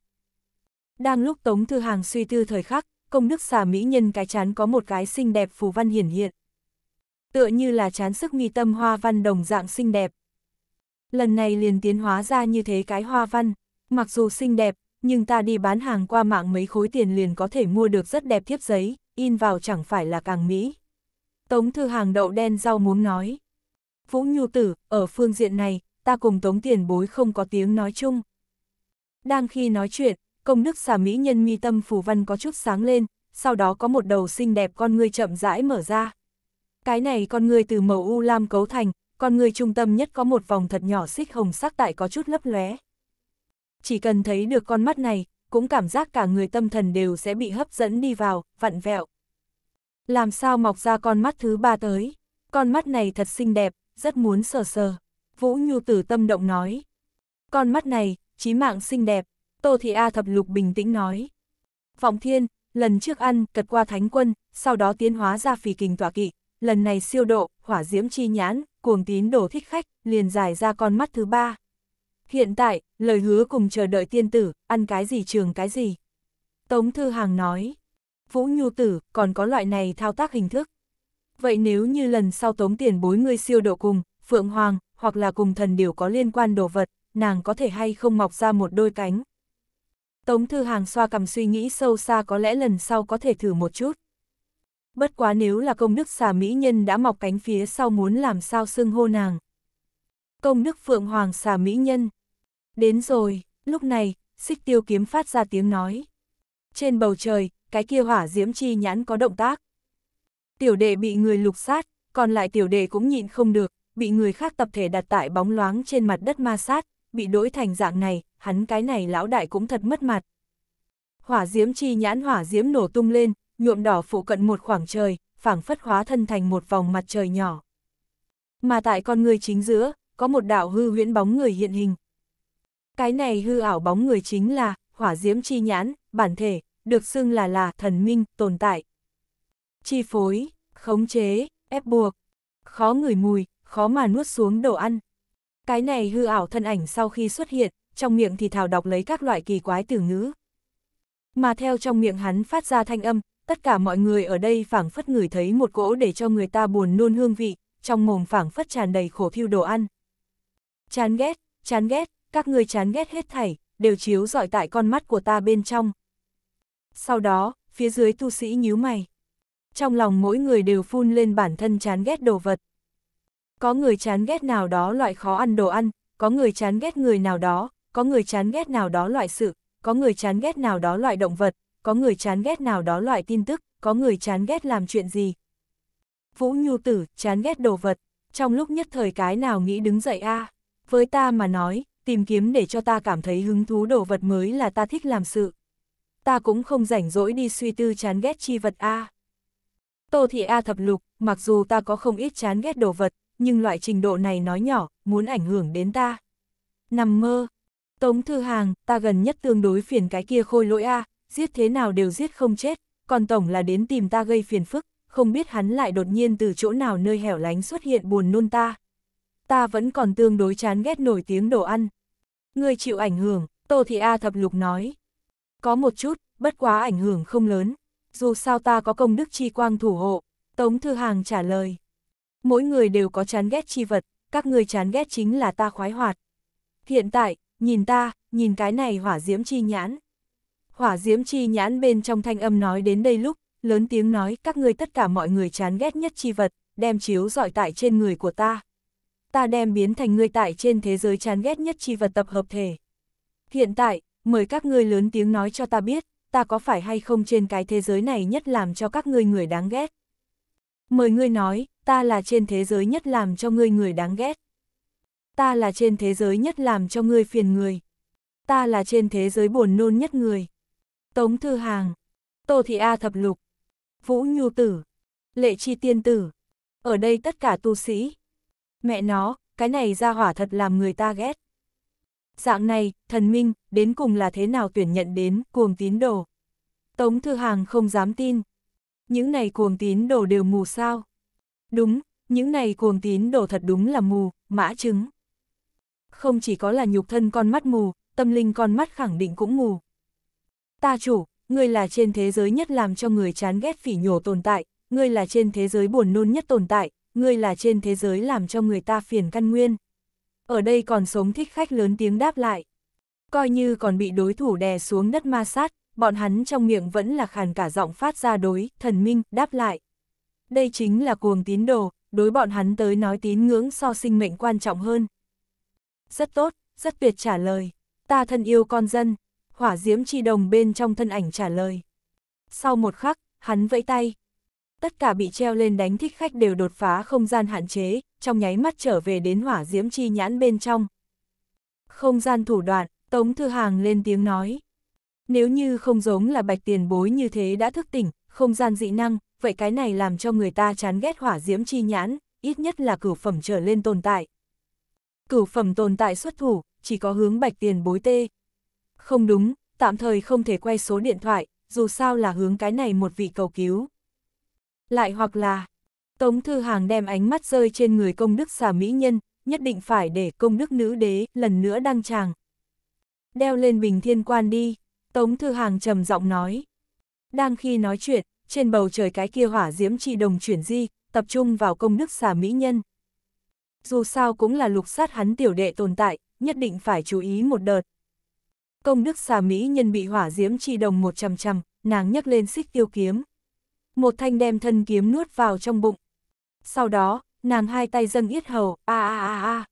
A: Đang lúc Tống Thư Hàng suy tư thời khắc, công đức xà mỹ nhân cái chán có một cái xinh đẹp phù văn hiển hiện. Tựa như là chán sức nghi tâm hoa văn đồng dạng xinh đẹp. Lần này liền tiến hóa ra như thế cái hoa văn, mặc dù xinh đẹp, nhưng ta đi bán hàng qua mạng mấy khối tiền liền có thể mua được rất đẹp thiếp giấy, in vào chẳng phải là càng mỹ. Tống Thư Hàng đậu đen rau muốn nói. Vũ Nhu Tử, ở phương diện này, ta cùng tống tiền bối không có tiếng nói chung. Đang khi nói chuyện, công đức xà mỹ nhân mi tâm phù văn có chút sáng lên, sau đó có một đầu xinh đẹp con người chậm rãi mở ra. Cái này con người từ màu u lam cấu thành, con người trung tâm nhất có một vòng thật nhỏ xích hồng sắc tại có chút lấp lóe. Chỉ cần thấy được con mắt này, cũng cảm giác cả người tâm thần đều sẽ bị hấp dẫn đi vào, vặn vẹo. Làm sao mọc ra con mắt thứ ba tới? Con mắt này thật xinh đẹp, rất muốn sờ sờ. Vũ Nhu Tử tâm động nói. Con mắt này, trí mạng xinh đẹp, Tô Thị A thập lục bình tĩnh nói. Vọng thiên, lần trước ăn, cật qua thánh quân, sau đó tiến hóa ra phì kình tỏa kỵ, lần này siêu độ, hỏa diễm chi nhãn, cuồng tín đổ thích khách, liền giải ra con mắt thứ ba. Hiện tại, lời hứa cùng chờ đợi tiên tử, ăn cái gì trường cái gì. Tống Thư Hàng nói, Vũ Nhu Tử, còn có loại này thao tác hình thức. Vậy nếu như lần sau tống tiền bối ngươi siêu độ cùng, Phượng Hoàng, hoặc là cùng thần điều có liên quan đồ vật, nàng có thể hay không mọc ra một đôi cánh. Tống Thư Hàng xoa cầm suy nghĩ sâu xa có lẽ lần sau có thể thử một chút. Bất quá nếu là công đức xà mỹ nhân đã mọc cánh phía sau muốn làm sao xưng hô nàng. Công đức phượng hoàng xà mỹ nhân. Đến rồi, lúc này, xích tiêu kiếm phát ra tiếng nói. Trên bầu trời, cái kia hỏa diễm chi nhãn có động tác. Tiểu đệ bị người lục sát, còn lại tiểu đệ cũng nhịn không được, bị người khác tập thể đặt tại bóng loáng trên mặt đất ma sát, bị đổi thành dạng này, hắn cái này lão đại cũng thật mất mặt. Hỏa diễm chi nhãn hỏa diễm nổ tung lên, nhuộm đỏ phụ cận một khoảng trời, phảng phất hóa thân thành một vòng mặt trời nhỏ. Mà tại con người chính giữa, có một đạo hư huyễn bóng người hiện hình. Cái này hư ảo bóng người chính là, hỏa diễm chi nhãn, bản thể, được xưng là là thần minh, tồn tại. Chi phối, khống chế, ép buộc, khó người mùi, khó mà nuốt xuống đồ ăn. Cái này hư ảo thân ảnh sau khi xuất hiện, trong miệng thì thảo đọc lấy các loại kỳ quái từ ngữ. Mà theo trong miệng hắn phát ra thanh âm, tất cả mọi người ở đây phảng phất ngửi thấy một cỗ để cho người ta buồn nôn hương vị, trong mồm phảng phất tràn đầy khổ thiêu đồ ăn. Chán ghét, chán ghét, các người chán ghét hết thảy, đều chiếu dọi tại con mắt của ta bên trong. Sau đó, phía dưới tu sĩ nhíu mày. Trong lòng mỗi người đều phun lên bản thân chán ghét đồ vật. Có người chán ghét nào đó loại khó ăn đồ ăn, có người chán ghét người nào đó, có người chán ghét nào đó loại sự, có người chán ghét nào đó loại động vật, có người chán ghét nào đó loại tin tức, có người chán ghét làm chuyện gì. Vũ Nhu Tử, chán ghét đồ vật, trong lúc nhất thời cái nào nghĩ đứng dậy a Với ta mà nói, tìm kiếm để cho ta cảm thấy hứng thú đồ vật mới là ta thích làm sự. Ta cũng không rảnh rỗi đi suy tư chán ghét chi vật a Tô Thị A thập lục, mặc dù ta có không ít chán ghét đồ vật, nhưng loại trình độ này nói nhỏ, muốn ảnh hưởng đến ta. Nằm mơ. Tống Thư Hàng, ta gần nhất tương đối phiền cái kia khôi lỗi A, giết thế nào đều giết không chết, còn Tổng là đến tìm ta gây phiền phức, không biết hắn lại đột nhiên từ chỗ nào nơi hẻo lánh xuất hiện buồn nôn ta. Ta vẫn còn tương đối chán ghét nổi tiếng đồ ăn. Người chịu ảnh hưởng, Tô Thị A thập lục nói. Có một chút, bất quá ảnh hưởng không lớn, dù sao ta có công đức chi quang thủ hộ, Tống Thư Hàng trả lời. Mỗi người đều có chán ghét chi vật, các người chán ghét chính là ta khoái hoạt. Hiện tại, nhìn ta, nhìn cái này hỏa diễm chi nhãn. Hỏa diễm chi nhãn bên trong thanh âm nói đến đây lúc, lớn tiếng nói các người tất cả mọi người chán ghét nhất chi vật, đem chiếu dọi tại trên người của ta. Ta đem biến thành người tại trên thế giới chán ghét nhất chi vật tập hợp thể. Hiện tại, mời các ngươi lớn tiếng nói cho ta biết, ta có phải hay không trên cái thế giới này nhất làm cho các ngươi người đáng ghét. Mời ngươi nói, ta là trên thế giới nhất làm cho ngươi người đáng ghét. Ta là trên thế giới nhất làm cho ngươi phiền người. Ta là trên thế giới buồn nôn nhất người. Tống Thư Hàng, Tô Thị A Thập Lục, Vũ Nhu Tử, Lệ Chi Tiên Tử. Ở đây tất cả tu sĩ. Mẹ nó, cái này ra hỏa thật làm người ta ghét. Dạng này, thần minh, đến cùng là thế nào tuyển nhận đến, cuồng tín đồ. Tống Thư Hàng không dám tin những này cuồng tín đồ đều mù sao? Đúng, những này cuồng tín đồ thật đúng là mù, mã chứng. Không chỉ có là nhục thân con mắt mù, tâm linh con mắt khẳng định cũng mù. Ta chủ, ngươi là trên thế giới nhất làm cho người chán ghét phỉ nhổ tồn tại, ngươi là trên thế giới buồn nôn nhất tồn tại, ngươi là trên thế giới làm cho người ta phiền căn nguyên. Ở đây còn sống thích khách lớn tiếng đáp lại. Coi như còn bị đối thủ đè xuống đất ma sát, bọn hắn trong miệng vẫn là khàn cả giọng phát ra đối, thần minh, đáp lại. Đây chính là cuồng tín đồ, đối bọn hắn tới nói tín ngưỡng so sinh mệnh quan trọng hơn. Rất tốt, rất tuyệt trả lời, ta thân yêu con dân, hỏa diễm chi đồng bên trong thân ảnh trả lời. Sau một khắc, hắn vẫy tay. Tất cả bị treo lên đánh thích khách đều đột phá không gian hạn chế, trong nháy mắt trở về đến hỏa diễm chi nhãn bên trong. Không gian thủ đoạn, Tống Thư Hàng lên tiếng nói. Nếu như không giống là bạch tiền bối như thế đã thức tỉnh, không gian dị năng, vậy cái này làm cho người ta chán ghét hỏa diễm chi nhãn, ít nhất là cửu phẩm trở lên tồn tại. Cửu phẩm tồn tại xuất thủ, chỉ có hướng bạch tiền bối tê. Không đúng, tạm thời không thể quay số điện thoại, dù sao là hướng cái này một vị cầu cứu. Lại hoặc là, Tống Thư Hàng đem ánh mắt rơi trên người công đức xà mỹ nhân, nhất định phải để công đức nữ đế lần nữa đăng tràng. Đeo lên bình thiên quan đi. Tống Thư Hàng trầm giọng nói. Đang khi nói chuyện, trên bầu trời cái kia hỏa diễm chi đồng chuyển di, tập trung vào công đức xà mỹ nhân. Dù sao cũng là lục sát hắn tiểu đệ tồn tại, nhất định phải chú ý một đợt. Công đức xà mỹ nhân bị hỏa diễm chi đồng một chằm chằm, nàng nhấc lên xích tiêu kiếm. Một thanh đem thân kiếm nuốt vào trong bụng. Sau đó, nàng hai tay dâng yết hầu, a a a a.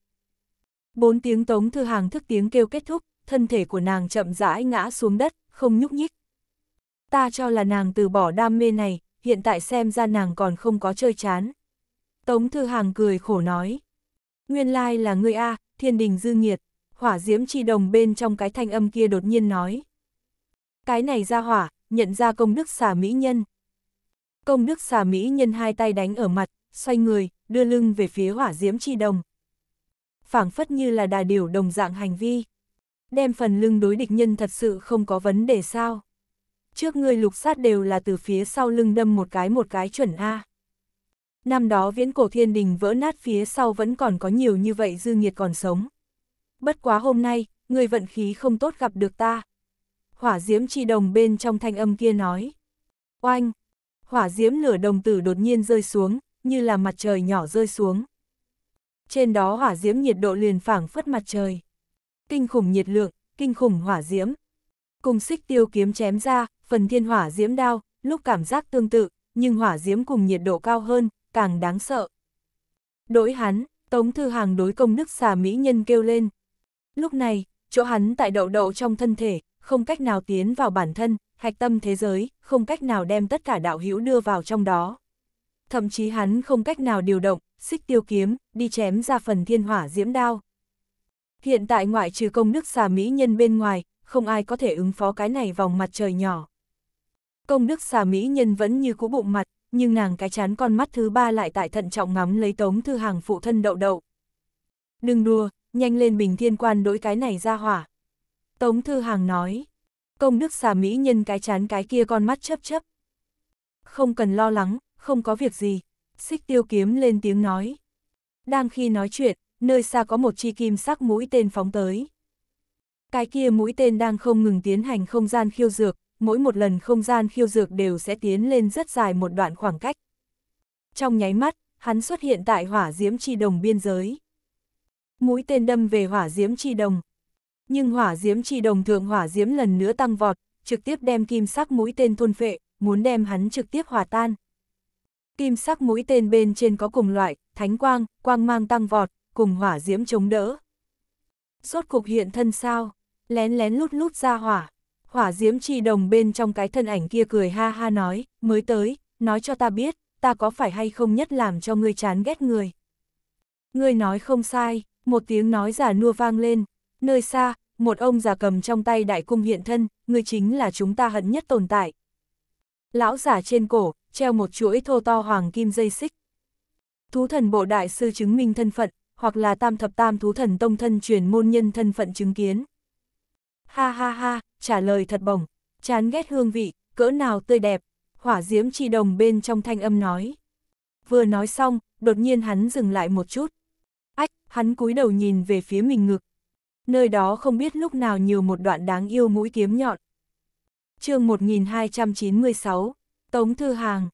A: Bốn tiếng tống thư hàng thức tiếng kêu kết thúc, thân thể của nàng chậm rãi ngã xuống đất, không nhúc nhích. Ta cho là nàng từ bỏ đam mê này, hiện tại xem ra nàng còn không có chơi chán. Tống Thư Hàng cười khổ nói. Nguyên lai là người A, thiên đình dư nghiệt, hỏa diễm chi đồng bên trong cái thanh âm kia đột nhiên nói. Cái này ra hỏa, nhận ra công đức xà mỹ nhân. Công đức xà mỹ nhân hai tay đánh ở mặt, xoay người, đưa lưng về phía hỏa diễm chi đồng. phảng phất như là đà điểu đồng dạng hành vi. Đem phần lưng đối địch nhân thật sự không có vấn đề sao. Trước ngươi lục sát đều là từ phía sau lưng đâm một cái một cái chuẩn A. Năm đó viễn cổ thiên đình vỡ nát phía sau vẫn còn có nhiều như vậy dư nghiệt còn sống. Bất quá hôm nay, người vận khí không tốt gặp được ta. Hỏa diễm chi đồng bên trong thanh âm kia nói. Oanh! Hỏa diễm lửa đồng tử đột nhiên rơi xuống, như là mặt trời nhỏ rơi xuống. Trên đó hỏa diễm nhiệt độ liền phảng phất mặt trời kinh khủng nhiệt lượng, kinh khủng hỏa diễm. Cùng xích tiêu kiếm chém ra, phần thiên hỏa diễm đao, lúc cảm giác tương tự, nhưng hỏa diễm cùng nhiệt độ cao hơn, càng đáng sợ. Đối hắn, Tống Thư Hàng đối công nước xà mỹ nhân kêu lên. Lúc này, chỗ hắn tại đậu đậu trong thân thể, không cách nào tiến vào bản thân, hạch tâm thế giới, không cách nào đem tất cả đạo hữu đưa vào trong đó. Thậm chí hắn không cách nào điều động, xích tiêu kiếm, đi chém ra phần thiên hỏa diễm đao. Hiện tại ngoại trừ công đức xà mỹ nhân bên ngoài, không ai có thể ứng phó cái này vòng mặt trời nhỏ. Công đức xà mỹ nhân vẫn như cũ bụng mặt, nhưng nàng cái chán con mắt thứ ba lại tại thận trọng ngắm lấy tống thư hàng phụ thân đậu đậu. Đừng đùa, nhanh lên bình thiên quan đối cái này ra hỏa. Tống thư hàng nói, công đức xà mỹ nhân cái chán cái kia con mắt chấp chấp. Không cần lo lắng, không có việc gì, xích tiêu kiếm lên tiếng nói. Đang khi nói chuyện, nơi xa có một chi kim sắc mũi tên phóng tới. Cái kia mũi tên đang không ngừng tiến hành không gian khiêu dược, mỗi một lần không gian khiêu dược đều sẽ tiến lên rất dài một đoạn khoảng cách. Trong nháy mắt, hắn xuất hiện tại hỏa diễm chi đồng biên giới. Mũi tên đâm về hỏa diễm chi đồng. Nhưng hỏa diễm chi đồng thượng hỏa diễm lần nữa tăng vọt, trực tiếp đem kim sắc mũi tên thôn phệ, muốn đem hắn trực tiếp hòa tan. Kim sắc mũi tên bên trên có cùng loại, thánh quang, quang mang tăng vọt, cùng hỏa diễm chống đỡ. Rốt cục hiện thân sao, lén lén lút lút ra hỏa, hỏa diễm trì đồng bên trong cái thân ảnh kia cười ha ha nói, mới tới, nói cho ta biết, ta có phải hay không nhất làm cho ngươi chán ghét người. Ngươi nói không sai, một tiếng nói giả nua vang lên, nơi xa, một ông già cầm trong tay đại cung hiện thân, ngươi chính là chúng ta hận nhất tồn tại. Lão giả trên cổ, treo một chuỗi thô to hoàng kim dây xích. Thú thần bộ đại sư chứng minh thân phận, hoặc là tam thập tam thú thần tông thân truyền môn nhân thân phận chứng kiến. Ha ha ha, trả lời thật bổng, chán ghét hương vị, cỡ nào tươi đẹp, hỏa diễm chi đồng bên trong thanh âm nói. Vừa nói xong, đột nhiên hắn dừng lại một chút. Ách, hắn cúi đầu nhìn về phía mình ngực. Nơi đó không biết lúc nào nhiều một đoạn đáng yêu mũi kiếm nhọn. chương 1296, Tống Thư Hàng.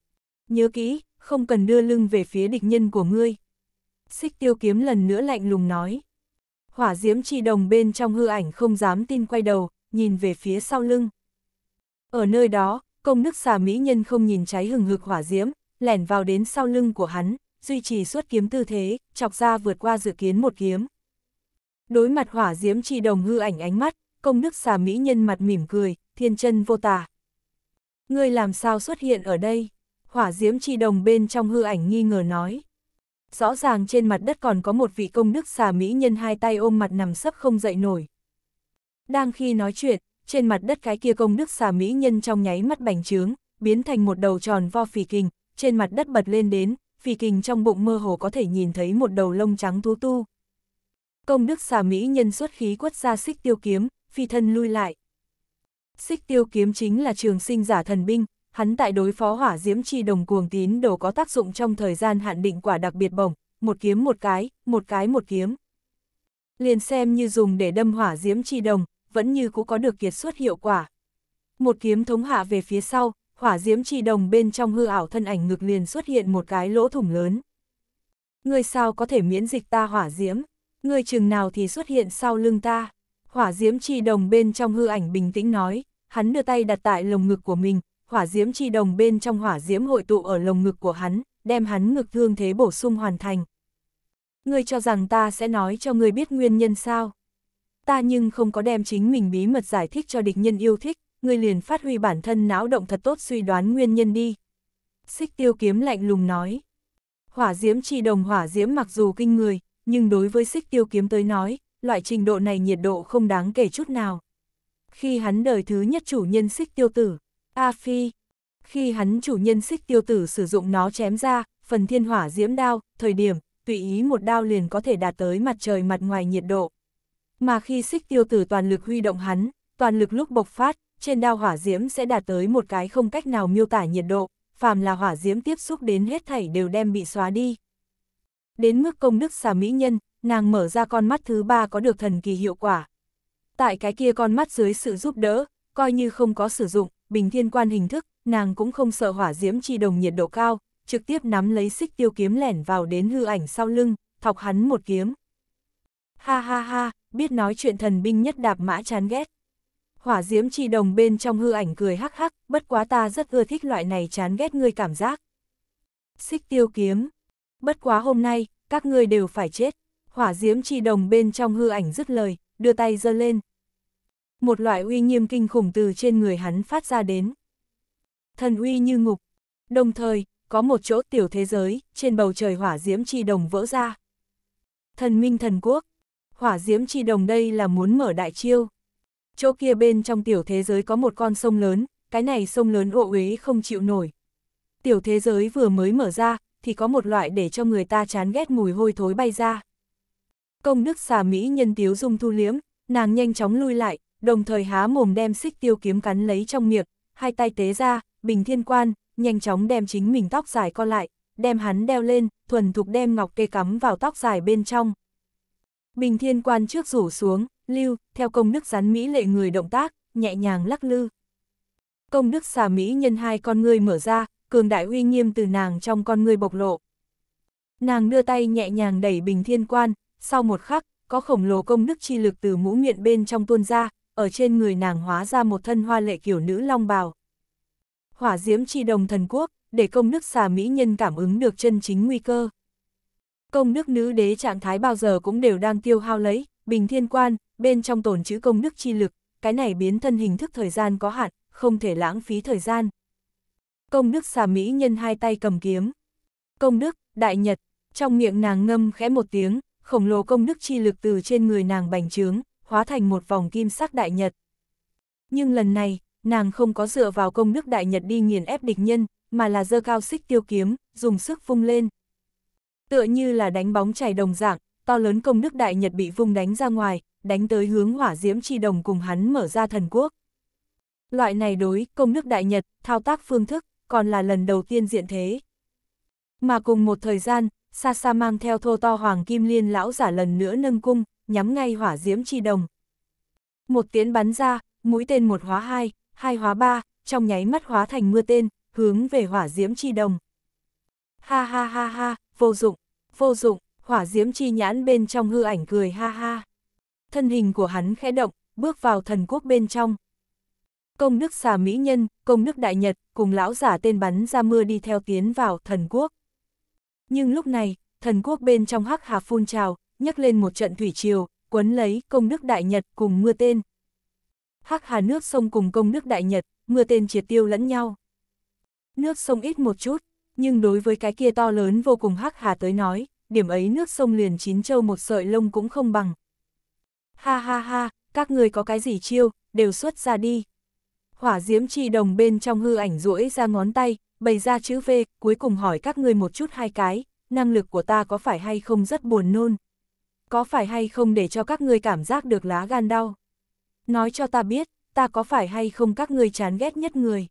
A: Nhớ kỹ, không cần đưa lưng về phía địch nhân của ngươi xích tiêu kiếm lần nữa lạnh lùng nói. Hỏa diễm chi đồng bên trong hư ảnh không dám tin quay đầu, nhìn về phía sau lưng. Ở nơi đó, công đức xà mỹ nhân không nhìn cháy hừng hực hỏa diễm, lẻn vào đến sau lưng của hắn, duy trì suốt kiếm tư thế, chọc ra vượt qua dự kiến một kiếm. Đối mặt hỏa diễm chi đồng hư ảnh ánh mắt, công đức xà mỹ nhân mặt mỉm cười, thiên chân vô tả. Ngươi làm sao xuất hiện ở đây? Hỏa diễm chi đồng bên trong hư ảnh nghi ngờ nói rõ ràng trên mặt đất còn có một vị công đức xà mỹ nhân hai tay ôm mặt nằm sấp không dậy nổi. Đang khi nói chuyện, trên mặt đất cái kia công đức xà mỹ nhân trong nháy mắt bành trướng, biến thành một đầu tròn vo phì kình, trên mặt đất bật lên đến, phì kình trong bụng mơ hồ có thể nhìn thấy một đầu lông trắng tú tu. Công đức xà mỹ nhân xuất khí quất ra xích tiêu kiếm, phi thân lui lại. Xích tiêu kiếm chính là trường sinh giả thần binh, hắn tại đối phó hỏa diễm chi đồng cuồng tín đồ có tác dụng trong thời gian hạn định quả đặc biệt bổng, một kiếm một cái, một cái một kiếm. Liền xem như dùng để đâm hỏa diễm chi đồng, vẫn như cũng có được kiệt xuất hiệu quả. Một kiếm thống hạ về phía sau, hỏa diễm chi đồng bên trong hư ảo thân ảnh ngực liền xuất hiện một cái lỗ thủng lớn. người sao có thể miễn dịch ta hỏa diễm, người chừng nào thì xuất hiện sau lưng ta. Hỏa diễm chi đồng bên trong hư ảnh bình tĩnh nói, hắn đưa tay đặt tại lồng ngực của mình, hỏa diễm chi đồng bên trong hỏa diễm hội tụ ở lồng ngực của hắn, đem hắn ngực thương thế bổ sung hoàn thành. Ngươi cho rằng ta sẽ nói cho ngươi biết nguyên nhân sao? Ta nhưng không có đem chính mình bí mật giải thích cho địch nhân yêu thích, ngươi liền phát huy bản thân não động thật tốt suy đoán nguyên nhân đi. Xích tiêu kiếm lạnh lùng nói. Hỏa diễm chi đồng hỏa diễm mặc dù kinh người, nhưng đối với xích tiêu kiếm tới nói, loại trình độ này nhiệt độ không đáng kể chút nào. Khi hắn đời thứ nhất chủ nhân xích tiêu tử, A phi. Khi hắn chủ nhân xích tiêu tử sử dụng nó chém ra, phần thiên hỏa diễm đao, thời điểm, tùy ý một đao liền có thể đạt tới mặt trời mặt ngoài nhiệt độ. Mà khi xích tiêu tử toàn lực huy động hắn, toàn lực lúc bộc phát, trên đao hỏa diễm sẽ đạt tới một cái không cách nào miêu tả nhiệt độ, phàm là hỏa diễm tiếp xúc đến hết thảy đều đem bị xóa đi. Đến mức công đức xà mỹ nhân, nàng mở ra con mắt thứ ba có được thần kỳ hiệu quả. Tại cái kia con mắt dưới sự giúp đỡ, coi như không có sử dụng, bình thiên quan hình thức, nàng cũng không sợ hỏa diễm chi đồng nhiệt độ cao, trực tiếp nắm lấy xích tiêu kiếm lẻn vào đến hư ảnh sau lưng, thọc hắn một kiếm. Ha ha ha, biết nói chuyện thần binh nhất đạp mã chán ghét. Hỏa diễm chi đồng bên trong hư ảnh cười hắc hắc, bất quá ta rất ưa thích loại này chán ghét ngươi cảm giác. Xích tiêu kiếm, bất quá hôm nay, các ngươi đều phải chết. Hỏa diễm chi đồng bên trong hư ảnh dứt lời, đưa tay giơ lên, một loại uy nghiêm kinh khủng từ trên người hắn phát ra đến. Thần uy như ngục, đồng thời, có một chỗ tiểu thế giới, trên bầu trời hỏa diễm chi đồng vỡ ra. Thần minh thần quốc, hỏa diễm chi đồng đây là muốn mở đại chiêu. Chỗ kia bên trong tiểu thế giới có một con sông lớn, cái này sông lớn ộ uế không chịu nổi. Tiểu thế giới vừa mới mở ra, thì có một loại để cho người ta chán ghét mùi hôi thối bay ra. Công đức xà Mỹ nhân tiếu dung thu liếm, nàng nhanh chóng lui lại, đồng thời há mồm đem xích tiêu kiếm cắn lấy trong miệng, hai tay tế ra, bình thiên quan, nhanh chóng đem chính mình tóc dài co lại, đem hắn đeo lên, thuần thục đem ngọc kê cắm vào tóc dài bên trong. Bình thiên quan trước rủ xuống, lưu, theo công đức rắn Mỹ lệ người động tác, nhẹ nhàng lắc lư. Công đức xà Mỹ nhân hai con ngươi mở ra, cường đại uy nghiêm từ nàng trong con ngươi bộc lộ. Nàng đưa tay nhẹ nhàng đẩy bình thiên quan, sau một khắc, có khổng lồ công đức chi lực từ mũ miệng bên trong tuôn ra, ở trên người nàng hóa ra một thân hoa lệ kiểu nữ long bào. Hỏa diễm chi đồng thần quốc, để công đức xà mỹ nhân cảm ứng được chân chính nguy cơ. Công đức nữ đế trạng thái bao giờ cũng đều đang tiêu hao lấy, bình thiên quan, bên trong tồn chữ công đức chi lực, cái này biến thân hình thức thời gian có hạn, không thể lãng phí thời gian. Công đức xà mỹ nhân hai tay cầm kiếm. Công đức, đại nhật, trong miệng nàng ngâm khẽ một tiếng, khổng lồ công đức chi lực từ trên người nàng bành trướng, hóa thành một vòng kim sắc đại nhật. Nhưng lần này, nàng không có dựa vào công đức đại nhật đi nghiền ép địch nhân, mà là dơ cao xích tiêu kiếm, dùng sức vung lên. Tựa như là đánh bóng chảy đồng dạng, to lớn công đức đại nhật bị vung đánh ra ngoài, đánh tới hướng hỏa diễm chi đồng cùng hắn mở ra thần quốc. Loại này đối công đức đại nhật, thao tác phương thức, còn là lần đầu tiên diện thế. Mà cùng một thời gian, xa xa mang theo thô to hoàng kim liên lão giả lần nữa nâng cung, nhắm ngay hỏa diễm chi đồng. Một tiếng bắn ra, mũi tên một hóa hai, hai hóa ba, trong nháy mắt hóa thành mưa tên, hướng về hỏa diễm chi đồng. Ha ha ha ha, vô dụng, vô dụng, hỏa diễm chi nhãn bên trong hư ảnh cười ha ha. Thân hình của hắn khẽ động, bước vào thần quốc bên trong. Công đức xà mỹ nhân, công đức đại nhật, cùng lão giả tên bắn ra mưa đi theo tiến vào thần quốc. Nhưng lúc này, thần quốc bên trong hắc hà phun trào, nhấc lên một trận thủy triều, quấn lấy công nước Đại Nhật cùng mưa tên. Hắc hà nước sông cùng công nước Đại Nhật, mưa tên triệt tiêu lẫn nhau. Nước sông ít một chút, nhưng đối với cái kia to lớn vô cùng hắc hà tới nói, điểm ấy nước sông liền chín châu một sợi lông cũng không bằng. Ha ha ha, các người có cái gì chiêu, đều xuất ra đi. Hỏa diễm chi đồng bên trong hư ảnh duỗi ra ngón tay, bày ra chữ V, cuối cùng hỏi các người một chút hai cái, năng lực của ta có phải hay không rất buồn nôn có phải hay không để cho các ngươi cảm giác được lá gan đau? Nói cho ta biết, ta có phải hay không các ngươi chán ghét nhất người?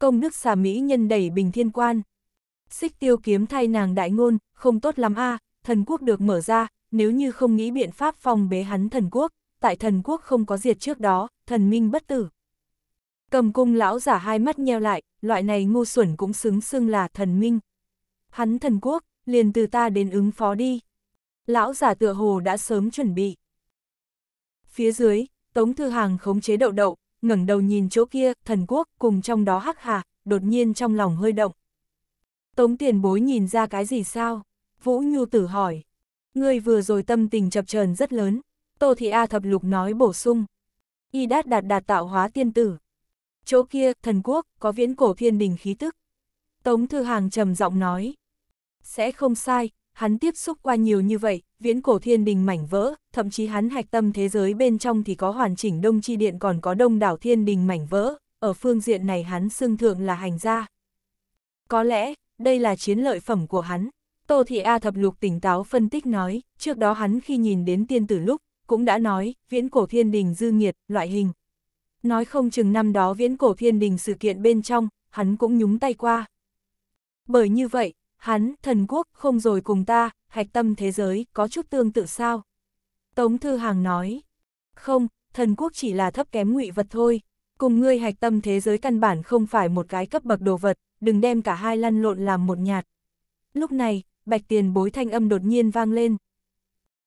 A: Công đức xà Mỹ nhân đẩy bình thiên quan. Xích tiêu kiếm thay nàng đại ngôn, không tốt lắm a à, thần quốc được mở ra, nếu như không nghĩ biện pháp phòng bế hắn thần quốc, tại thần quốc không có diệt trước đó, thần minh bất tử. Cầm cung lão giả hai mắt nheo lại, loại này ngu xuẩn cũng xứng xưng là thần minh. Hắn thần quốc, liền từ ta đến ứng phó đi lão giả tựa hồ đã sớm chuẩn bị. Phía dưới, Tống Thư Hàng khống chế đậu đậu, ngẩng đầu nhìn chỗ kia, thần quốc, cùng trong đó hắc hà, đột nhiên trong lòng hơi động. Tống tiền bối nhìn ra cái gì sao? Vũ Nhu tử hỏi. Ngươi vừa rồi tâm tình chập chờn rất lớn, Tô Thị A thập lục nói bổ sung. Y đát đạt đạt tạo hóa tiên tử. Chỗ kia, thần quốc, có viễn cổ thiên đình khí tức. Tống Thư Hàng trầm giọng nói. Sẽ không sai, hắn tiếp xúc qua nhiều như vậy, viễn cổ thiên đình mảnh vỡ, thậm chí hắn hạch tâm thế giới bên trong thì có hoàn chỉnh đông chi điện còn có đông đảo thiên đình mảnh vỡ, ở phương diện này hắn xương thượng là hành gia. Có lẽ, đây là chiến lợi phẩm của hắn. Tô Thị A Thập Lục tỉnh táo phân tích nói, trước đó hắn khi nhìn đến tiên tử lúc, cũng đã nói, viễn cổ thiên đình dư nghiệt, loại hình. Nói không chừng năm đó viễn cổ thiên đình sự kiện bên trong, hắn cũng nhúng tay qua. Bởi như vậy, Hắn, thần quốc, không rồi cùng ta, hạch tâm thế giới, có chút tương tự sao? Tống Thư Hàng nói, không, thần quốc chỉ là thấp kém ngụy vật thôi, cùng ngươi hạch tâm thế giới căn bản không phải một cái cấp bậc đồ vật, đừng đem cả hai lăn lộn làm một nhạt. Lúc này, bạch tiền bối thanh âm đột nhiên vang lên.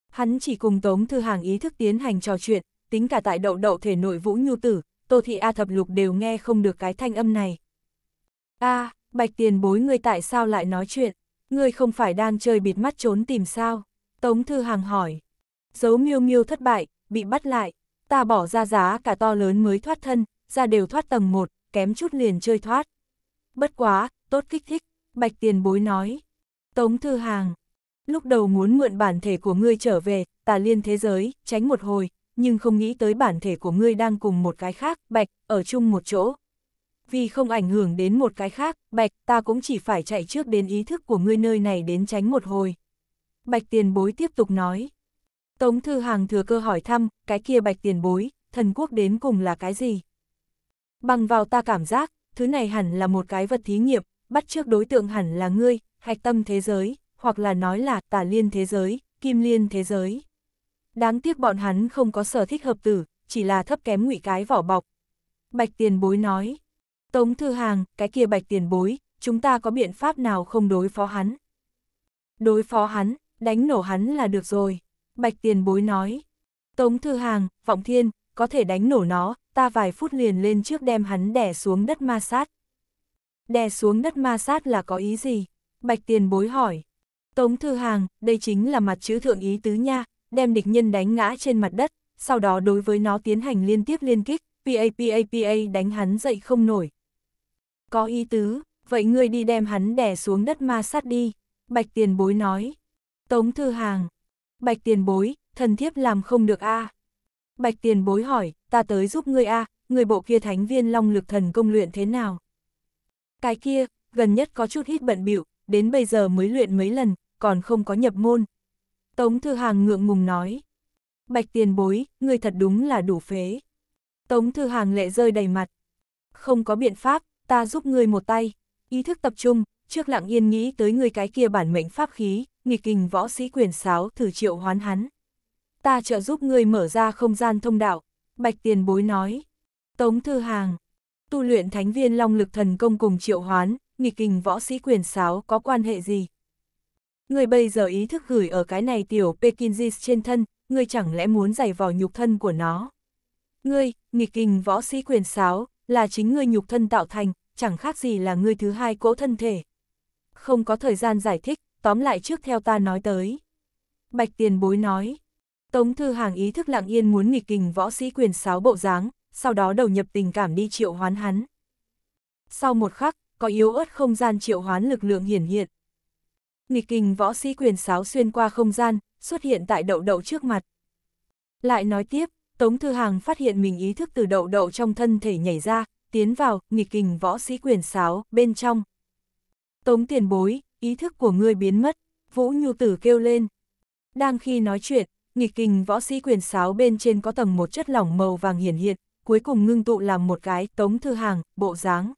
A: Hắn chỉ cùng Tống Thư Hàng ý thức tiến hành trò chuyện, tính cả tại đậu đậu thể nội vũ nhu tử, Tô Thị A Thập Lục đều nghe không được cái thanh âm này. A, à, Bạch tiền bối ngươi tại sao lại nói chuyện, ngươi không phải đang chơi bịt mắt trốn tìm sao? Tống Thư Hàng hỏi. Dấu miêu miêu thất bại, bị bắt lại, ta bỏ ra giá cả to lớn mới thoát thân, ra đều thoát tầng 1, kém chút liền chơi thoát. Bất quá, tốt kích thích, bạch tiền bối nói. Tống Thư Hàng, lúc đầu muốn mượn bản thể của ngươi trở về, tà liên thế giới, tránh một hồi, nhưng không nghĩ tới bản thể của ngươi đang cùng một cái khác, bạch, ở chung một chỗ, vì không ảnh hưởng đến một cái khác, bạch, ta cũng chỉ phải chạy trước đến ý thức của ngươi nơi này đến tránh một hồi. Bạch tiền bối tiếp tục nói. Tống Thư Hàng thừa cơ hỏi thăm, cái kia bạch tiền bối, thần quốc đến cùng là cái gì? Bằng vào ta cảm giác, thứ này hẳn là một cái vật thí nghiệm, bắt trước đối tượng hẳn là ngươi, hạch tâm thế giới, hoặc là nói là tà liên thế giới, kim liên thế giới. Đáng tiếc bọn hắn không có sở thích hợp tử, chỉ là thấp kém ngụy cái vỏ bọc. Bạch tiền bối nói. Tống Thư Hàng, cái kia bạch tiền bối, chúng ta có biện pháp nào không đối phó hắn? Đối phó hắn, đánh nổ hắn là được rồi. Bạch tiền bối nói. Tống Thư Hàng, Vọng Thiên, có thể đánh nổ nó, ta vài phút liền lên trước đem hắn đè xuống đất ma sát. Đè xuống đất ma sát là có ý gì? Bạch tiền bối hỏi. Tống Thư Hàng, đây chính là mặt chữ thượng ý tứ nha, đem địch nhân đánh ngã trên mặt đất, sau đó đối với nó tiến hành liên tiếp liên kích, PAPAPA đánh hắn dậy không nổi, có ý tứ, vậy ngươi đi đem hắn đè xuống đất ma sát đi. Bạch tiền bối nói. Tống thư hàng. Bạch tiền bối, thần thiếp làm không được a à. Bạch tiền bối hỏi, ta tới giúp ngươi a à, người bộ kia thánh viên long lực thần công luyện thế nào? Cái kia, gần nhất có chút hít bận bịu đến bây giờ mới luyện mấy lần, còn không có nhập môn. Tống Thư Hàng ngượng ngùng nói. Bạch tiền bối, người thật đúng là đủ phế. Tống Thư Hàng lệ rơi đầy mặt. Không có biện pháp, ta giúp ngươi một tay. Ý thức tập trung, trước lặng yên nghĩ tới người cái kia bản mệnh pháp khí, nghịch kình võ sĩ quyền sáo thử triệu hoán hắn. Ta trợ giúp ngươi mở ra không gian thông đạo, bạch tiền bối nói. Tống thư hàng, tu luyện thánh viên long lực thần công cùng triệu hoán, nghịch kình võ sĩ quyền sáo có quan hệ gì? Người bây giờ ý thức gửi ở cái này tiểu pekinzis trên thân, ngươi chẳng lẽ muốn giày vò nhục thân của nó? Ngươi, nghịch kình võ sĩ quyền sáo, là chính ngươi nhục thân tạo thành, chẳng khác gì là ngươi thứ hai cỗ thân thể. Không có thời gian giải thích, tóm lại trước theo ta nói tới. Bạch tiền bối nói, Tống Thư Hàng ý thức lặng yên muốn nghịch kình võ sĩ quyền sáo bộ dáng, sau đó đầu nhập tình cảm đi triệu hoán hắn. Sau một khắc, có yếu ớt không gian triệu hoán lực lượng hiển hiện. Nghịch kình võ sĩ quyền sáo xuyên qua không gian, xuất hiện tại đậu đậu trước mặt. Lại nói tiếp, Tống Thư Hàng phát hiện mình ý thức từ đậu đậu trong thân thể nhảy ra, tiến vào, nghịch kình võ sĩ quyền sáo, bên trong. Tống tiền bối, ý thức của ngươi biến mất, Vũ Nhu Tử kêu lên. Đang khi nói chuyện, nghịch kình võ sĩ quyền sáo bên trên có tầng một chất lỏng màu vàng hiển hiện, cuối cùng ngưng tụ làm một cái Tống Thư Hàng, bộ dáng.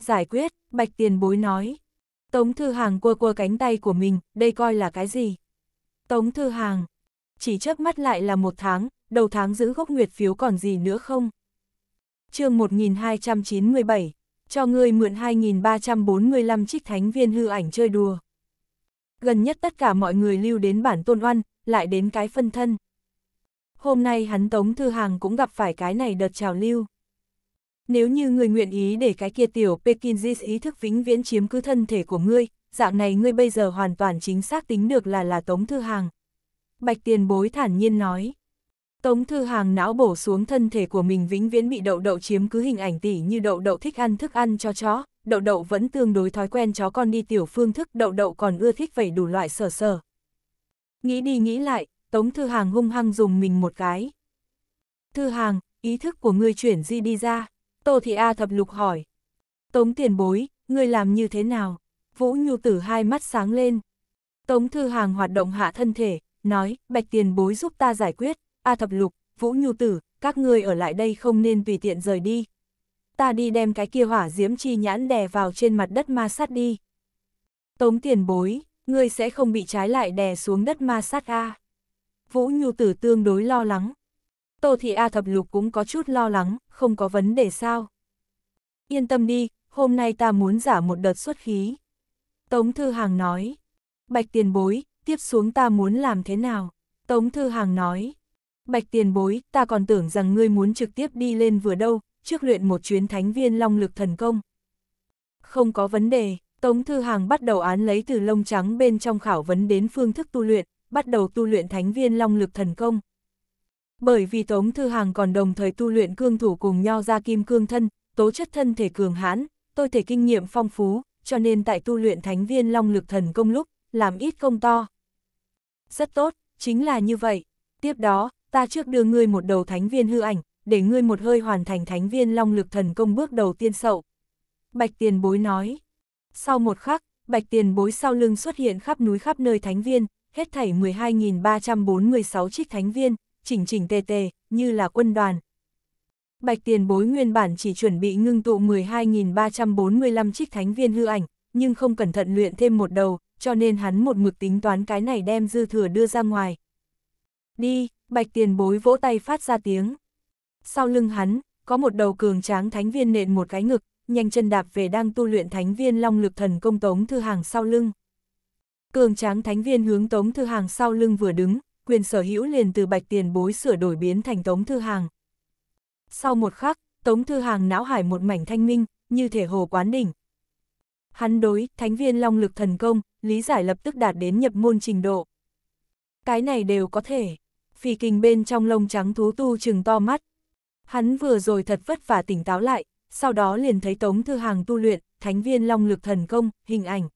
A: Giải quyết, Bạch Tiền Bối nói. Tống Thư Hàng quơ quơ cánh tay của mình, đây coi là cái gì? Tống Thư Hàng. Chỉ chớp mắt lại là một tháng, đầu tháng giữ gốc nguyệt phiếu còn gì nữa không? chương 1297, cho ngươi mượn 2345 trích thánh viên hư ảnh chơi đùa. Gần nhất tất cả mọi người lưu đến bản tôn oan, lại đến cái phân thân. Hôm nay hắn Tống Thư Hàng cũng gặp phải cái này đợt trào lưu. Nếu như người nguyện ý để cái kia tiểu Pekinjis ý thức vĩnh viễn chiếm cứ thân thể của ngươi, dạng này ngươi bây giờ hoàn toàn chính xác tính được là là Tống Thư Hàng. Bạch Tiền Bối thản nhiên nói. Tống Thư Hàng não bổ xuống thân thể của mình vĩnh viễn bị đậu đậu chiếm cứ hình ảnh tỉ như đậu đậu thích ăn thức ăn cho chó, đậu đậu vẫn tương đối thói quen chó con đi tiểu phương thức đậu đậu còn ưa thích vẩy đủ loại sở sở Nghĩ đi nghĩ lại, Tống Thư Hàng hung hăng dùng mình một cái. Thư Hàng, ý thức của ngươi chuyển di đi ra, Tô Thị A thập lục hỏi. Tống tiền bối, ngươi làm như thế nào? Vũ Nhu Tử hai mắt sáng lên. Tống Thư Hàng hoạt động hạ thân thể, nói, bạch tiền bối giúp ta giải quyết. A Thập Lục, Vũ Nhu Tử, các ngươi ở lại đây không nên tùy tiện rời đi. Ta đi đem cái kia hỏa diễm chi nhãn đè vào trên mặt đất ma sát đi. Tống tiền bối, ngươi sẽ không bị trái lại đè xuống đất ma sát A. Vũ Nhu Tử tương đối lo lắng. Tô Thị A Thập Lục cũng có chút lo lắng, không có vấn đề sao. Yên tâm đi, hôm nay ta muốn giả một đợt xuất khí. Tống Thư Hàng nói. Bạch tiền bối, tiếp xuống ta muốn làm thế nào? Tống Thư Hàng nói bạch tiền bối, ta còn tưởng rằng ngươi muốn trực tiếp đi lên vừa đâu, trước luyện một chuyến thánh viên long lực thần công. Không có vấn đề, Tống Thư Hàng bắt đầu án lấy từ lông trắng bên trong khảo vấn đến phương thức tu luyện, bắt đầu tu luyện thánh viên long lực thần công. Bởi vì Tống Thư Hàng còn đồng thời tu luyện cương thủ cùng nho ra kim cương thân, tố chất thân thể cường hãn, tôi thể kinh nghiệm phong phú, cho nên tại tu luyện thánh viên long lực thần công lúc, làm ít công to. Rất tốt, chính là như vậy. Tiếp đó, ta trước đưa ngươi một đầu thánh viên hư ảnh, để ngươi một hơi hoàn thành thánh viên long lực thần công bước đầu tiên sậu. Bạch tiền bối nói. Sau một khắc, bạch tiền bối sau lưng xuất hiện khắp núi khắp nơi thánh viên, hết thảy 12.346 trích thánh viên, chỉnh chỉnh tề tề, như là quân đoàn. Bạch tiền bối nguyên bản chỉ chuẩn bị ngưng tụ 12.345 trích thánh viên hư ảnh, nhưng không cẩn thận luyện thêm một đầu, cho nên hắn một mực tính toán cái này đem dư thừa đưa ra ngoài. Đi, bạch tiền bối vỗ tay phát ra tiếng. Sau lưng hắn, có một đầu cường tráng thánh viên nện một cái ngực, nhanh chân đạp về đang tu luyện thánh viên long lực thần công tống thư hàng sau lưng. Cường tráng thánh viên hướng tống thư hàng sau lưng vừa đứng, quyền sở hữu liền từ bạch tiền bối sửa đổi biến thành tống thư hàng. Sau một khắc, tống thư hàng não hải một mảnh thanh minh, như thể hồ quán đỉnh. Hắn đối, thánh viên long lực thần công, lý giải lập tức đạt đến nhập môn trình độ. Cái này đều có thể phi kinh bên trong lông trắng thú tu chừng to mắt. Hắn vừa rồi thật vất vả tỉnh táo lại, sau đó liền thấy Tống Thư Hàng tu luyện, thánh viên long lực thần công, hình ảnh.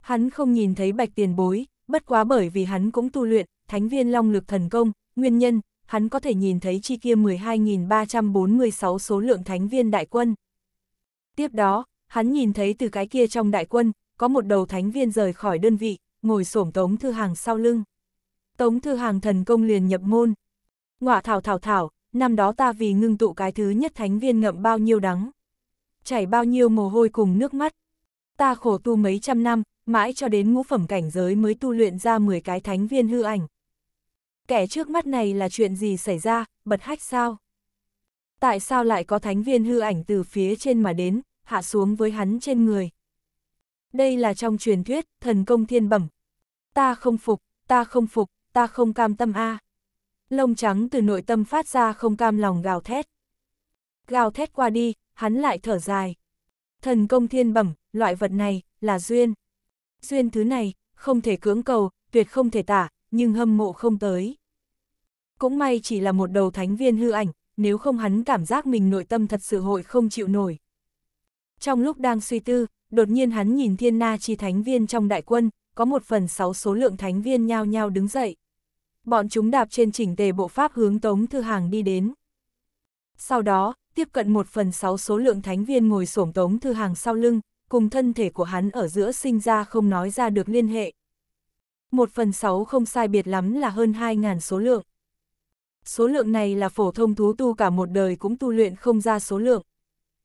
A: Hắn không nhìn thấy bạch tiền bối, bất quá bởi vì hắn cũng tu luyện, thánh viên long lực thần công, nguyên nhân, hắn có thể nhìn thấy chi kia 12.346 số lượng thánh viên đại quân. Tiếp đó, hắn nhìn thấy từ cái kia trong đại quân, có một đầu thánh viên rời khỏi đơn vị, ngồi xổm Tống Thư Hàng sau lưng. Tống Thư Hàng thần công liền nhập môn. Ngọa thảo thảo thảo, năm đó ta vì ngưng tụ cái thứ nhất thánh viên ngậm bao nhiêu đắng. Chảy bao nhiêu mồ hôi cùng nước mắt. Ta khổ tu mấy trăm năm, mãi cho đến ngũ phẩm cảnh giới mới tu luyện ra 10 cái thánh viên hư ảnh. Kẻ trước mắt này là chuyện gì xảy ra, bật hách sao? Tại sao lại có thánh viên hư ảnh từ phía trên mà đến, hạ xuống với hắn trên người? Đây là trong truyền thuyết, thần công thiên bẩm. Ta không phục, ta không phục, ta không cam tâm a. Lông trắng từ nội tâm phát ra không cam lòng gào thét. Gào thét qua đi, hắn lại thở dài. Thần công thiên bẩm, loại vật này, là duyên. Duyên thứ này, không thể cưỡng cầu, tuyệt không thể tả, nhưng hâm mộ không tới. Cũng may chỉ là một đầu thánh viên hư ảnh, nếu không hắn cảm giác mình nội tâm thật sự hội không chịu nổi. Trong lúc đang suy tư, đột nhiên hắn nhìn thiên na chi thánh viên trong đại quân, có một phần sáu số lượng thánh viên nhao nhao đứng dậy bọn chúng đạp trên chỉnh tề bộ pháp hướng Tống Thư Hàng đi đến. Sau đó, tiếp cận một phần sáu số lượng thánh viên ngồi xổm Tống Thư Hàng sau lưng, cùng thân thể của hắn ở giữa sinh ra không nói ra được liên hệ. Một phần sáu không sai biệt lắm là hơn hai ngàn số lượng. Số lượng này là phổ thông thú tu cả một đời cũng tu luyện không ra số lượng.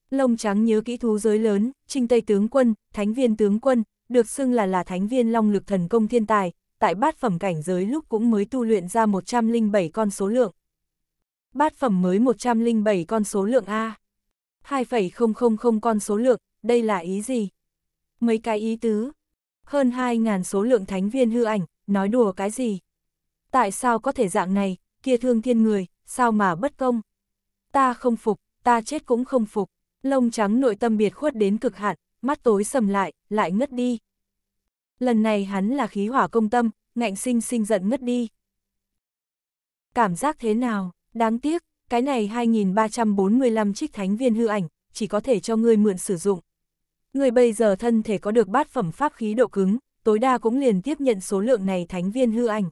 A: Lông trắng nhớ kỹ thú giới lớn, trinh tây tướng quân, thánh viên tướng quân, được xưng là là thánh viên long lực thần công thiên tài, tại bát phẩm cảnh giới lúc cũng mới tu luyện ra 107 con số lượng. Bát phẩm mới 107 con số lượng A. 2,000 con số lượng, đây là ý gì? Mấy cái ý tứ? Hơn 2.000 số lượng thánh viên hư ảnh, nói đùa cái gì? Tại sao có thể dạng này, kia thương thiên người, sao mà bất công? Ta không phục, ta chết cũng không phục. Lông trắng nội tâm biệt khuất đến cực hạn, mắt tối sầm lại, lại ngất đi lần này hắn là khí hỏa công tâm, ngạnh sinh sinh giận ngất đi. Cảm giác thế nào, đáng tiếc, cái này 2345 trích thánh viên hư ảnh, chỉ có thể cho ngươi mượn sử dụng. Ngươi bây giờ thân thể có được bát phẩm pháp khí độ cứng, tối đa cũng liền tiếp nhận số lượng này thánh viên hư ảnh.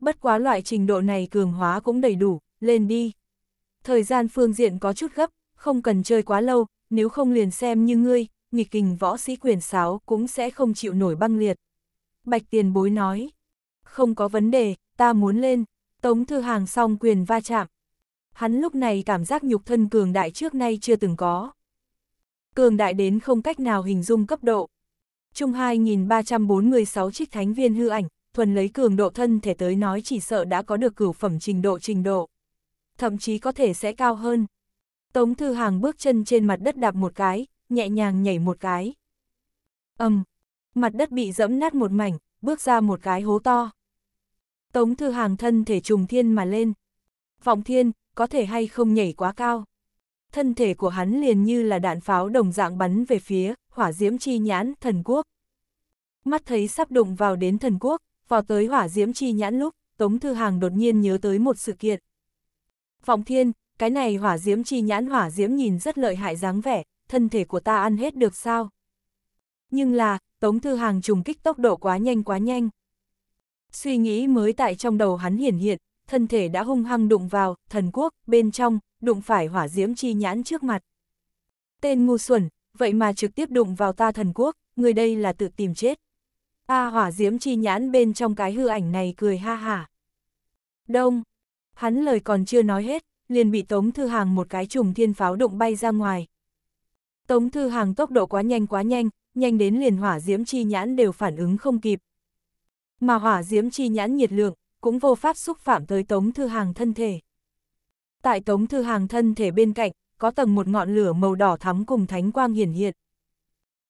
A: Bất quá loại trình độ này cường hóa cũng đầy đủ, lên đi. Thời gian phương diện có chút gấp, không cần chơi quá lâu, nếu không liền xem như ngươi, nghịch kình võ sĩ quyền sáo cũng sẽ không chịu nổi băng liệt. Bạch tiền bối nói, không có vấn đề, ta muốn lên, tống thư hàng song quyền va chạm. Hắn lúc này cảm giác nhục thân cường đại trước nay chưa từng có. Cường đại đến không cách nào hình dung cấp độ. Trung 2346 trích thánh viên hư ảnh, thuần lấy cường độ thân thể tới nói chỉ sợ đã có được cửu phẩm trình độ trình độ. Thậm chí có thể sẽ cao hơn. Tống Thư Hàng bước chân trên mặt đất đạp một cái, nhẹ nhàng nhảy một cái. ầm, um, mặt đất bị dẫm nát một mảnh, bước ra một cái hố to. Tống Thư Hàng thân thể trùng thiên mà lên. Vọng thiên, có thể hay không nhảy quá cao. Thân thể của hắn liền như là đạn pháo đồng dạng bắn về phía, hỏa diễm chi nhãn, thần quốc. Mắt thấy sắp đụng vào đến thần quốc, vào tới hỏa diễm chi nhãn lúc, Tống Thư Hàng đột nhiên nhớ tới một sự kiện. Vọng thiên, cái này hỏa diễm chi nhãn hỏa diễm nhìn rất lợi hại dáng vẻ, thân thể của ta ăn hết được sao? Nhưng là, Tống Thư Hàng trùng kích tốc độ quá nhanh quá nhanh. Suy nghĩ mới tại trong đầu hắn hiển hiện, thân thể đã hung hăng đụng vào, thần quốc, bên trong, đụng phải hỏa diễm chi nhãn trước mặt. Tên ngu xuẩn, vậy mà trực tiếp đụng vào ta thần quốc, người đây là tự tìm chết. ta hỏa diễm chi nhãn bên trong cái hư ảnh này cười ha hả. Đông, hắn lời còn chưa nói hết, liền bị Tống Thư Hàng một cái trùng thiên pháo đụng bay ra ngoài, Tống Thư Hàng tốc độ quá nhanh quá nhanh, nhanh đến liền hỏa diễm chi nhãn đều phản ứng không kịp. Mà hỏa diễm chi nhãn nhiệt lượng, cũng vô pháp xúc phạm tới Tống Thư Hàng thân thể. Tại Tống Thư Hàng thân thể bên cạnh, có tầng một ngọn lửa màu đỏ thắm cùng thánh quang hiển hiện.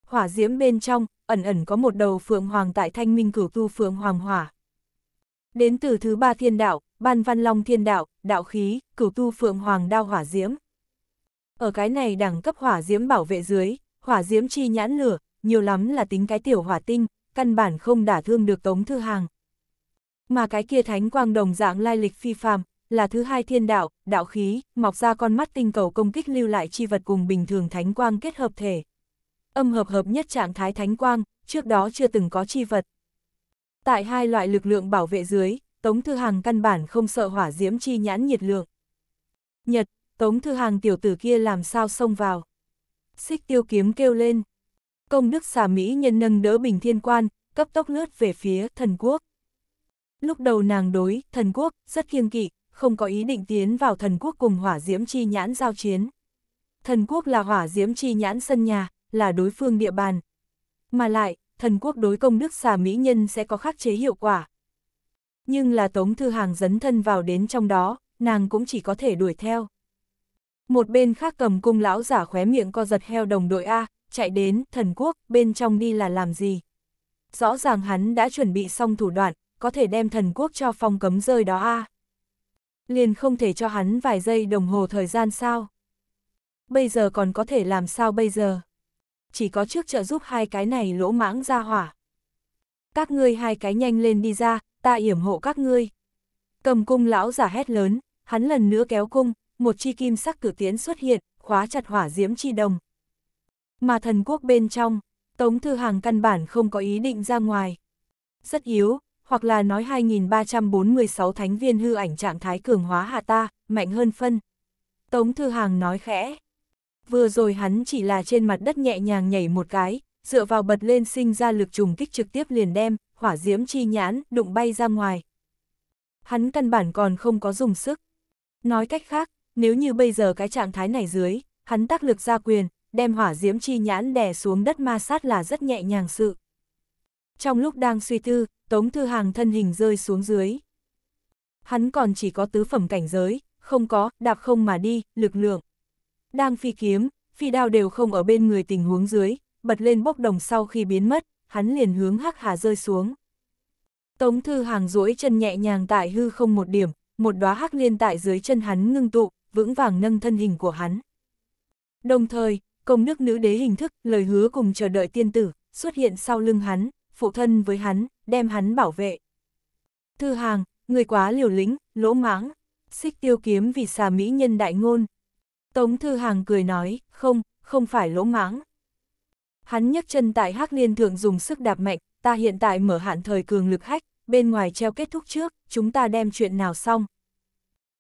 A: Hỏa diễm bên trong, ẩn ẩn có một đầu phượng hoàng tại thanh minh cửu tu phượng hoàng hỏa. Đến từ thứ ba thiên đạo, ban văn long thiên đạo, đạo khí, cửu tu phượng hoàng đao hỏa diễm. Ở cái này đẳng cấp hỏa diễm bảo vệ dưới, hỏa diễm chi nhãn lửa, nhiều lắm là tính cái tiểu hỏa tinh, căn bản không đả thương được Tống Thư Hàng. Mà cái kia thánh quang đồng dạng lai lịch phi phàm, là thứ hai thiên đạo, đạo khí, mọc ra con mắt tinh cầu công kích lưu lại chi vật cùng bình thường thánh quang kết hợp thể. Âm hợp hợp nhất trạng thái thánh quang, trước đó chưa từng có chi vật. Tại hai loại lực lượng bảo vệ dưới, Tống Thư Hàng căn bản không sợ hỏa diễm chi nhãn nhiệt lượng. Nhật, Tống Thư Hàng tiểu tử kia làm sao xông vào. Xích tiêu kiếm kêu lên. Công đức xà Mỹ nhân nâng đỡ bình thiên quan, cấp tốc lướt về phía thần quốc. Lúc đầu nàng đối, thần quốc, rất kiêng kỵ, không có ý định tiến vào thần quốc cùng hỏa diễm chi nhãn giao chiến. Thần quốc là hỏa diễm chi nhãn sân nhà, là đối phương địa bàn. Mà lại, thần quốc đối công đức xà mỹ nhân sẽ có khắc chế hiệu quả. Nhưng là Tống Thư Hàng dấn thân vào đến trong đó, nàng cũng chỉ có thể đuổi theo. Một bên khác cầm cung lão giả khóe miệng co giật heo đồng đội A, chạy đến, thần quốc, bên trong đi là làm gì? Rõ ràng hắn đã chuẩn bị xong thủ đoạn, có thể đem thần quốc cho phong cấm rơi đó A. Liền không thể cho hắn vài giây đồng hồ thời gian sao? Bây giờ còn có thể làm sao bây giờ? Chỉ có trước trợ giúp hai cái này lỗ mãng ra hỏa. Các ngươi hai cái nhanh lên đi ra, ta yểm hộ các ngươi. Cầm cung lão giả hét lớn, hắn lần nữa kéo cung, một chi kim sắc cử tiến xuất hiện, khóa chặt hỏa diễm chi đồng. Mà thần quốc bên trong, Tống Thư Hàng căn bản không có ý định ra ngoài. Rất yếu, hoặc là nói 2346 thánh viên hư ảnh trạng thái cường hóa hạ ta, mạnh hơn phân. Tống Thư Hàng nói khẽ. Vừa rồi hắn chỉ là trên mặt đất nhẹ nhàng nhảy một cái, dựa vào bật lên sinh ra lực trùng kích trực tiếp liền đem, hỏa diễm chi nhãn, đụng bay ra ngoài. Hắn căn bản còn không có dùng sức. Nói cách khác, nếu như bây giờ cái trạng thái này dưới, hắn tác lực ra quyền, đem hỏa diễm chi nhãn đè xuống đất ma sát là rất nhẹ nhàng sự. Trong lúc đang suy tư, Tống Thư Hàng thân hình rơi xuống dưới. Hắn còn chỉ có tứ phẩm cảnh giới, không có, đạp không mà đi, lực lượng. Đang phi kiếm, phi đao đều không ở bên người tình huống dưới, bật lên bốc đồng sau khi biến mất, hắn liền hướng hắc hà rơi xuống. Tống Thư Hàng duỗi chân nhẹ nhàng tại hư không một điểm, một đóa hắc liên tại dưới chân hắn ngưng tụ, vững vàng nâng thân hình của hắn. Đồng thời, công đức nữ đế hình thức, lời hứa cùng chờ đợi tiên tử, xuất hiện sau lưng hắn, phụ thân với hắn, đem hắn bảo vệ. Thư hàng, người quá liều lĩnh, lỗ mãng, xích tiêu kiếm vì xà mỹ nhân đại ngôn. Tống Thư hàng cười nói, không, không phải lỗ mãng. Hắn nhấc chân tại hắc liên thượng dùng sức đạp mạnh, ta hiện tại mở hạn thời cường lực hách, bên ngoài treo kết thúc trước, chúng ta đem chuyện nào xong,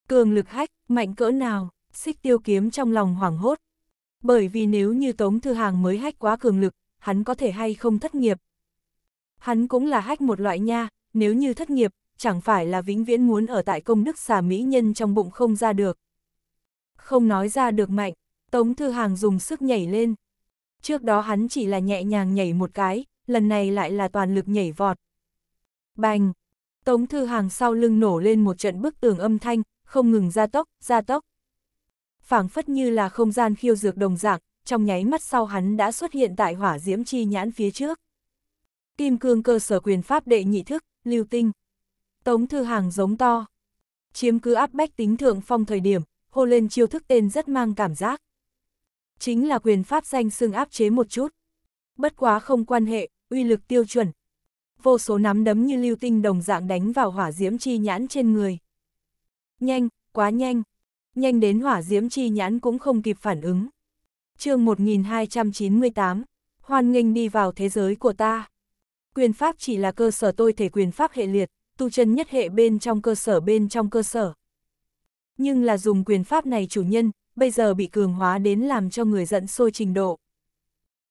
A: Cường lực hách, mạnh cỡ nào, xích tiêu kiếm trong lòng hoảng hốt. Bởi vì nếu như Tống Thư Hàng mới hách quá cường lực, hắn có thể hay không thất nghiệp. Hắn cũng là hách một loại nha, nếu như thất nghiệp, chẳng phải là vĩnh viễn muốn ở tại công đức xà mỹ nhân trong bụng không ra được. Không nói ra được mạnh, Tống Thư Hàng dùng sức nhảy lên. Trước đó hắn chỉ là nhẹ nhàng nhảy một cái, lần này lại là toàn lực nhảy vọt. Bành! Tống Thư Hàng sau lưng nổ lên một trận bức tường âm thanh, không ngừng gia tốc, gia tốc. phảng phất như là không gian khiêu dược đồng dạng, trong nháy mắt sau hắn đã xuất hiện tại hỏa diễm chi nhãn phía trước. Kim cương cơ sở quyền pháp đệ nhị thức, lưu tinh. Tống thư hàng giống to. Chiếm cứ áp bách tính thượng phong thời điểm, hô lên chiêu thức tên rất mang cảm giác. Chính là quyền pháp danh xưng áp chế một chút. Bất quá không quan hệ, uy lực tiêu chuẩn. Vô số nắm đấm như lưu tinh đồng dạng đánh vào hỏa diễm chi nhãn trên người. Nhanh, quá nhanh. Nhanh đến hỏa diễm chi nhãn cũng không kịp phản ứng. chương 1298, hoan nghênh đi vào thế giới của ta. Quyền pháp chỉ là cơ sở tôi thể quyền pháp hệ liệt, tu chân nhất hệ bên trong cơ sở bên trong cơ sở. Nhưng là dùng quyền pháp này chủ nhân, bây giờ bị cường hóa đến làm cho người giận sôi trình độ.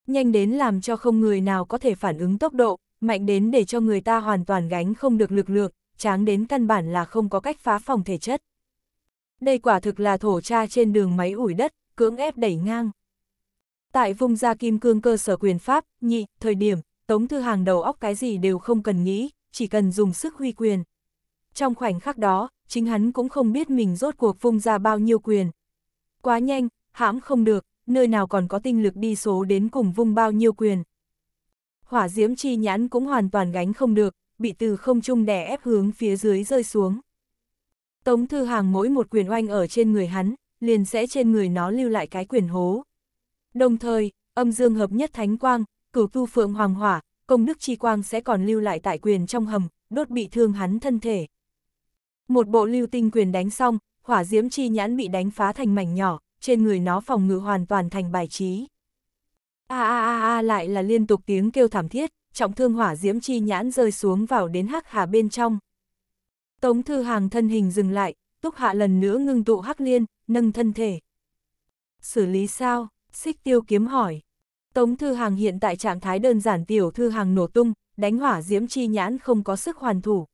A: Nhanh đến làm cho không người nào có thể phản ứng tốc độ, mạnh đến để cho người ta hoàn toàn gánh không được lực lượng tráng đến căn bản là không có cách phá phòng thể chất. Đây quả thực là thổ cha trên đường máy ủi đất, cưỡng ép đẩy ngang. Tại vùng gia kim cương cơ sở quyền pháp, nhị, thời điểm, Tống Thư Hàng đầu óc cái gì đều không cần nghĩ, chỉ cần dùng sức huy quyền. Trong khoảnh khắc đó, chính hắn cũng không biết mình rốt cuộc vung ra bao nhiêu quyền. Quá nhanh, hãm không được, nơi nào còn có tinh lực đi số đến cùng vung bao nhiêu quyền. Hỏa diễm chi nhãn cũng hoàn toàn gánh không được, bị từ không trung đè ép hướng phía dưới rơi xuống. Tống Thư Hàng mỗi một quyền oanh ở trên người hắn, liền sẽ trên người nó lưu lại cái quyền hố. Đồng thời, âm dương hợp nhất thánh quang, cửu tu phượng hoàng hỏa, công đức chi quang sẽ còn lưu lại tại quyền trong hầm, đốt bị thương hắn thân thể. Một bộ lưu tinh quyền đánh xong, hỏa diễm chi nhãn bị đánh phá thành mảnh nhỏ, trên người nó phòng ngự hoàn toàn thành bài trí. A a a a lại là liên tục tiếng kêu thảm thiết, trọng thương hỏa diễm chi nhãn rơi xuống vào đến hắc hà bên trong. Tống Thư Hàng thân hình dừng lại, Túc Hạ lần nữa ngưng tụ hắc liên, nâng thân thể. Xử lý sao? Xích tiêu kiếm hỏi. Tống Thư Hàng hiện tại trạng thái đơn giản tiểu Thư Hàng nổ tung, đánh hỏa diễm chi nhãn không có sức hoàn thủ.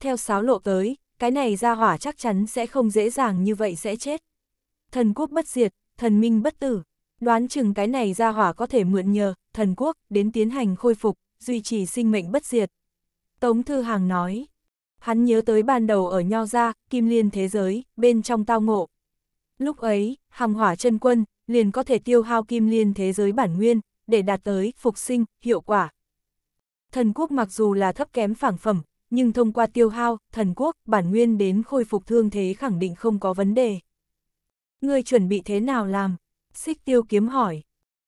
A: Theo sáo lộ tới, cái này ra hỏa chắc chắn sẽ không dễ dàng như vậy sẽ chết. Thần quốc bất diệt, thần minh bất tử, đoán chừng cái này ra hỏa có thể mượn nhờ, thần quốc đến tiến hành khôi phục, duy trì sinh mệnh bất diệt. Tống Thư Hàng nói, hắn nhớ tới ban đầu ở Nho Gia, Kim Liên Thế Giới, bên trong tao ngộ. Lúc ấy, hàng hỏa chân quân liền có thể tiêu hao Kim Liên Thế Giới bản nguyên, để đạt tới phục sinh, hiệu quả. Thần quốc mặc dù là thấp kém phảng phẩm, nhưng thông qua tiêu hao, thần quốc, bản nguyên đến khôi phục thương thế khẳng định không có vấn đề. Ngươi chuẩn bị thế nào làm? Xích tiêu kiếm hỏi.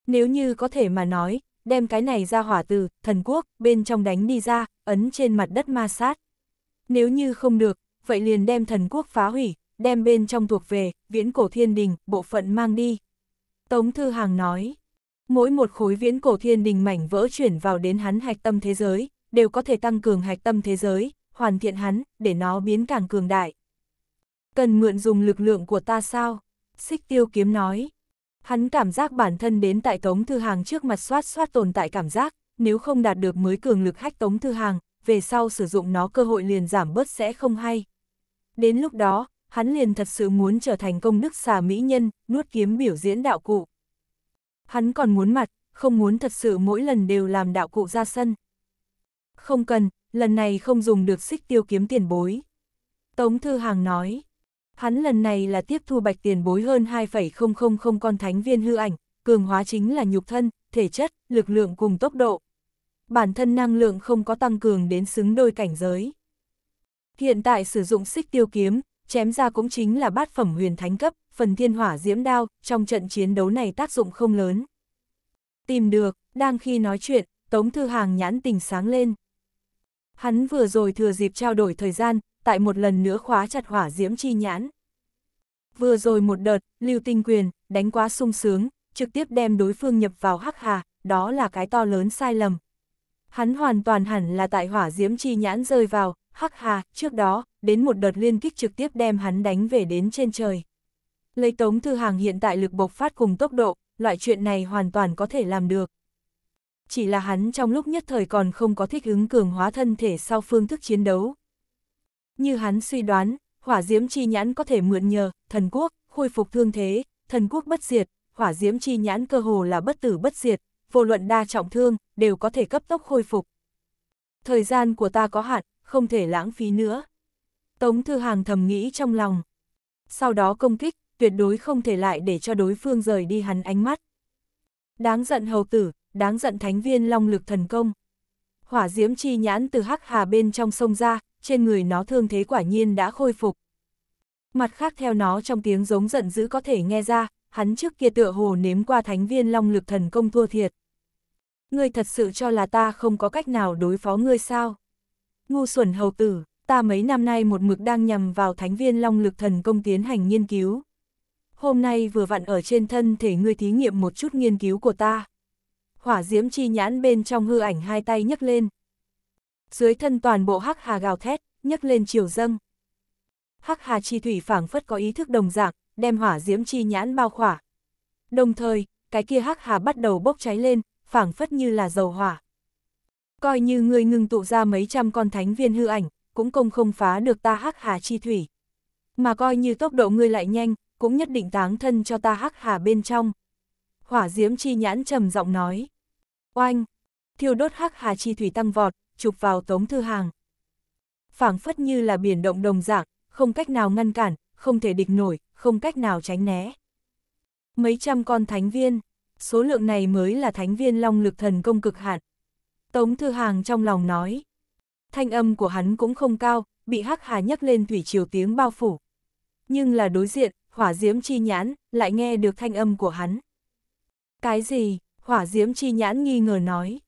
A: Nếu như có thể mà nói, đem cái này ra hỏa từ, thần quốc, bên trong đánh đi ra, ấn trên mặt đất ma sát. Nếu như không được, vậy liền đem thần quốc phá hủy, đem bên trong thuộc về, viễn cổ thiên đình, bộ phận mang đi. Tống Thư Hàng nói, mỗi một khối viễn cổ thiên đình mảnh vỡ chuyển vào đến hắn hạch tâm thế giới, đều có thể tăng cường hạch tâm thế giới, hoàn thiện hắn, để nó biến càng cường đại. Cần mượn dùng lực lượng của ta sao? Xích tiêu kiếm nói, Hắn cảm giác bản thân đến tại Tống Thư Hàng trước mặt soát soát tồn tại cảm giác, nếu không đạt được mới cường lực hách Tống Thư Hàng, về sau sử dụng nó cơ hội liền giảm bớt sẽ không hay. Đến lúc đó, hắn liền thật sự muốn trở thành công đức xà mỹ nhân, nuốt kiếm biểu diễn đạo cụ. Hắn còn muốn mặt, không muốn thật sự mỗi lần đều làm đạo cụ ra sân. Không cần, lần này không dùng được xích tiêu kiếm tiền bối. Tống Thư Hàng nói, Hắn lần này là tiếp thu bạch tiền bối hơn 2,000 con thánh viên hư ảnh, cường hóa chính là nhục thân, thể chất, lực lượng cùng tốc độ. Bản thân năng lượng không có tăng cường đến xứng đôi cảnh giới. Hiện tại sử dụng xích tiêu kiếm, chém ra cũng chính là bát phẩm huyền thánh cấp, phần thiên hỏa diễm đao, trong trận chiến đấu này tác dụng không lớn. Tìm được, đang khi nói chuyện, Tống Thư Hàng nhãn tình sáng lên. Hắn vừa rồi thừa dịp trao đổi thời gian, tại một lần nữa khóa chặt hỏa diễm chi nhãn. Vừa rồi một đợt, lưu tinh quyền, đánh quá sung sướng, trực tiếp đem đối phương nhập vào hắc hà, đó là cái to lớn sai lầm. Hắn hoàn toàn hẳn là tại hỏa diễm chi nhãn rơi vào, hắc hà, trước đó, đến một đợt liên kích trực tiếp đem hắn đánh về đến trên trời. Lấy tống thư hàng hiện tại lực bộc phát cùng tốc độ, loại chuyện này hoàn toàn có thể làm được. Chỉ là hắn trong lúc nhất thời còn không có thích ứng cường hóa thân thể sau phương thức chiến đấu. Như hắn suy đoán, hỏa diễm chi nhãn có thể mượn nhờ, thần quốc, khôi phục thương thế, thần quốc bất diệt, hỏa diễm chi nhãn cơ hồ là bất tử bất diệt, vô luận đa trọng thương, đều có thể cấp tốc khôi phục. Thời gian của ta có hạn, không thể lãng phí nữa. Tống Thư Hàng thầm nghĩ trong lòng. Sau đó công kích, tuyệt đối không thể lại để cho đối phương rời đi hắn ánh mắt. Đáng giận hầu tử, đáng giận thánh viên long lực thần công hỏa diễm chi nhãn từ hắc hà bên trong sông ra, trên người nó thương thế quả nhiên đã khôi phục. Mặt khác theo nó trong tiếng giống giận dữ có thể nghe ra, hắn trước kia tựa hồ nếm qua thánh viên long lực thần công thua thiệt. Ngươi thật sự cho là ta không có cách nào đối phó ngươi sao? Ngu xuẩn hầu tử, ta mấy năm nay một mực đang nhằm vào thánh viên long lực thần công tiến hành nghiên cứu. Hôm nay vừa vặn ở trên thân thể ngươi thí nghiệm một chút nghiên cứu của ta hỏa diễm chi nhãn bên trong hư ảnh hai tay nhấc lên. Dưới thân toàn bộ hắc hà gào thét, nhấc lên chiều dâng. Hắc hà chi thủy phảng phất có ý thức đồng dạng, đem hỏa diễm chi nhãn bao khỏa. Đồng thời, cái kia hắc hà bắt đầu bốc cháy lên, phảng phất như là dầu hỏa. Coi như người ngừng tụ ra mấy trăm con thánh viên hư ảnh, cũng công không phá được ta hắc hà chi thủy. Mà coi như tốc độ ngươi lại nhanh, cũng nhất định táng thân cho ta hắc hà bên trong. Hỏa diễm chi nhãn trầm giọng nói. Oanh! Thiêu đốt hắc hà chi thủy tăng vọt, chụp vào tống thư hàng. phảng phất như là biển động đồng dạng, không cách nào ngăn cản, không thể địch nổi, không cách nào tránh né. Mấy trăm con thánh viên, số lượng này mới là thánh viên long lực thần công cực hạn. Tống Thư Hàng trong lòng nói. Thanh âm của hắn cũng không cao, bị hắc hà nhấc lên thủy chiều tiếng bao phủ. Nhưng là đối diện, hỏa diễm chi nhãn, lại nghe được thanh âm của hắn. Cái gì? hỏa diễm chi nhãn nghi ngờ nói.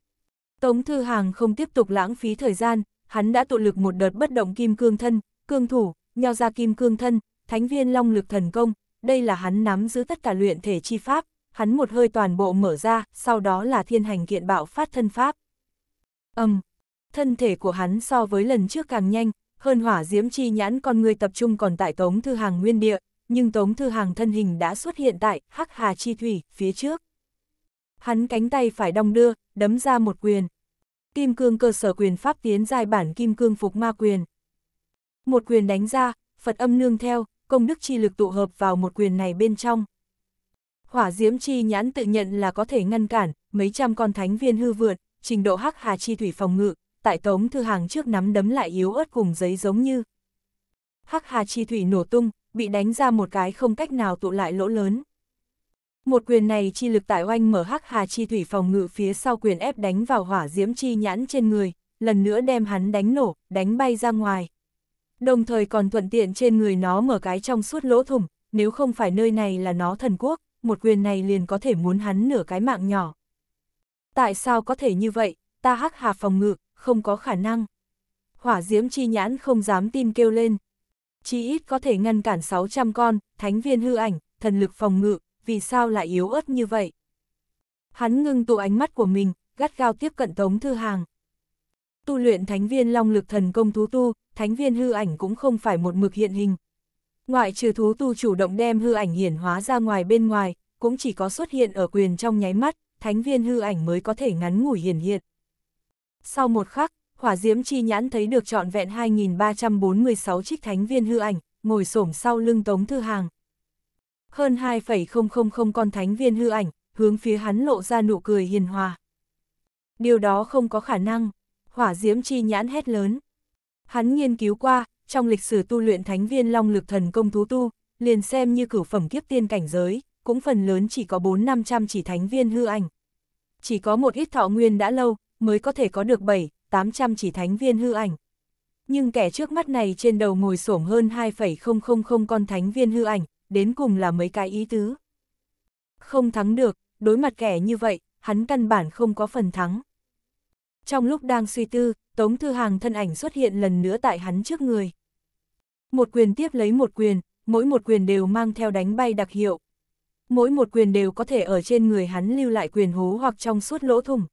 A: Tống Thư Hàng không tiếp tục lãng phí thời gian, hắn đã tụ lực một đợt bất động kim cương thân, cương thủ, nhào ra kim cương thân, thánh viên long lực thần công, đây là hắn nắm giữ tất cả luyện thể chi pháp, hắn một hơi toàn bộ mở ra, sau đó là thiên hành kiện bạo phát thân pháp. Âm, um, thân thể của hắn so với lần trước càng nhanh, hơn hỏa diễm chi nhãn con người tập trung còn tại Tống Thư Hàng nguyên địa, nhưng Tống Thư Hàng thân hình đã xuất hiện tại Hắc Hà Chi Thủy phía trước. Hắn cánh tay phải đong đưa, đấm ra một quyền. Kim cương cơ sở quyền pháp tiến giai bản kim cương phục ma quyền. Một quyền đánh ra, Phật âm nương theo, công đức chi lực tụ hợp vào một quyền này bên trong. Hỏa diễm chi nhãn tự nhận là có thể ngăn cản, mấy trăm con thánh viên hư vượt, trình độ hắc hà chi thủy phòng ngự, tại tống thư hàng trước nắm đấm lại yếu ớt cùng giấy giống như. Hắc hà chi thủy nổ tung, bị đánh ra một cái không cách nào tụ lại lỗ lớn. Một quyền này chi lực tại oanh mở hắc hà chi thủy phòng ngự phía sau quyền ép đánh vào hỏa diễm chi nhãn trên người, lần nữa đem hắn đánh nổ, đánh bay ra ngoài. Đồng thời còn thuận tiện trên người nó mở cái trong suốt lỗ thủng, nếu không phải nơi này là nó thần quốc, một quyền này liền có thể muốn hắn nửa cái mạng nhỏ. Tại sao có thể như vậy, ta hắc hà phòng ngự, không có khả năng. Hỏa diễm chi nhãn không dám tin kêu lên. Chỉ ít có thể ngăn cản 600 con, thánh viên hư ảnh, thần lực phòng ngự, vì sao lại yếu ớt như vậy? Hắn ngưng tụ ánh mắt của mình, gắt gao tiếp cận Tống Thư Hàng. Tu luyện thánh viên long lực thần công thú tu, thánh viên hư ảnh cũng không phải một mực hiện hình. Ngoại trừ thú tu chủ động đem hư ảnh hiển hóa ra ngoài bên ngoài, cũng chỉ có xuất hiện ở quyền trong nháy mắt, thánh viên hư ảnh mới có thể ngắn ngủi hiển hiện. Sau một khắc, hỏa diễm chi nhãn thấy được trọn vẹn 2.346 trích thánh viên hư ảnh, ngồi xổm sau lưng Tống Thư Hàng, hơn 2,000 con thánh viên hư ảnh, hướng phía hắn lộ ra nụ cười hiền hòa. Điều đó không có khả năng, hỏa diễm chi nhãn hét lớn. Hắn nghiên cứu qua, trong lịch sử tu luyện thánh viên long lực thần công thú tu, liền xem như cửu phẩm kiếp tiên cảnh giới, cũng phần lớn chỉ có 4-500 chỉ thánh viên hư ảnh. Chỉ có một ít thọ nguyên đã lâu, mới có thể có được 7-800 chỉ thánh viên hư ảnh. Nhưng kẻ trước mắt này trên đầu ngồi xổm hơn 2,000 con thánh viên hư ảnh, đến cùng là mấy cái ý tứ. Không thắng được, đối mặt kẻ như vậy, hắn căn bản không có phần thắng. Trong lúc đang suy tư, Tống Thư Hàng thân ảnh xuất hiện lần nữa tại hắn trước người. Một quyền tiếp lấy một quyền, mỗi một quyền đều mang theo đánh bay đặc hiệu. Mỗi một quyền đều có thể ở trên người hắn lưu lại quyền hố hoặc trong suốt lỗ thủng.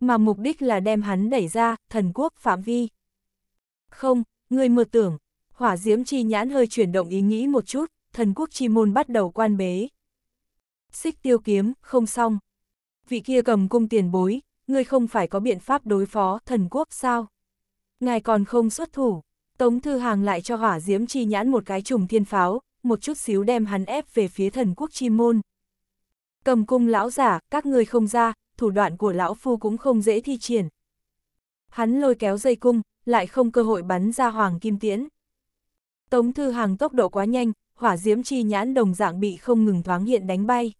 A: Mà mục đích là đem hắn đẩy ra, thần quốc phạm vi. Không, người mơ tưởng, hỏa diễm chi nhãn hơi chuyển động ý nghĩ một chút, thần quốc chi môn bắt đầu quan bế. Xích tiêu kiếm, không xong. Vị kia cầm cung tiền bối, ngươi không phải có biện pháp đối phó thần quốc sao? Ngài còn không xuất thủ. Tống Thư Hàng lại cho hỏa diễm chi nhãn một cái trùng thiên pháo, một chút xíu đem hắn ép về phía thần quốc chi môn. Cầm cung lão giả, các ngươi không ra, thủ đoạn của lão phu cũng không dễ thi triển. Hắn lôi kéo dây cung, lại không cơ hội bắn ra hoàng kim tiễn. Tống Thư Hàng tốc độ quá nhanh, hỏa diễm chi nhãn đồng dạng bị không ngừng thoáng hiện đánh bay.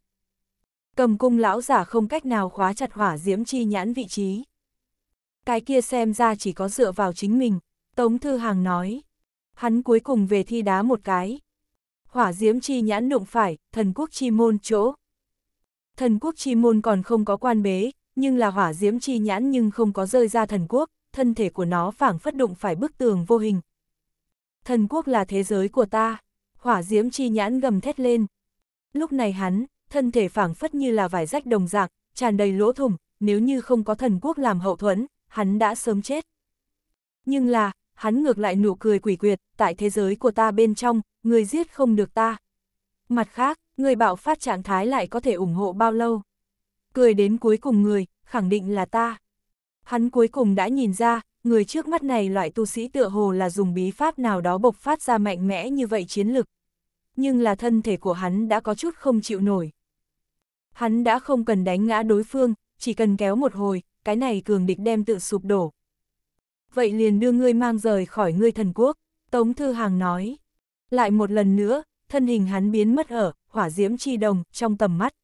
A: Cầm cung lão giả không cách nào khóa chặt hỏa diễm chi nhãn vị trí. Cái kia xem ra chỉ có dựa vào chính mình, Tống Thư Hàng nói. Hắn cuối cùng về thi đá một cái. Hỏa diễm chi nhãn đụng phải, thần quốc chi môn chỗ. Thần quốc chi môn còn không có quan bế, nhưng là hỏa diễm chi nhãn nhưng không có rơi ra thần quốc, thân thể của nó phảng phất đụng phải bức tường vô hình. Thần quốc là thế giới của ta hỏa diễm chi nhãn gầm thét lên. Lúc này hắn, thân thể phảng phất như là vải rách đồng dạng, tràn đầy lỗ thủng, nếu như không có thần quốc làm hậu thuẫn, hắn đã sớm chết. Nhưng là, hắn ngược lại nụ cười quỷ quyệt, tại thế giới của ta bên trong, người giết không được ta. Mặt khác, người bạo phát trạng thái lại có thể ủng hộ bao lâu. Cười đến cuối cùng người, khẳng định là ta. Hắn cuối cùng đã nhìn ra, người trước mắt này loại tu sĩ tựa hồ là dùng bí pháp nào đó bộc phát ra mạnh mẽ như vậy chiến lực, nhưng là thân thể của hắn đã có chút không chịu nổi. Hắn đã không cần đánh ngã đối phương, chỉ cần kéo một hồi, cái này cường địch đem tự sụp đổ. Vậy liền đưa ngươi mang rời khỏi ngươi thần quốc, Tống Thư Hàng nói. Lại một lần nữa, thân hình hắn biến mất ở, hỏa diễm chi đồng, trong tầm mắt.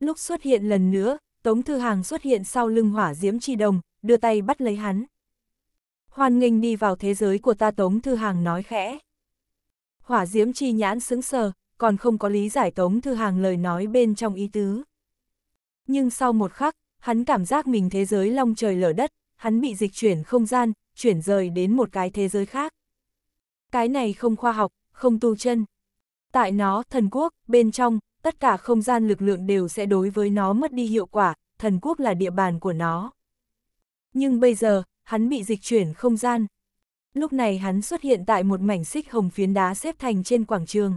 A: Lúc xuất hiện lần nữa, Tống Thư Hàng xuất hiện sau lưng hỏa diễm chi đồng, đưa tay bắt lấy hắn. Hoan nghênh đi vào thế giới của ta Tống Thư Hàng nói khẽ hỏa diễm chi nhãn sững sờ, còn không có lý giải Tống Thư Hàng lời nói bên trong ý tứ. Nhưng sau một khắc, hắn cảm giác mình thế giới long trời lở đất, hắn bị dịch chuyển không gian, chuyển rời đến một cái thế giới khác. Cái này không khoa học, không tu chân. Tại nó, thần quốc, bên trong, tất cả không gian lực lượng đều sẽ đối với nó mất đi hiệu quả, thần quốc là địa bàn của nó. Nhưng bây giờ, hắn bị dịch chuyển không gian lúc này hắn xuất hiện tại một mảnh xích hồng phiến đá xếp thành trên quảng trường.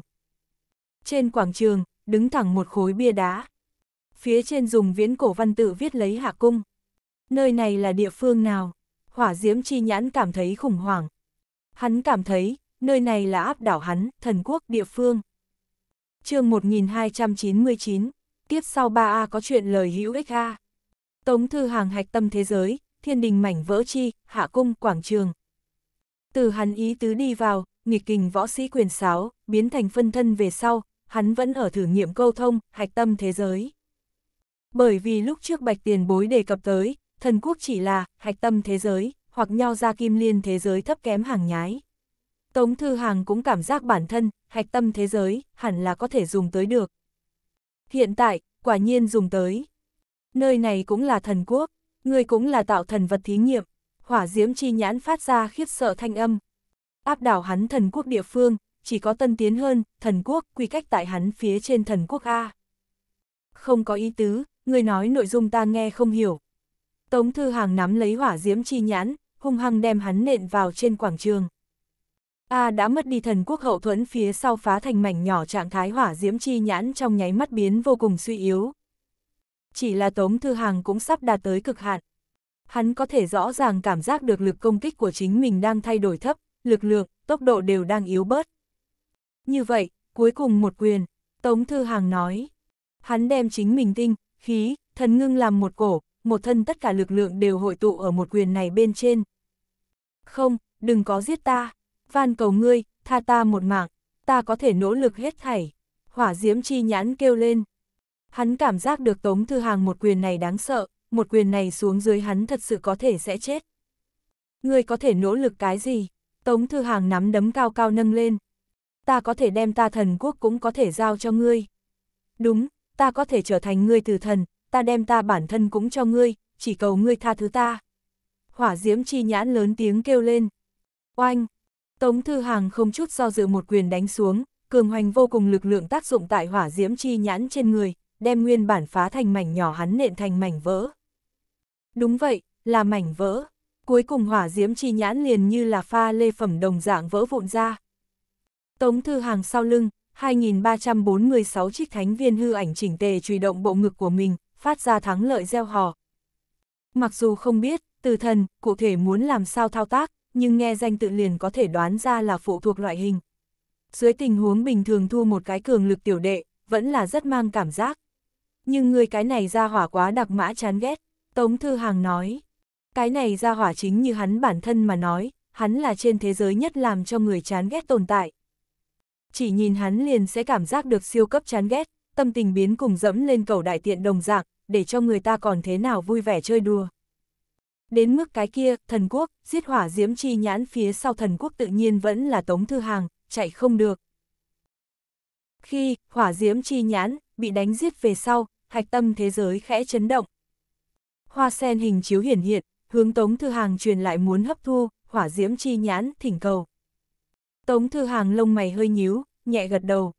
A: Trên quảng trường, đứng thẳng một khối bia đá. Phía trên dùng viễn cổ văn tự viết lấy hạ cung. Nơi này là địa phương nào? Hỏa diễm chi nhãn cảm thấy khủng hoảng. Hắn cảm thấy, nơi này là áp đảo hắn, thần quốc, địa phương. chương 1299, tiếp sau 3A có chuyện lời hữu ích A. Tống thư hàng hạch tâm thế giới, thiên đình mảnh vỡ chi, hạ cung, quảng trường, từ hắn ý tứ đi vào, nghịch kình võ sĩ quyền sáo, biến thành phân thân về sau, hắn vẫn ở thử nghiệm câu thông, hạch tâm thế giới. Bởi vì lúc trước bạch tiền bối đề cập tới, thần quốc chỉ là hạch tâm thế giới, hoặc nhau ra kim liên thế giới thấp kém hàng nhái. Tống Thư Hàng cũng cảm giác bản thân, hạch tâm thế giới, hẳn là có thể dùng tới được. Hiện tại, quả nhiên dùng tới. Nơi này cũng là thần quốc, người cũng là tạo thần vật thí nghiệm hỏa diễm chi nhãn phát ra khiếp sợ thanh âm. Áp đảo hắn thần quốc địa phương, chỉ có tân tiến hơn, thần quốc quy cách tại hắn phía trên thần quốc A. Không có ý tứ, người nói nội dung ta nghe không hiểu. Tống Thư Hàng nắm lấy hỏa diễm chi nhãn, hung hăng đem hắn nện vào trên quảng trường. A đã mất đi thần quốc hậu thuẫn phía sau phá thành mảnh nhỏ trạng thái hỏa diễm chi nhãn trong nháy mắt biến vô cùng suy yếu. Chỉ là Tống Thư Hàng cũng sắp đạt tới cực hạn, Hắn có thể rõ ràng cảm giác được lực công kích của chính mình đang thay đổi thấp, lực lượng, tốc độ đều đang yếu bớt. Như vậy, cuối cùng một quyền, Tống Thư Hàng nói. Hắn đem chính mình tinh, khí, thần ngưng làm một cổ, một thân tất cả lực lượng đều hội tụ ở một quyền này bên trên. Không, đừng có giết ta, van cầu ngươi, tha ta một mạng, ta có thể nỗ lực hết thảy. Hỏa diễm chi nhãn kêu lên. Hắn cảm giác được Tống Thư Hàng một quyền này đáng sợ, một quyền này xuống dưới hắn thật sự có thể sẽ chết. Ngươi có thể nỗ lực cái gì? Tống Thư Hàng nắm đấm cao cao nâng lên. Ta có thể đem ta thần quốc cũng có thể giao cho ngươi. Đúng, ta có thể trở thành ngươi từ thần, ta đem ta bản thân cũng cho ngươi, chỉ cầu ngươi tha thứ ta. Hỏa diễm chi nhãn lớn tiếng kêu lên. Oanh! Tống Thư Hàng không chút do dự một quyền đánh xuống, cường hoành vô cùng lực lượng tác dụng tại hỏa diễm chi nhãn trên người, đem nguyên bản phá thành mảnh nhỏ hắn nện thành mảnh vỡ. Đúng vậy, là mảnh vỡ. Cuối cùng hỏa diễm chi nhãn liền như là pha lê phẩm đồng dạng vỡ vụn ra. Tống thư hàng sau lưng, 2.346 trích thánh viên hư ảnh chỉnh tề truy động bộ ngực của mình, phát ra thắng lợi gieo hò. Mặc dù không biết, từ thần, cụ thể muốn làm sao thao tác, nhưng nghe danh tự liền có thể đoán ra là phụ thuộc loại hình. Dưới tình huống bình thường thua một cái cường lực tiểu đệ, vẫn là rất mang cảm giác. Nhưng người cái này ra hỏa quá đặc mã chán ghét, Tống Thư Hàng nói, cái này ra hỏa chính như hắn bản thân mà nói, hắn là trên thế giới nhất làm cho người chán ghét tồn tại. Chỉ nhìn hắn liền sẽ cảm giác được siêu cấp chán ghét, tâm tình biến cùng dẫm lên cầu đại tiện đồng dạng, để cho người ta còn thế nào vui vẻ chơi đùa. Đến mức cái kia, thần quốc, giết hỏa diễm chi nhãn phía sau thần quốc tự nhiên vẫn là tống thư hàng, chạy không được. Khi, hỏa diễm chi nhãn, bị đánh giết về sau, hạch tâm thế giới khẽ chấn động, hoa sen hình chiếu hiển hiện, hướng Tống Thư Hàng truyền lại muốn hấp thu, hỏa diễm chi nhãn, thỉnh cầu. Tống Thư Hàng lông mày hơi nhíu, nhẹ gật đầu.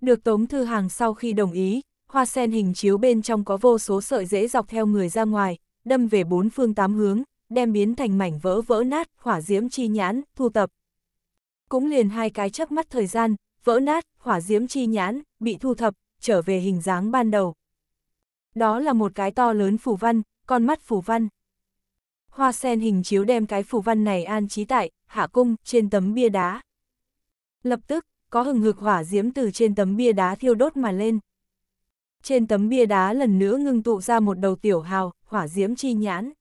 A: Được Tống Thư Hàng sau khi đồng ý, hoa sen hình chiếu bên trong có vô số sợi rễ dọc theo người ra ngoài, đâm về bốn phương tám hướng, đem biến thành mảnh vỡ vỡ nát, hỏa diễm chi nhãn, thu tập. Cũng liền hai cái chớp mắt thời gian, vỡ nát, hỏa diễm chi nhãn, bị thu thập, trở về hình dáng ban đầu. Đó là một cái to lớn phủ văn, con mắt phủ văn. Hoa sen hình chiếu đem cái phủ văn này an trí tại, hạ cung, trên tấm bia đá. Lập tức, có hừng hực hỏa diễm từ trên tấm bia đá thiêu đốt mà lên. Trên tấm bia đá lần nữa ngưng tụ ra một đầu tiểu hào, hỏa diễm chi nhãn.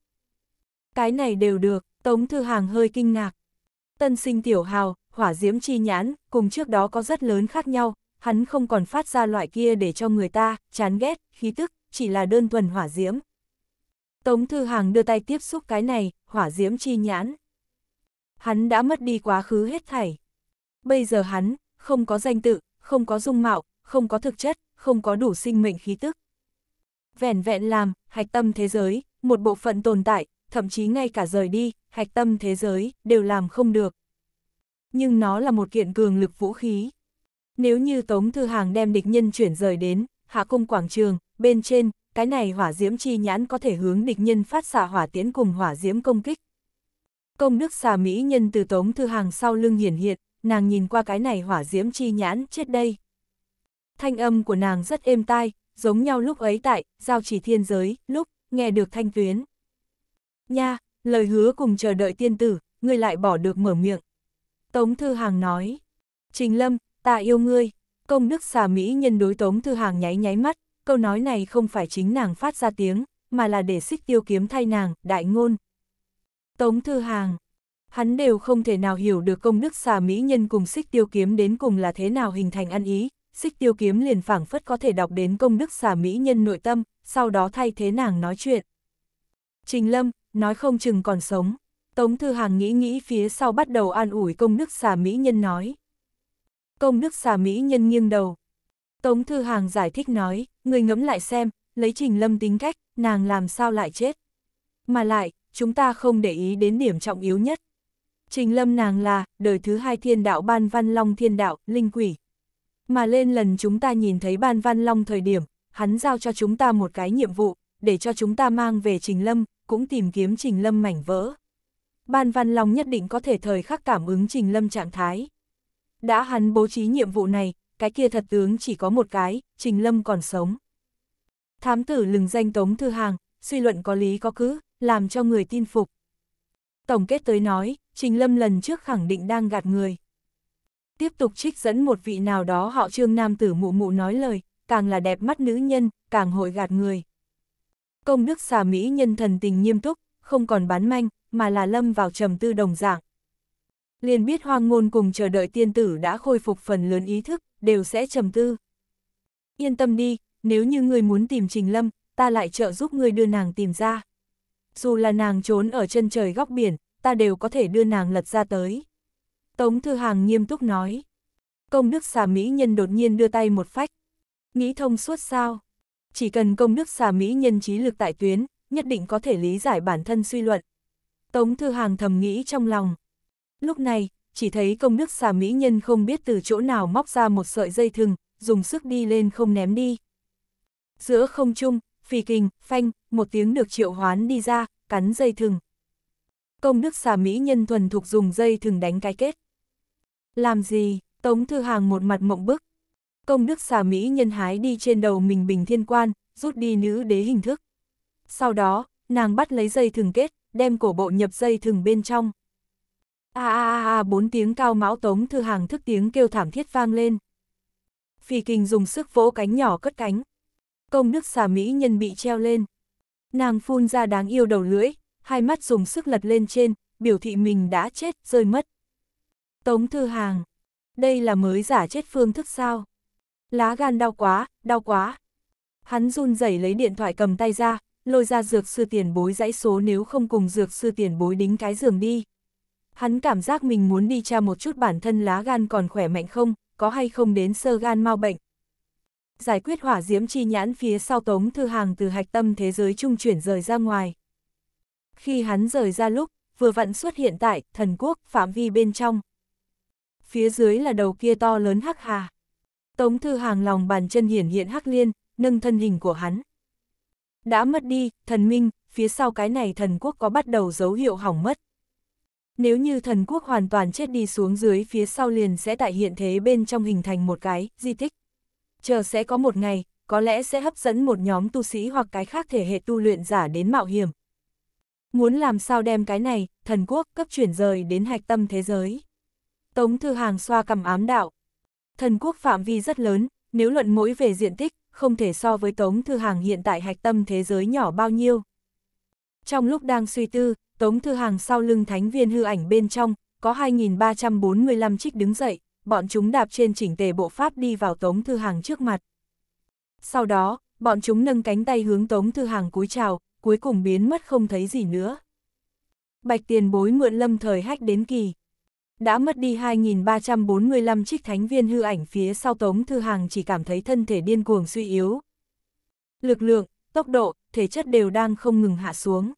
A: Cái này đều được, Tống Thư Hàng hơi kinh ngạc. Tân sinh tiểu hào, hỏa diễm chi nhãn, cùng trước đó có rất lớn khác nhau, hắn không còn phát ra loại kia để cho người ta, chán ghét, khí tức, chỉ là đơn thuần hỏa diễm, Tống Thư Hàng đưa tay tiếp xúc cái này, hỏa diễm chi nhãn. Hắn đã mất đi quá khứ hết thảy. Bây giờ hắn, không có danh tự, không có dung mạo, không có thực chất, không có đủ sinh mệnh khí tức. Vẻn vẹn làm, hạch tâm thế giới, một bộ phận tồn tại, thậm chí ngay cả rời đi, hạch tâm thế giới, đều làm không được. Nhưng nó là một kiện cường lực vũ khí. Nếu như Tống Thư Hàng đem địch nhân chuyển rời đến, hạ cung quảng trường, bên trên, cái này hỏa diễm chi nhãn có thể hướng địch nhân phát xạ hỏa tiễn cùng hỏa diễm công kích. Công đức xà mỹ nhân từ tống thư hàng sau lưng hiển hiện, nàng nhìn qua cái này hỏa diễm chi nhãn chết đây. Thanh âm của nàng rất êm tai, giống nhau lúc ấy tại, giao chỉ thiên giới, lúc, nghe được thanh tuyến. Nha, lời hứa cùng chờ đợi tiên tử, ngươi lại bỏ được mở miệng. Tống Thư Hàng nói, Trình Lâm, ta yêu ngươi. Công đức xà Mỹ nhân đối Tống Thư Hàng nháy nháy mắt, câu nói này không phải chính nàng phát ra tiếng, mà là để xích tiêu kiếm thay nàng, đại ngôn. Tống Thư Hàng Hắn đều không thể nào hiểu được công đức xà mỹ nhân cùng xích tiêu kiếm đến cùng là thế nào hình thành ăn ý, xích tiêu kiếm liền phảng phất có thể đọc đến công đức xà mỹ nhân nội tâm, sau đó thay thế nàng nói chuyện. Trình Lâm, nói không chừng còn sống. Tống Thư Hàng nghĩ nghĩ phía sau bắt đầu an ủi công đức xà mỹ nhân nói. Công đức xà mỹ nhân nghiêng đầu, Tống Thư Hàng giải thích nói, người ngẫm lại xem, lấy Trình Lâm tính cách, nàng làm sao lại chết. Mà lại, chúng ta không để ý đến điểm trọng yếu nhất. Trình Lâm nàng là, đời thứ hai thiên đạo Ban Văn Long thiên đạo, linh quỷ. Mà lên lần chúng ta nhìn thấy Ban Văn Long thời điểm, hắn giao cho chúng ta một cái nhiệm vụ, để cho chúng ta mang về Trình Lâm, cũng tìm kiếm Trình Lâm mảnh vỡ. Ban Văn Long nhất định có thể thời khắc cảm ứng Trình Lâm trạng thái. Đã hắn bố trí nhiệm vụ này, cái kia thật tướng chỉ có một cái, Trình Lâm còn sống. Thám tử lừng danh Tống Thư Hàng, suy luận có lý có cứ, làm cho người tin phục. Tổng kết tới nói, Trình Lâm lần trước khẳng định đang gạt người. Tiếp tục trích dẫn một vị nào đó họ trương nam tử mụ mụ nói lời, càng là đẹp mắt nữ nhân, càng hội gạt người. Công đức xà Mỹ nhân thần tình nghiêm túc, không còn bán manh, mà là lâm vào trầm tư đồng dạng. Liền biết hoang ngôn cùng chờ đợi tiên tử đã khôi phục phần lớn ý thức, đều sẽ trầm tư. Yên tâm đi, nếu như người muốn tìm Trình Lâm, ta lại trợ giúp người đưa nàng tìm ra. Dù là nàng trốn ở chân trời góc biển, ta đều có thể đưa nàng lật ra tới. Tống Thư Hàng nghiêm túc nói. Công đức xà Mỹ Nhân đột nhiên đưa tay một phách. Nghĩ thông suốt sao? Chỉ cần công đức xà Mỹ Nhân trí lực tại tuyến, nhất định có thể lý giải bản thân suy luận. Tống Thư Hàng thầm nghĩ trong lòng. Lúc này, chỉ thấy công nước xà mỹ nhân không biết từ chỗ nào móc ra một sợi dây thừng, dùng sức đi lên không ném đi. Giữa không trung, phì kình, phanh, một tiếng được triệu hoán đi ra, cắn dây thừng. Công đức xà mỹ nhân thuần thục dùng dây thừng đánh cái kết. Làm gì, Tống Thư Hàng một mặt mộng bức. Công đức xà mỹ nhân hái đi trên đầu mình bình thiên quan, rút đi nữ đế hình thức. Sau đó, nàng bắt lấy dây thừng kết, đem cổ bộ nhập dây thừng bên trong a a a bốn tiếng cao mão tống thư hàng thức tiếng kêu thảm thiết vang lên. phi kinh dùng sức vỗ cánh nhỏ cất cánh. Công đức xà mỹ nhân bị treo lên. Nàng phun ra đáng yêu đầu lưỡi, hai mắt dùng sức lật lên trên, biểu thị mình đã chết, rơi mất. Tống thư hàng, đây là mới giả chết phương thức sao? Lá gan đau quá, đau quá. Hắn run rẩy lấy điện thoại cầm tay ra, lôi ra dược sư tiền bối dãy số nếu không cùng dược sư tiền bối đính cái giường đi. Hắn cảm giác mình muốn đi tra một chút bản thân lá gan còn khỏe mạnh không, có hay không đến sơ gan mau bệnh. Giải quyết hỏa diễm chi nhãn phía sau tống thư hàng từ hạch tâm thế giới trung chuyển rời ra ngoài. Khi hắn rời ra lúc, vừa vặn xuất hiện tại thần quốc phạm vi bên trong. Phía dưới là đầu kia to lớn hắc hà. Tống thư hàng lòng bàn chân hiển hiện hắc liên, nâng thân hình của hắn. Đã mất đi, thần minh, phía sau cái này thần quốc có bắt đầu dấu hiệu hỏng mất nếu như thần quốc hoàn toàn chết đi xuống dưới phía sau liền sẽ tại hiện thế bên trong hình thành một cái di tích. Chờ sẽ có một ngày, có lẽ sẽ hấp dẫn một nhóm tu sĩ hoặc cái khác thể hệ tu luyện giả đến mạo hiểm. Muốn làm sao đem cái này, thần quốc cấp chuyển rời đến hạch tâm thế giới. Tống Thư Hàng xoa cầm ám đạo. Thần quốc phạm vi rất lớn, nếu luận mỗi về diện tích, không thể so với Tống Thư Hàng hiện tại hạch tâm thế giới nhỏ bao nhiêu. Trong lúc đang suy tư, Tống Thư Hàng sau lưng thánh viên hư ảnh bên trong, có 2.345 trích đứng dậy, bọn chúng đạp trên chỉnh tề bộ pháp đi vào Tống Thư Hàng trước mặt. Sau đó, bọn chúng nâng cánh tay hướng Tống Thư Hàng cúi chào, cuối cùng biến mất không thấy gì nữa. Bạch tiền bối mượn lâm thời hách đến kỳ. Đã mất đi 2.345 trích thánh viên hư ảnh phía sau Tống Thư Hàng chỉ cảm thấy thân thể điên cuồng suy yếu. Lực lượng, tốc độ, thể chất đều đang không ngừng hạ xuống.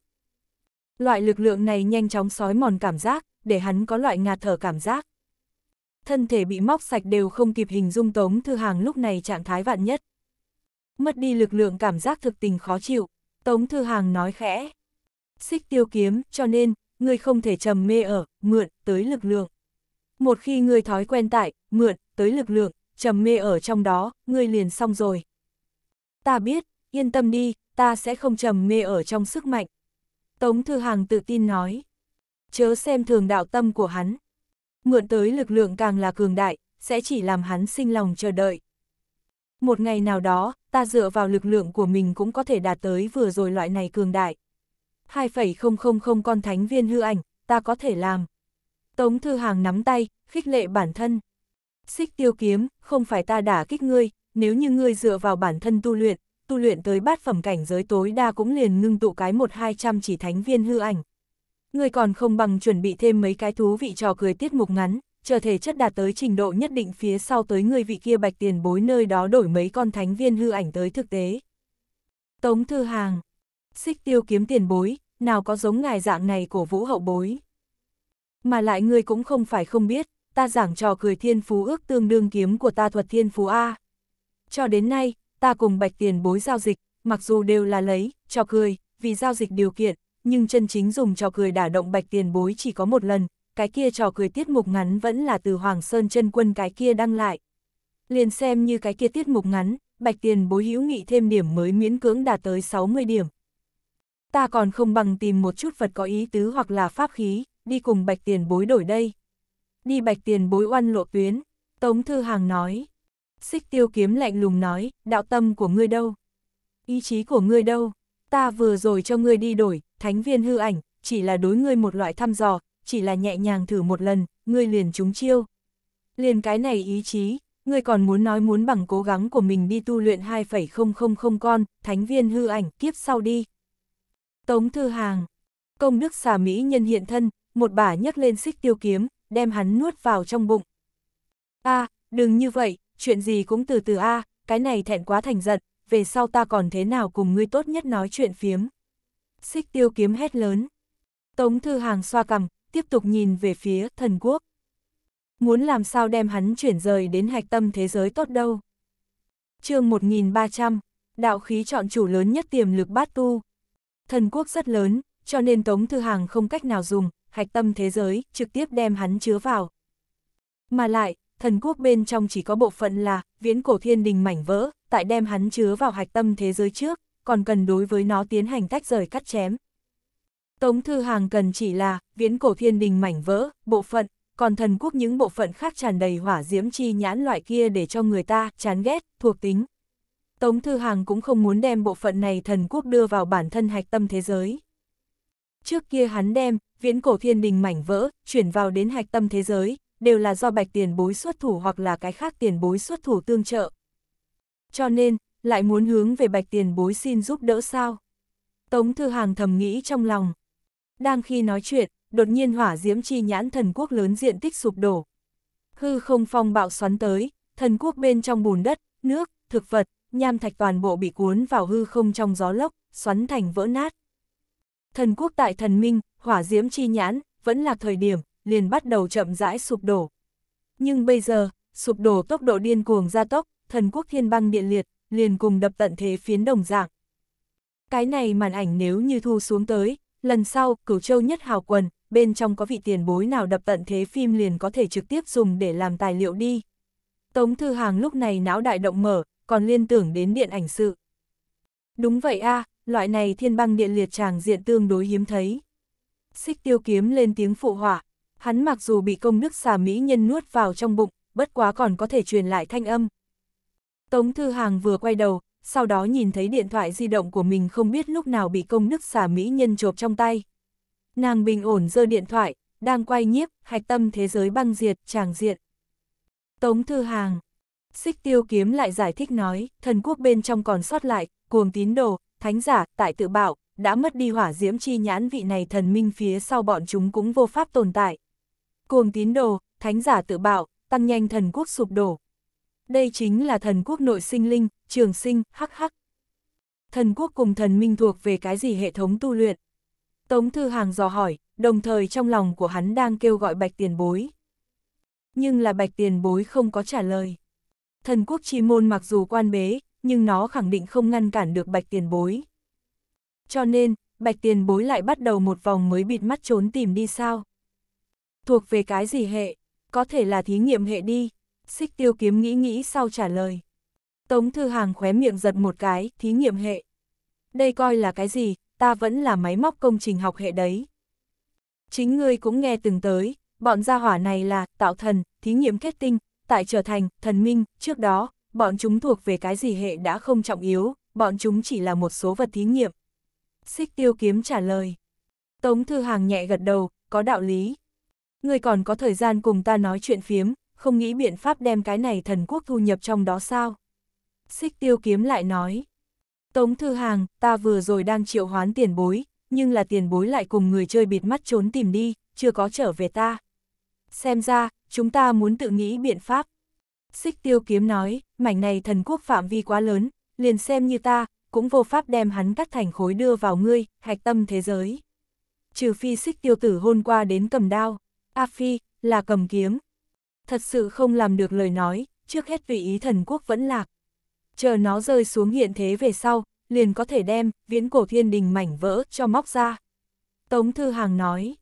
A: Loại lực lượng này nhanh chóng sói mòn cảm giác, để hắn có loại ngạt thở cảm giác. Thân thể bị móc sạch đều không kịp hình dung Tống Thư Hàng lúc này trạng thái vạn nhất. Mất đi lực lượng cảm giác thực tình khó chịu, Tống Thư Hàng nói khẽ. Xích tiêu kiếm, cho nên, ngươi không thể trầm mê ở, mượn, tới lực lượng. Một khi ngươi thói quen tại, mượn, tới lực lượng, trầm mê ở trong đó, ngươi liền xong rồi. Ta biết, yên tâm đi, ta sẽ không trầm mê ở trong sức mạnh, Tống Thư Hàng tự tin nói. Chớ xem thường đạo tâm của hắn. Mượn tới lực lượng càng là cường đại, sẽ chỉ làm hắn sinh lòng chờ đợi. Một ngày nào đó, ta dựa vào lực lượng của mình cũng có thể đạt tới vừa rồi loại này cường đại. 2,000 con thánh viên hư ảnh, ta có thể làm. Tống Thư Hàng nắm tay, khích lệ bản thân. Xích tiêu kiếm, không phải ta đả kích ngươi, nếu như ngươi dựa vào bản thân tu luyện, tu luyện tới bát phẩm cảnh giới tối đa cũng liền ngưng tụ cái một hai trăm chỉ thánh viên hư ảnh. Người còn không bằng chuẩn bị thêm mấy cái thú vị trò cười tiết mục ngắn, chờ thể chất đạt tới trình độ nhất định phía sau tới người vị kia bạch tiền bối nơi đó đổi mấy con thánh viên hư ảnh tới thực tế. Tống Thư Hàng Xích tiêu kiếm tiền bối, nào có giống ngài dạng này của vũ hậu bối. Mà lại người cũng không phải không biết, ta giảng trò cười thiên phú ước tương đương kiếm của ta thuật thiên phú A. Cho đến nay, ta cùng bạch tiền bối giao dịch, mặc dù đều là lấy, cho cười, vì giao dịch điều kiện, nhưng chân chính dùng trò cười đả động bạch tiền bối chỉ có một lần, cái kia trò cười tiết mục ngắn vẫn là từ Hoàng Sơn chân quân cái kia đăng lại. Liền xem như cái kia tiết mục ngắn, bạch tiền bối hữu nghị thêm điểm mới miễn cưỡng đạt tới 60 điểm. Ta còn không bằng tìm một chút vật có ý tứ hoặc là pháp khí, đi cùng bạch tiền bối đổi đây. Đi bạch tiền bối oan lộ tuyến, Tống Thư Hàng nói. Xích tiêu kiếm lạnh lùng nói, đạo tâm của ngươi đâu? Ý chí của ngươi đâu? Ta vừa rồi cho ngươi đi đổi, thánh viên hư ảnh, chỉ là đối ngươi một loại thăm dò, chỉ là nhẹ nhàng thử một lần, ngươi liền trúng chiêu. Liền cái này ý chí, ngươi còn muốn nói muốn bằng cố gắng của mình đi tu luyện 2,000 con, thánh viên hư ảnh kiếp sau đi. Tống Thư Hàng, công đức xà Mỹ nhân hiện thân, một bà nhấc lên xích tiêu kiếm, đem hắn nuốt vào trong bụng. a đừng như vậy, chuyện gì cũng từ từ a, à, cái này thẹn quá thành giận, về sau ta còn thế nào cùng ngươi tốt nhất nói chuyện phiếm. Xích tiêu kiếm hét lớn. Tống Thư Hàng xoa cằm, tiếp tục nhìn về phía thần quốc. Muốn làm sao đem hắn chuyển rời đến hạch tâm thế giới tốt đâu. chương 1300, đạo khí chọn chủ lớn nhất tiềm lực bát tu. Thần quốc rất lớn, cho nên Tống Thư Hàng không cách nào dùng, hạch tâm thế giới, trực tiếp đem hắn chứa vào. Mà lại, thần quốc bên trong chỉ có bộ phận là viễn cổ thiên đình mảnh vỡ, tại đem hắn chứa vào hạch tâm thế giới trước, còn cần đối với nó tiến hành tách rời cắt chém. Tống Thư Hàng cần chỉ là viễn cổ thiên đình mảnh vỡ, bộ phận, còn thần quốc những bộ phận khác tràn đầy hỏa diễm chi nhãn loại kia để cho người ta chán ghét, thuộc tính. Tống Thư Hàng cũng không muốn đem bộ phận này thần quốc đưa vào bản thân hạch tâm thế giới. Trước kia hắn đem, viễn cổ thiên đình mảnh vỡ, chuyển vào đến hạch tâm thế giới, đều là do bạch tiền bối xuất thủ hoặc là cái khác tiền bối xuất thủ tương trợ. Cho nên, lại muốn hướng về bạch tiền bối xin giúp đỡ sao? Tống Thư Hàng thầm nghĩ trong lòng. Đang khi nói chuyện, đột nhiên hỏa diễm chi nhãn thần quốc lớn diện tích sụp đổ. Hư không phong bạo xoắn tới, thần quốc bên trong bùn đất, nước, thực vật, nham thạch toàn bộ bị cuốn vào hư không trong gió lốc, xoắn thành vỡ nát. Thần quốc tại thần minh, hỏa diễm chi nhãn, vẫn là thời điểm, liền bắt đầu chậm rãi sụp đổ. Nhưng bây giờ, sụp đổ tốc độ điên cuồng gia tốc, thần quốc thiên băng điện liệt, liền cùng đập tận thế phiến đồng dạng. Cái này màn ảnh nếu như thu xuống tới, lần sau, cửu châu nhất hào quần, bên trong có vị tiền bối nào đập tận thế phim liền có thể trực tiếp dùng để làm tài liệu đi. Tống Thư Hàng lúc này não đại động mở, còn liên tưởng đến điện ảnh sự. Đúng vậy a à, loại này thiên băng điện liệt tràng diện tương đối hiếm thấy. Xích tiêu kiếm lên tiếng phụ họa, hắn mặc dù bị công nước xà mỹ nhân nuốt vào trong bụng, bất quá còn có thể truyền lại thanh âm. Tống Thư Hàng vừa quay đầu, sau đó nhìn thấy điện thoại di động của mình không biết lúc nào bị công nước xà mỹ nhân chộp trong tay. Nàng bình ổn giơ điện thoại, đang quay nhiếp, hạch tâm thế giới băng diệt, tràng diện. Tống Thư Hàng Xích tiêu kiếm lại giải thích nói, thần quốc bên trong còn sót lại, cuồng tín đồ, thánh giả, tại tự bạo, đã mất đi hỏa diễm chi nhãn vị này thần minh phía sau bọn chúng cũng vô pháp tồn tại cuồng tín đồ, thánh giả tự bạo, tăng nhanh thần quốc sụp đổ. Đây chính là thần quốc nội sinh linh, trường sinh, hắc hắc. Thần quốc cùng thần minh thuộc về cái gì hệ thống tu luyện? Tống Thư Hàng dò hỏi, đồng thời trong lòng của hắn đang kêu gọi bạch tiền bối. Nhưng là bạch tiền bối không có trả lời. Thần quốc chi môn mặc dù quan bế, nhưng nó khẳng định không ngăn cản được bạch tiền bối. Cho nên, bạch tiền bối lại bắt đầu một vòng mới bịt mắt trốn tìm đi sao. Thuộc về cái gì hệ? Có thể là thí nghiệm hệ đi. Xích tiêu kiếm nghĩ nghĩ sau trả lời. Tống Thư Hàng khóe miệng giật một cái, thí nghiệm hệ. Đây coi là cái gì, ta vẫn là máy móc công trình học hệ đấy. Chính ngươi cũng nghe từng tới, bọn gia hỏa này là tạo thần, thí nghiệm kết tinh, tại trở thành thần minh, trước đó, bọn chúng thuộc về cái gì hệ đã không trọng yếu, bọn chúng chỉ là một số vật thí nghiệm. Xích tiêu kiếm trả lời. Tống Thư Hàng nhẹ gật đầu, có đạo lý, Người còn có thời gian cùng ta nói chuyện phiếm, không nghĩ biện pháp đem cái này thần quốc thu nhập trong đó sao? Xích tiêu kiếm lại nói. Tống thư hàng, ta vừa rồi đang triệu hoán tiền bối, nhưng là tiền bối lại cùng người chơi bịt mắt trốn tìm đi, chưa có trở về ta. Xem ra, chúng ta muốn tự nghĩ biện pháp. Xích tiêu kiếm nói, mảnh này thần quốc phạm vi quá lớn, liền xem như ta, cũng vô pháp đem hắn cắt thành khối đưa vào ngươi, hạch tâm thế giới. Trừ phi xích tiêu tử hôn qua đến cầm đao. A Phi, là cầm kiếm. Thật sự không làm được lời nói, trước hết vị ý thần quốc vẫn lạc. Chờ nó rơi xuống hiện thế về sau, liền có thể đem, viễn cổ thiên đình mảnh vỡ cho móc ra. Tống Thư Hàng nói,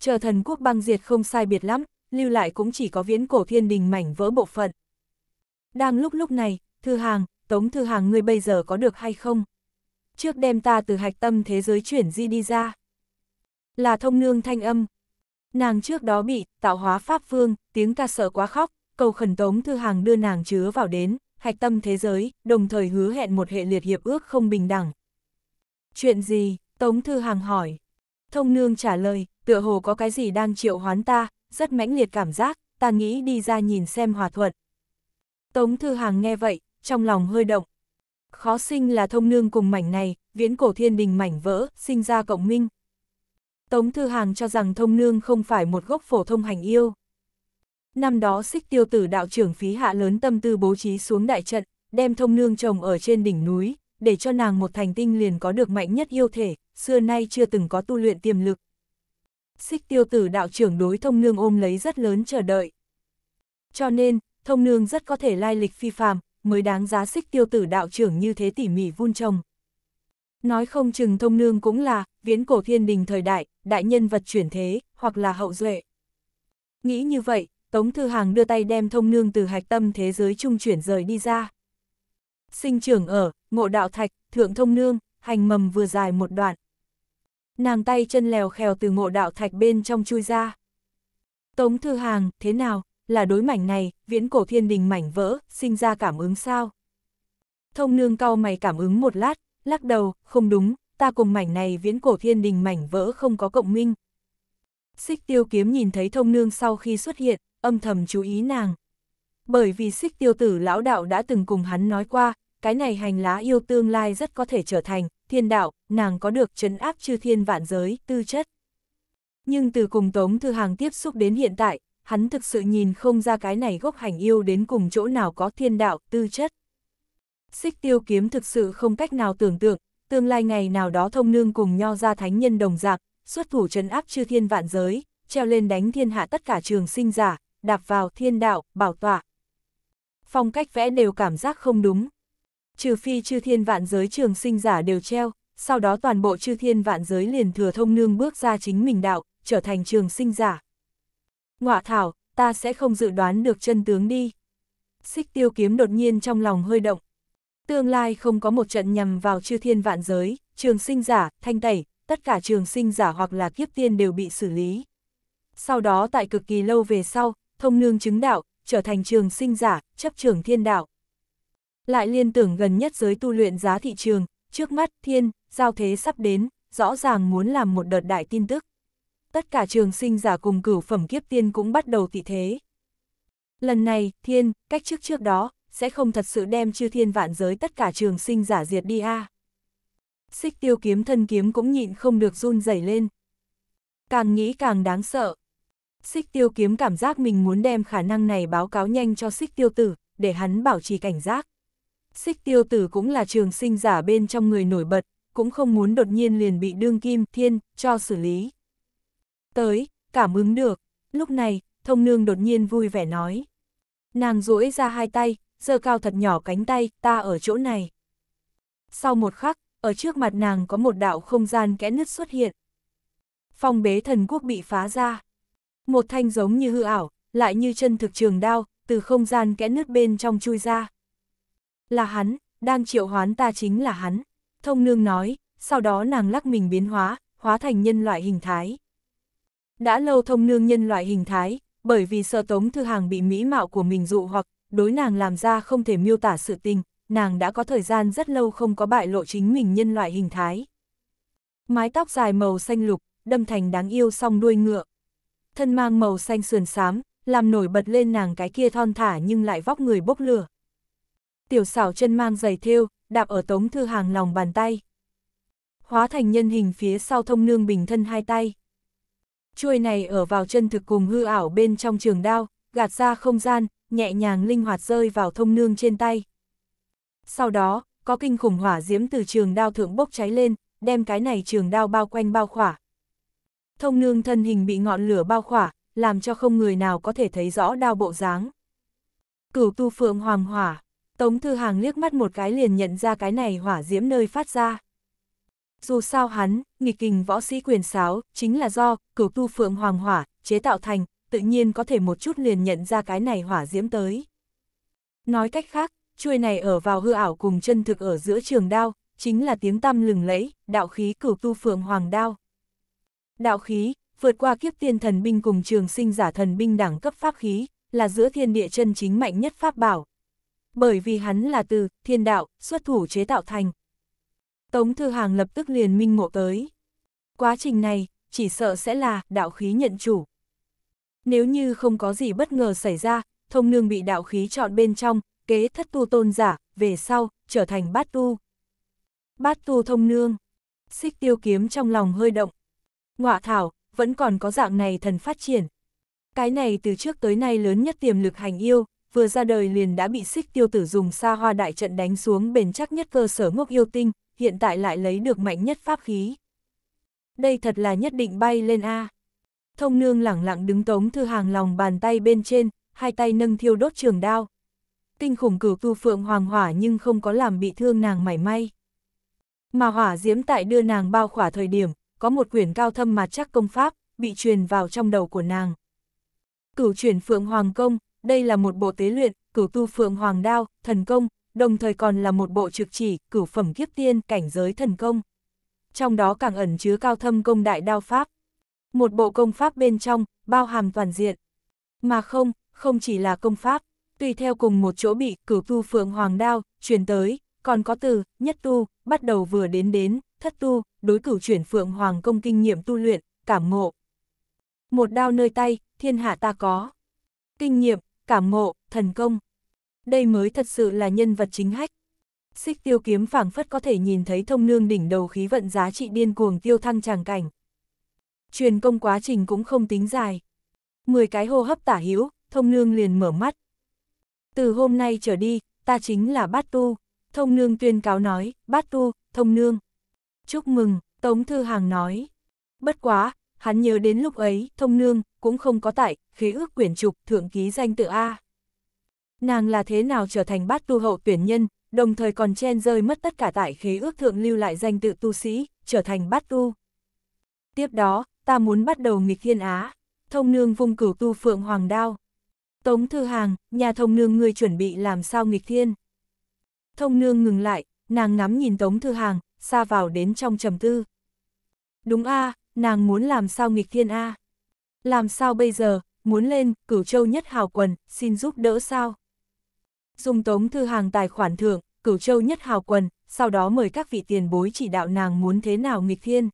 A: chờ thần quốc băng diệt không sai biệt lắm, lưu lại cũng chỉ có viễn cổ thiên đình mảnh vỡ bộ phận. Đang lúc lúc này, Thư Hàng, Tống Thư Hàng ngươi bây giờ có được hay không? Trước đem ta từ hạch tâm thế giới chuyển di đi ra. Là thông nương thanh âm, Nàng trước đó bị, tạo hóa pháp vương, tiếng ta sợ quá khóc, cầu khẩn tống thư hàng đưa nàng chứa vào đến, hạch tâm thế giới, đồng thời hứa hẹn một hệ liệt hiệp ước không bình đẳng. Chuyện gì? Tống thư hàng hỏi. Thông nương trả lời, tựa hồ có cái gì đang triệu hoán ta, rất mãnh liệt cảm giác, ta nghĩ đi ra nhìn xem hòa thuận. Tống thư hàng nghe vậy, trong lòng hơi động. Khó sinh là thông nương cùng mảnh này, viễn cổ thiên đình mảnh vỡ, sinh ra cộng minh, Tống Thư Hàng cho rằng thông nương không phải một gốc phổ thông hành yêu. Năm đó xích tiêu tử đạo trưởng phí hạ lớn tâm tư bố trí xuống đại trận, đem thông nương trồng ở trên đỉnh núi, để cho nàng một thành tinh liền có được mạnh nhất yêu thể, xưa nay chưa từng có tu luyện tiềm lực. Xích tiêu tử đạo trưởng đối thông nương ôm lấy rất lớn chờ đợi. Cho nên, thông nương rất có thể lai lịch phi phàm, mới đáng giá xích tiêu tử đạo trưởng như thế tỉ mỉ vun trồng. Nói không chừng thông nương cũng là, viễn cổ thiên đình thời đại, đại nhân vật chuyển thế, hoặc là hậu duệ. Nghĩ như vậy, Tống Thư Hàng đưa tay đem thông nương từ hạch tâm thế giới trung chuyển rời đi ra. Sinh trưởng ở, ngộ đạo thạch, thượng thông nương, hành mầm vừa dài một đoạn. Nàng tay chân lèo khèo từ ngộ đạo thạch bên trong chui ra. Tống Thư Hàng, thế nào, là đối mảnh này, viễn cổ thiên đình mảnh vỡ, sinh ra cảm ứng sao? Thông nương cau mày cảm ứng một lát, lắc đầu, không đúng, ta cùng mảnh này viễn cổ thiên đình mảnh vỡ không có cộng minh. Xích tiêu kiếm nhìn thấy thông nương sau khi xuất hiện, âm thầm chú ý nàng. Bởi vì xích tiêu tử lão đạo đã từng cùng hắn nói qua, cái này hành lá yêu tương lai rất có thể trở thành, thiên đạo, nàng có được trấn áp chư thiên vạn giới, tư chất. Nhưng từ cùng Tống Thư Hàng tiếp xúc đến hiện tại, hắn thực sự nhìn không ra cái này gốc hành yêu đến cùng chỗ nào có thiên đạo, tư chất xích tiêu kiếm thực sự không cách nào tưởng tượng, tương lai ngày nào đó thông nương cùng nho ra thánh nhân đồng dạng, xuất thủ trấn áp chư thiên vạn giới, treo lên đánh thiên hạ tất cả trường sinh giả, đạp vào thiên đạo, bảo tọa. Phong cách vẽ đều cảm giác không đúng. Trừ phi chư thiên vạn giới trường sinh giả đều treo, sau đó toàn bộ chư thiên vạn giới liền thừa thông nương bước ra chính mình đạo, trở thành trường sinh giả. Ngọa thảo, ta sẽ không dự đoán được chân tướng đi. Xích tiêu kiếm đột nhiên trong lòng hơi động, Tương lai không có một trận nhằm vào chư thiên vạn giới, trường sinh giả, thanh tẩy, tất cả trường sinh giả hoặc là kiếp tiên đều bị xử lý. Sau đó tại cực kỳ lâu về sau, thông nương chứng đạo, trở thành trường sinh giả, chấp trường thiên đạo. Lại liên tưởng gần nhất giới tu luyện giá thị trường, trước mắt thiên, giao thế sắp đến, rõ ràng muốn làm một đợt đại tin tức. Tất cả trường sinh giả cùng cửu phẩm kiếp tiên cũng bắt đầu tị thế. Lần này, thiên, cách trước trước đó, sẽ không thật sự đem chư thiên vạn giới tất cả trường sinh giả diệt đi a. À. Xích tiêu kiếm thân kiếm cũng nhịn không được run rẩy lên. Càng nghĩ càng đáng sợ. Xích tiêu kiếm cảm giác mình muốn đem khả năng này báo cáo nhanh cho xích tiêu tử, để hắn bảo trì cảnh giác. Xích tiêu tử cũng là trường sinh giả bên trong người nổi bật, cũng không muốn đột nhiên liền bị đương kim thiên cho xử lý. Tới, cảm ứng được, lúc này, thông nương đột nhiên vui vẻ nói. Nàng duỗi ra hai tay, giơ cao thật nhỏ cánh tay, ta ở chỗ này. Sau một khắc, ở trước mặt nàng có một đạo không gian kẽ nứt xuất hiện. Phong bế thần quốc bị phá ra. Một thanh giống như hư ảo, lại như chân thực trường đao, từ không gian kẽ nứt bên trong chui ra. Là hắn, đang triệu hoán ta chính là hắn. Thông nương nói, sau đó nàng lắc mình biến hóa, hóa thành nhân loại hình thái. Đã lâu thông nương nhân loại hình thái, bởi vì sợ tống thư hàng bị mỹ mạo của mình dụ hoặc đối nàng làm ra không thể miêu tả sự tình, nàng đã có thời gian rất lâu không có bại lộ chính mình nhân loại hình thái. Mái tóc dài màu xanh lục, đâm thành đáng yêu song đuôi ngựa. Thân mang màu xanh sườn xám, làm nổi bật lên nàng cái kia thon thả nhưng lại vóc người bốc lửa. Tiểu xảo chân mang giày thêu, đạp ở tống thư hàng lòng bàn tay. Hóa thành nhân hình phía sau thông nương bình thân hai tay. Chuôi này ở vào chân thực cùng hư ảo bên trong trường đao, gạt ra không gian, nhẹ nhàng linh hoạt rơi vào thông nương trên tay. Sau đó, có kinh khủng hỏa diễm từ trường đao thượng bốc cháy lên, đem cái này trường đao bao quanh bao khỏa. Thông nương thân hình bị ngọn lửa bao khỏa, làm cho không người nào có thể thấy rõ đao bộ dáng. Cửu tu phượng hoàng hỏa, Tống Thư Hàng liếc mắt một cái liền nhận ra cái này hỏa diễm nơi phát ra. Dù sao hắn, nghịch kình võ sĩ quyền sáo, chính là do cửu tu phượng hoàng hỏa, chế tạo thành, tự nhiên có thể một chút liền nhận ra cái này hỏa diễm tới. Nói cách khác, chuôi này ở vào hư ảo cùng chân thực ở giữa trường đao, chính là tiếng tăm lừng lẫy, đạo khí cửu tu phượng hoàng đao. Đạo khí, vượt qua kiếp tiên thần binh cùng trường sinh giả thần binh đẳng cấp pháp khí, là giữa thiên địa chân chính mạnh nhất pháp bảo. Bởi vì hắn là từ thiên đạo, xuất thủ chế tạo thành. Tống Thư Hàng lập tức liền minh ngộ tới. Quá trình này, chỉ sợ sẽ là đạo khí nhận chủ, nếu như không có gì bất ngờ xảy ra, thông nương bị đạo khí chọn bên trong, kế thất tu tôn giả, về sau, trở thành bát tu. Bát tu thông nương, xích tiêu kiếm trong lòng hơi động. Ngọa thảo, vẫn còn có dạng này thần phát triển. Cái này từ trước tới nay lớn nhất tiềm lực hành yêu, vừa ra đời liền đã bị xích tiêu tử dùng xa hoa đại trận đánh xuống bền chắc nhất cơ sở ngốc yêu tinh, hiện tại lại lấy được mạnh nhất pháp khí. Đây thật là nhất định bay lên A thông nương lẳng lặng đứng tống thư hàng lòng bàn tay bên trên, hai tay nâng thiêu đốt trường đao. Kinh khủng cửu tu phượng hoàng hỏa nhưng không có làm bị thương nàng mảy may. Mà hỏa diễm tại đưa nàng bao khỏa thời điểm, có một quyển cao thâm mà chắc công pháp, bị truyền vào trong đầu của nàng. Cửu chuyển phượng hoàng công, đây là một bộ tế luyện, cửu tu phượng hoàng đao, thần công, đồng thời còn là một bộ trực chỉ, cửu phẩm kiếp tiên, cảnh giới thần công. Trong đó càng ẩn chứa cao thâm công đại đao pháp. Một bộ công pháp bên trong, bao hàm toàn diện. Mà không, không chỉ là công pháp, tùy theo cùng một chỗ bị cửu tu phượng hoàng đao, truyền tới, còn có từ, nhất tu, bắt đầu vừa đến đến, thất tu, đối cửu chuyển phượng hoàng công kinh nghiệm tu luyện, cảm ngộ. Một đao nơi tay, thiên hạ ta có. Kinh nghiệm, cảm ngộ, thần công. Đây mới thật sự là nhân vật chính hách. Xích tiêu kiếm phảng phất có thể nhìn thấy thông nương đỉnh đầu khí vận giá trị điên cuồng tiêu thăng tràng cảnh truyền công quá trình cũng không tính dài. Mười cái hô hấp tả hữu thông nương liền mở mắt. Từ hôm nay trở đi, ta chính là bát tu, thông nương tuyên cáo nói, bát tu, thông nương. Chúc mừng, Tống Thư Hàng nói. Bất quá, hắn nhớ đến lúc ấy, thông nương, cũng không có tại, khí ước quyển trục, thượng ký danh tự A. Nàng là thế nào trở thành bát tu hậu tuyển nhân, đồng thời còn chen rơi mất tất cả tại khí ước thượng lưu lại danh tự tu sĩ, trở thành bát tu. Tiếp đó, ta muốn bắt đầu nghịch thiên á. Thông nương vung cửu tu phượng hoàng đao. Tống thư hàng, nhà thông nương ngươi chuẩn bị làm sao nghịch thiên. Thông nương ngừng lại, nàng ngắm nhìn tống thư hàng, xa vào đến trong trầm tư. Đúng a nàng muốn làm sao nghịch thiên a Làm sao bây giờ, muốn lên, cửu châu nhất hào quần, xin giúp đỡ sao? Dùng tống thư hàng tài khoản thưởng, cửu châu nhất hào quần, sau đó mời các vị tiền bối chỉ đạo nàng muốn thế nào nghịch thiên.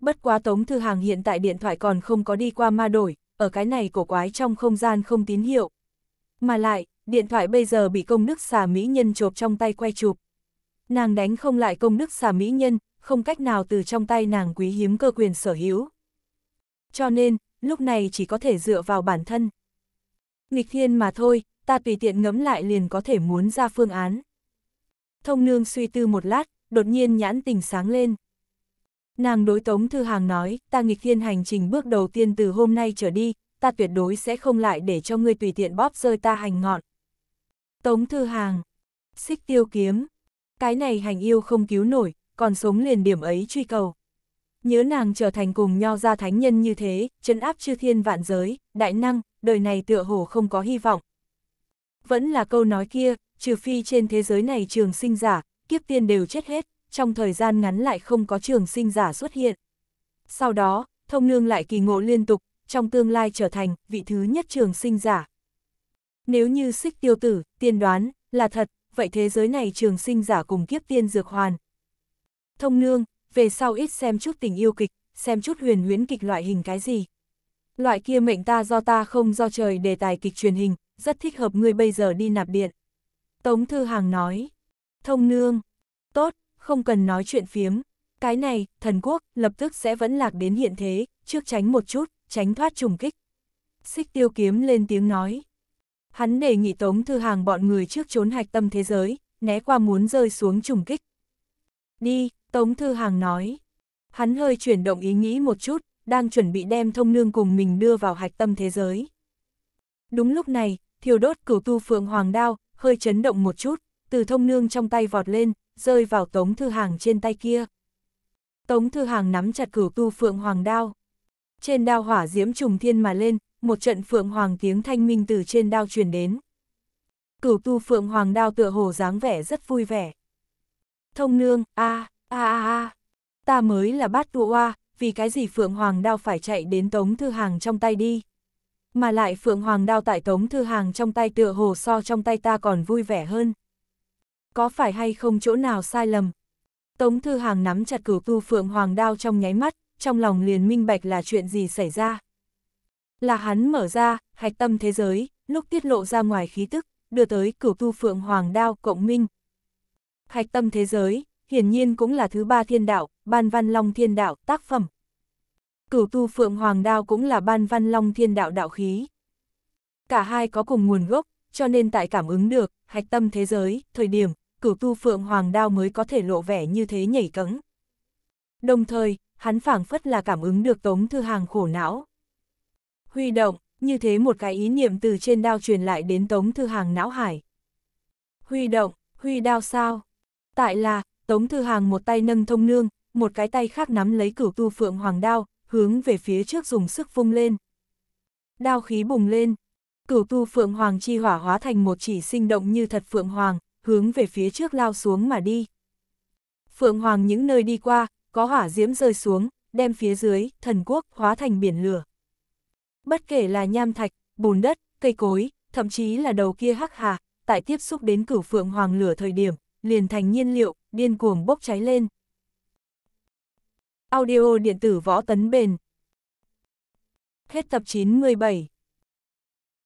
A: Bất quá Tống Thư Hàng hiện tại điện thoại còn không có đi qua ma đổi, ở cái này cổ quái trong không gian không tín hiệu. Mà lại, điện thoại bây giờ bị công đức xà mỹ nhân chộp trong tay quay chụp. Nàng đánh không lại công đức xà mỹ nhân, không cách nào từ trong tay nàng quý hiếm cơ quyền sở hữu. Cho nên, lúc này chỉ có thể dựa vào bản thân. Nghịch thiên mà thôi, ta tùy tiện ngẫm lại liền có thể muốn ra phương án. Thông nương suy tư một lát, đột nhiên nhãn tình sáng lên. Nàng đối Tống Thư Hàng nói, ta nghịch thiên hành trình bước đầu tiên từ hôm nay trở đi, ta tuyệt đối sẽ không lại để cho ngươi tùy tiện bóp rơi ta hành ngọn. Tống Thư Hàng, xích tiêu kiếm, cái này hành yêu không cứu nổi, còn sống liền điểm ấy truy cầu. Nhớ nàng trở thành cùng nho ra thánh nhân như thế, chân áp chư thiên vạn giới, đại năng, đời này tựa hồ không có hy vọng. Vẫn là câu nói kia, trừ phi trên thế giới này trường sinh giả, kiếp tiên đều chết hết, trong thời gian ngắn lại không có trường sinh giả xuất hiện. Sau đó, thông nương lại kỳ ngộ liên tục, trong tương lai trở thành vị thứ nhất trường sinh giả. Nếu như xích tiêu tử, tiên đoán, là thật, vậy thế giới này trường sinh giả cùng kiếp tiên dược hoàn. Thông nương, về sau ít xem chút tình yêu kịch, xem chút huyền huyễn kịch loại hình cái gì. Loại kia mệnh ta do ta không do trời đề tài kịch truyền hình, rất thích hợp ngươi bây giờ đi nạp điện. Tống Thư Hàng nói, thông nương, tốt, không cần nói chuyện phiếm. Cái này, thần quốc, lập tức sẽ vẫn lạc đến hiện thế, trước tránh một chút, tránh thoát trùng kích. Xích tiêu kiếm lên tiếng nói. Hắn đề nghị tống thư hàng bọn người trước trốn hạch tâm thế giới, né qua muốn rơi xuống trùng kích. Đi, tống thư hàng nói. Hắn hơi chuyển động ý nghĩ một chút, đang chuẩn bị đem thông nương cùng mình đưa vào hạch tâm thế giới. Đúng lúc này, thiêu đốt cửu tu phượng hoàng đao, hơi chấn động một chút, từ thông nương trong tay vọt lên, rơi vào Tống Thư Hàng trên tay kia. Tống Thư Hàng nắm chặt cửu tu Phượng Hoàng đao. Trên đao hỏa diễm trùng thiên mà lên, một trận Phượng Hoàng tiếng thanh minh từ trên đao truyền đến. Cửu tu Phượng Hoàng đao tựa hồ dáng vẻ rất vui vẻ. Thông nương, a a a a, ta mới là bát tụ oa, vì cái gì Phượng Hoàng đao phải chạy đến Tống Thư Hàng trong tay đi. Mà lại Phượng Hoàng đao tại Tống Thư Hàng trong tay tựa hồ so trong tay ta còn vui vẻ hơn. Có phải hay không chỗ nào sai lầm? Tống Thư Hàng nắm chặt cửu tu phượng hoàng đao trong nháy mắt, trong lòng liền minh bạch là chuyện gì xảy ra. Là hắn mở ra, hạch tâm thế giới, lúc tiết lộ ra ngoài khí tức, đưa tới cửu tu phượng hoàng đao cộng minh. Hạch tâm thế giới, hiển nhiên cũng là thứ ba thiên đạo, ban văn long thiên đạo, tác phẩm. Cửu tu phượng hoàng đao cũng là ban văn long thiên đạo đạo khí. Cả hai có cùng nguồn gốc, cho nên tại cảm ứng được, hạch tâm thế giới, thời điểm, cửu tu phượng hoàng đao mới có thể lộ vẻ như thế nhảy cẫng. Đồng thời, hắn phảng phất là cảm ứng được Tống Thư Hàng khổ não. Huy động, như thế một cái ý niệm từ trên đao truyền lại đến Tống Thư Hàng não hải. Huy động, huy đao sao? Tại là, Tống Thư Hàng một tay nâng thông nương, một cái tay khác nắm lấy cửu tu phượng hoàng đao, hướng về phía trước dùng sức vung lên. Đao khí bùng lên, cửu tu phượng hoàng chi hỏa hóa thành một chỉ sinh động như thật phượng hoàng, hướng về phía trước lao xuống mà đi. Phượng Hoàng những nơi đi qua, có hỏa diễm rơi xuống, đem phía dưới, thần quốc, hóa thành biển lửa. Bất kể là nham thạch, bùn đất, cây cối, thậm chí là đầu kia hắc hà, tại tiếp xúc đến cửu Phượng Hoàng lửa thời điểm, liền thành nhiên liệu, điên cuồng bốc cháy lên. Audio điện tử võ tấn bền Hết tập 97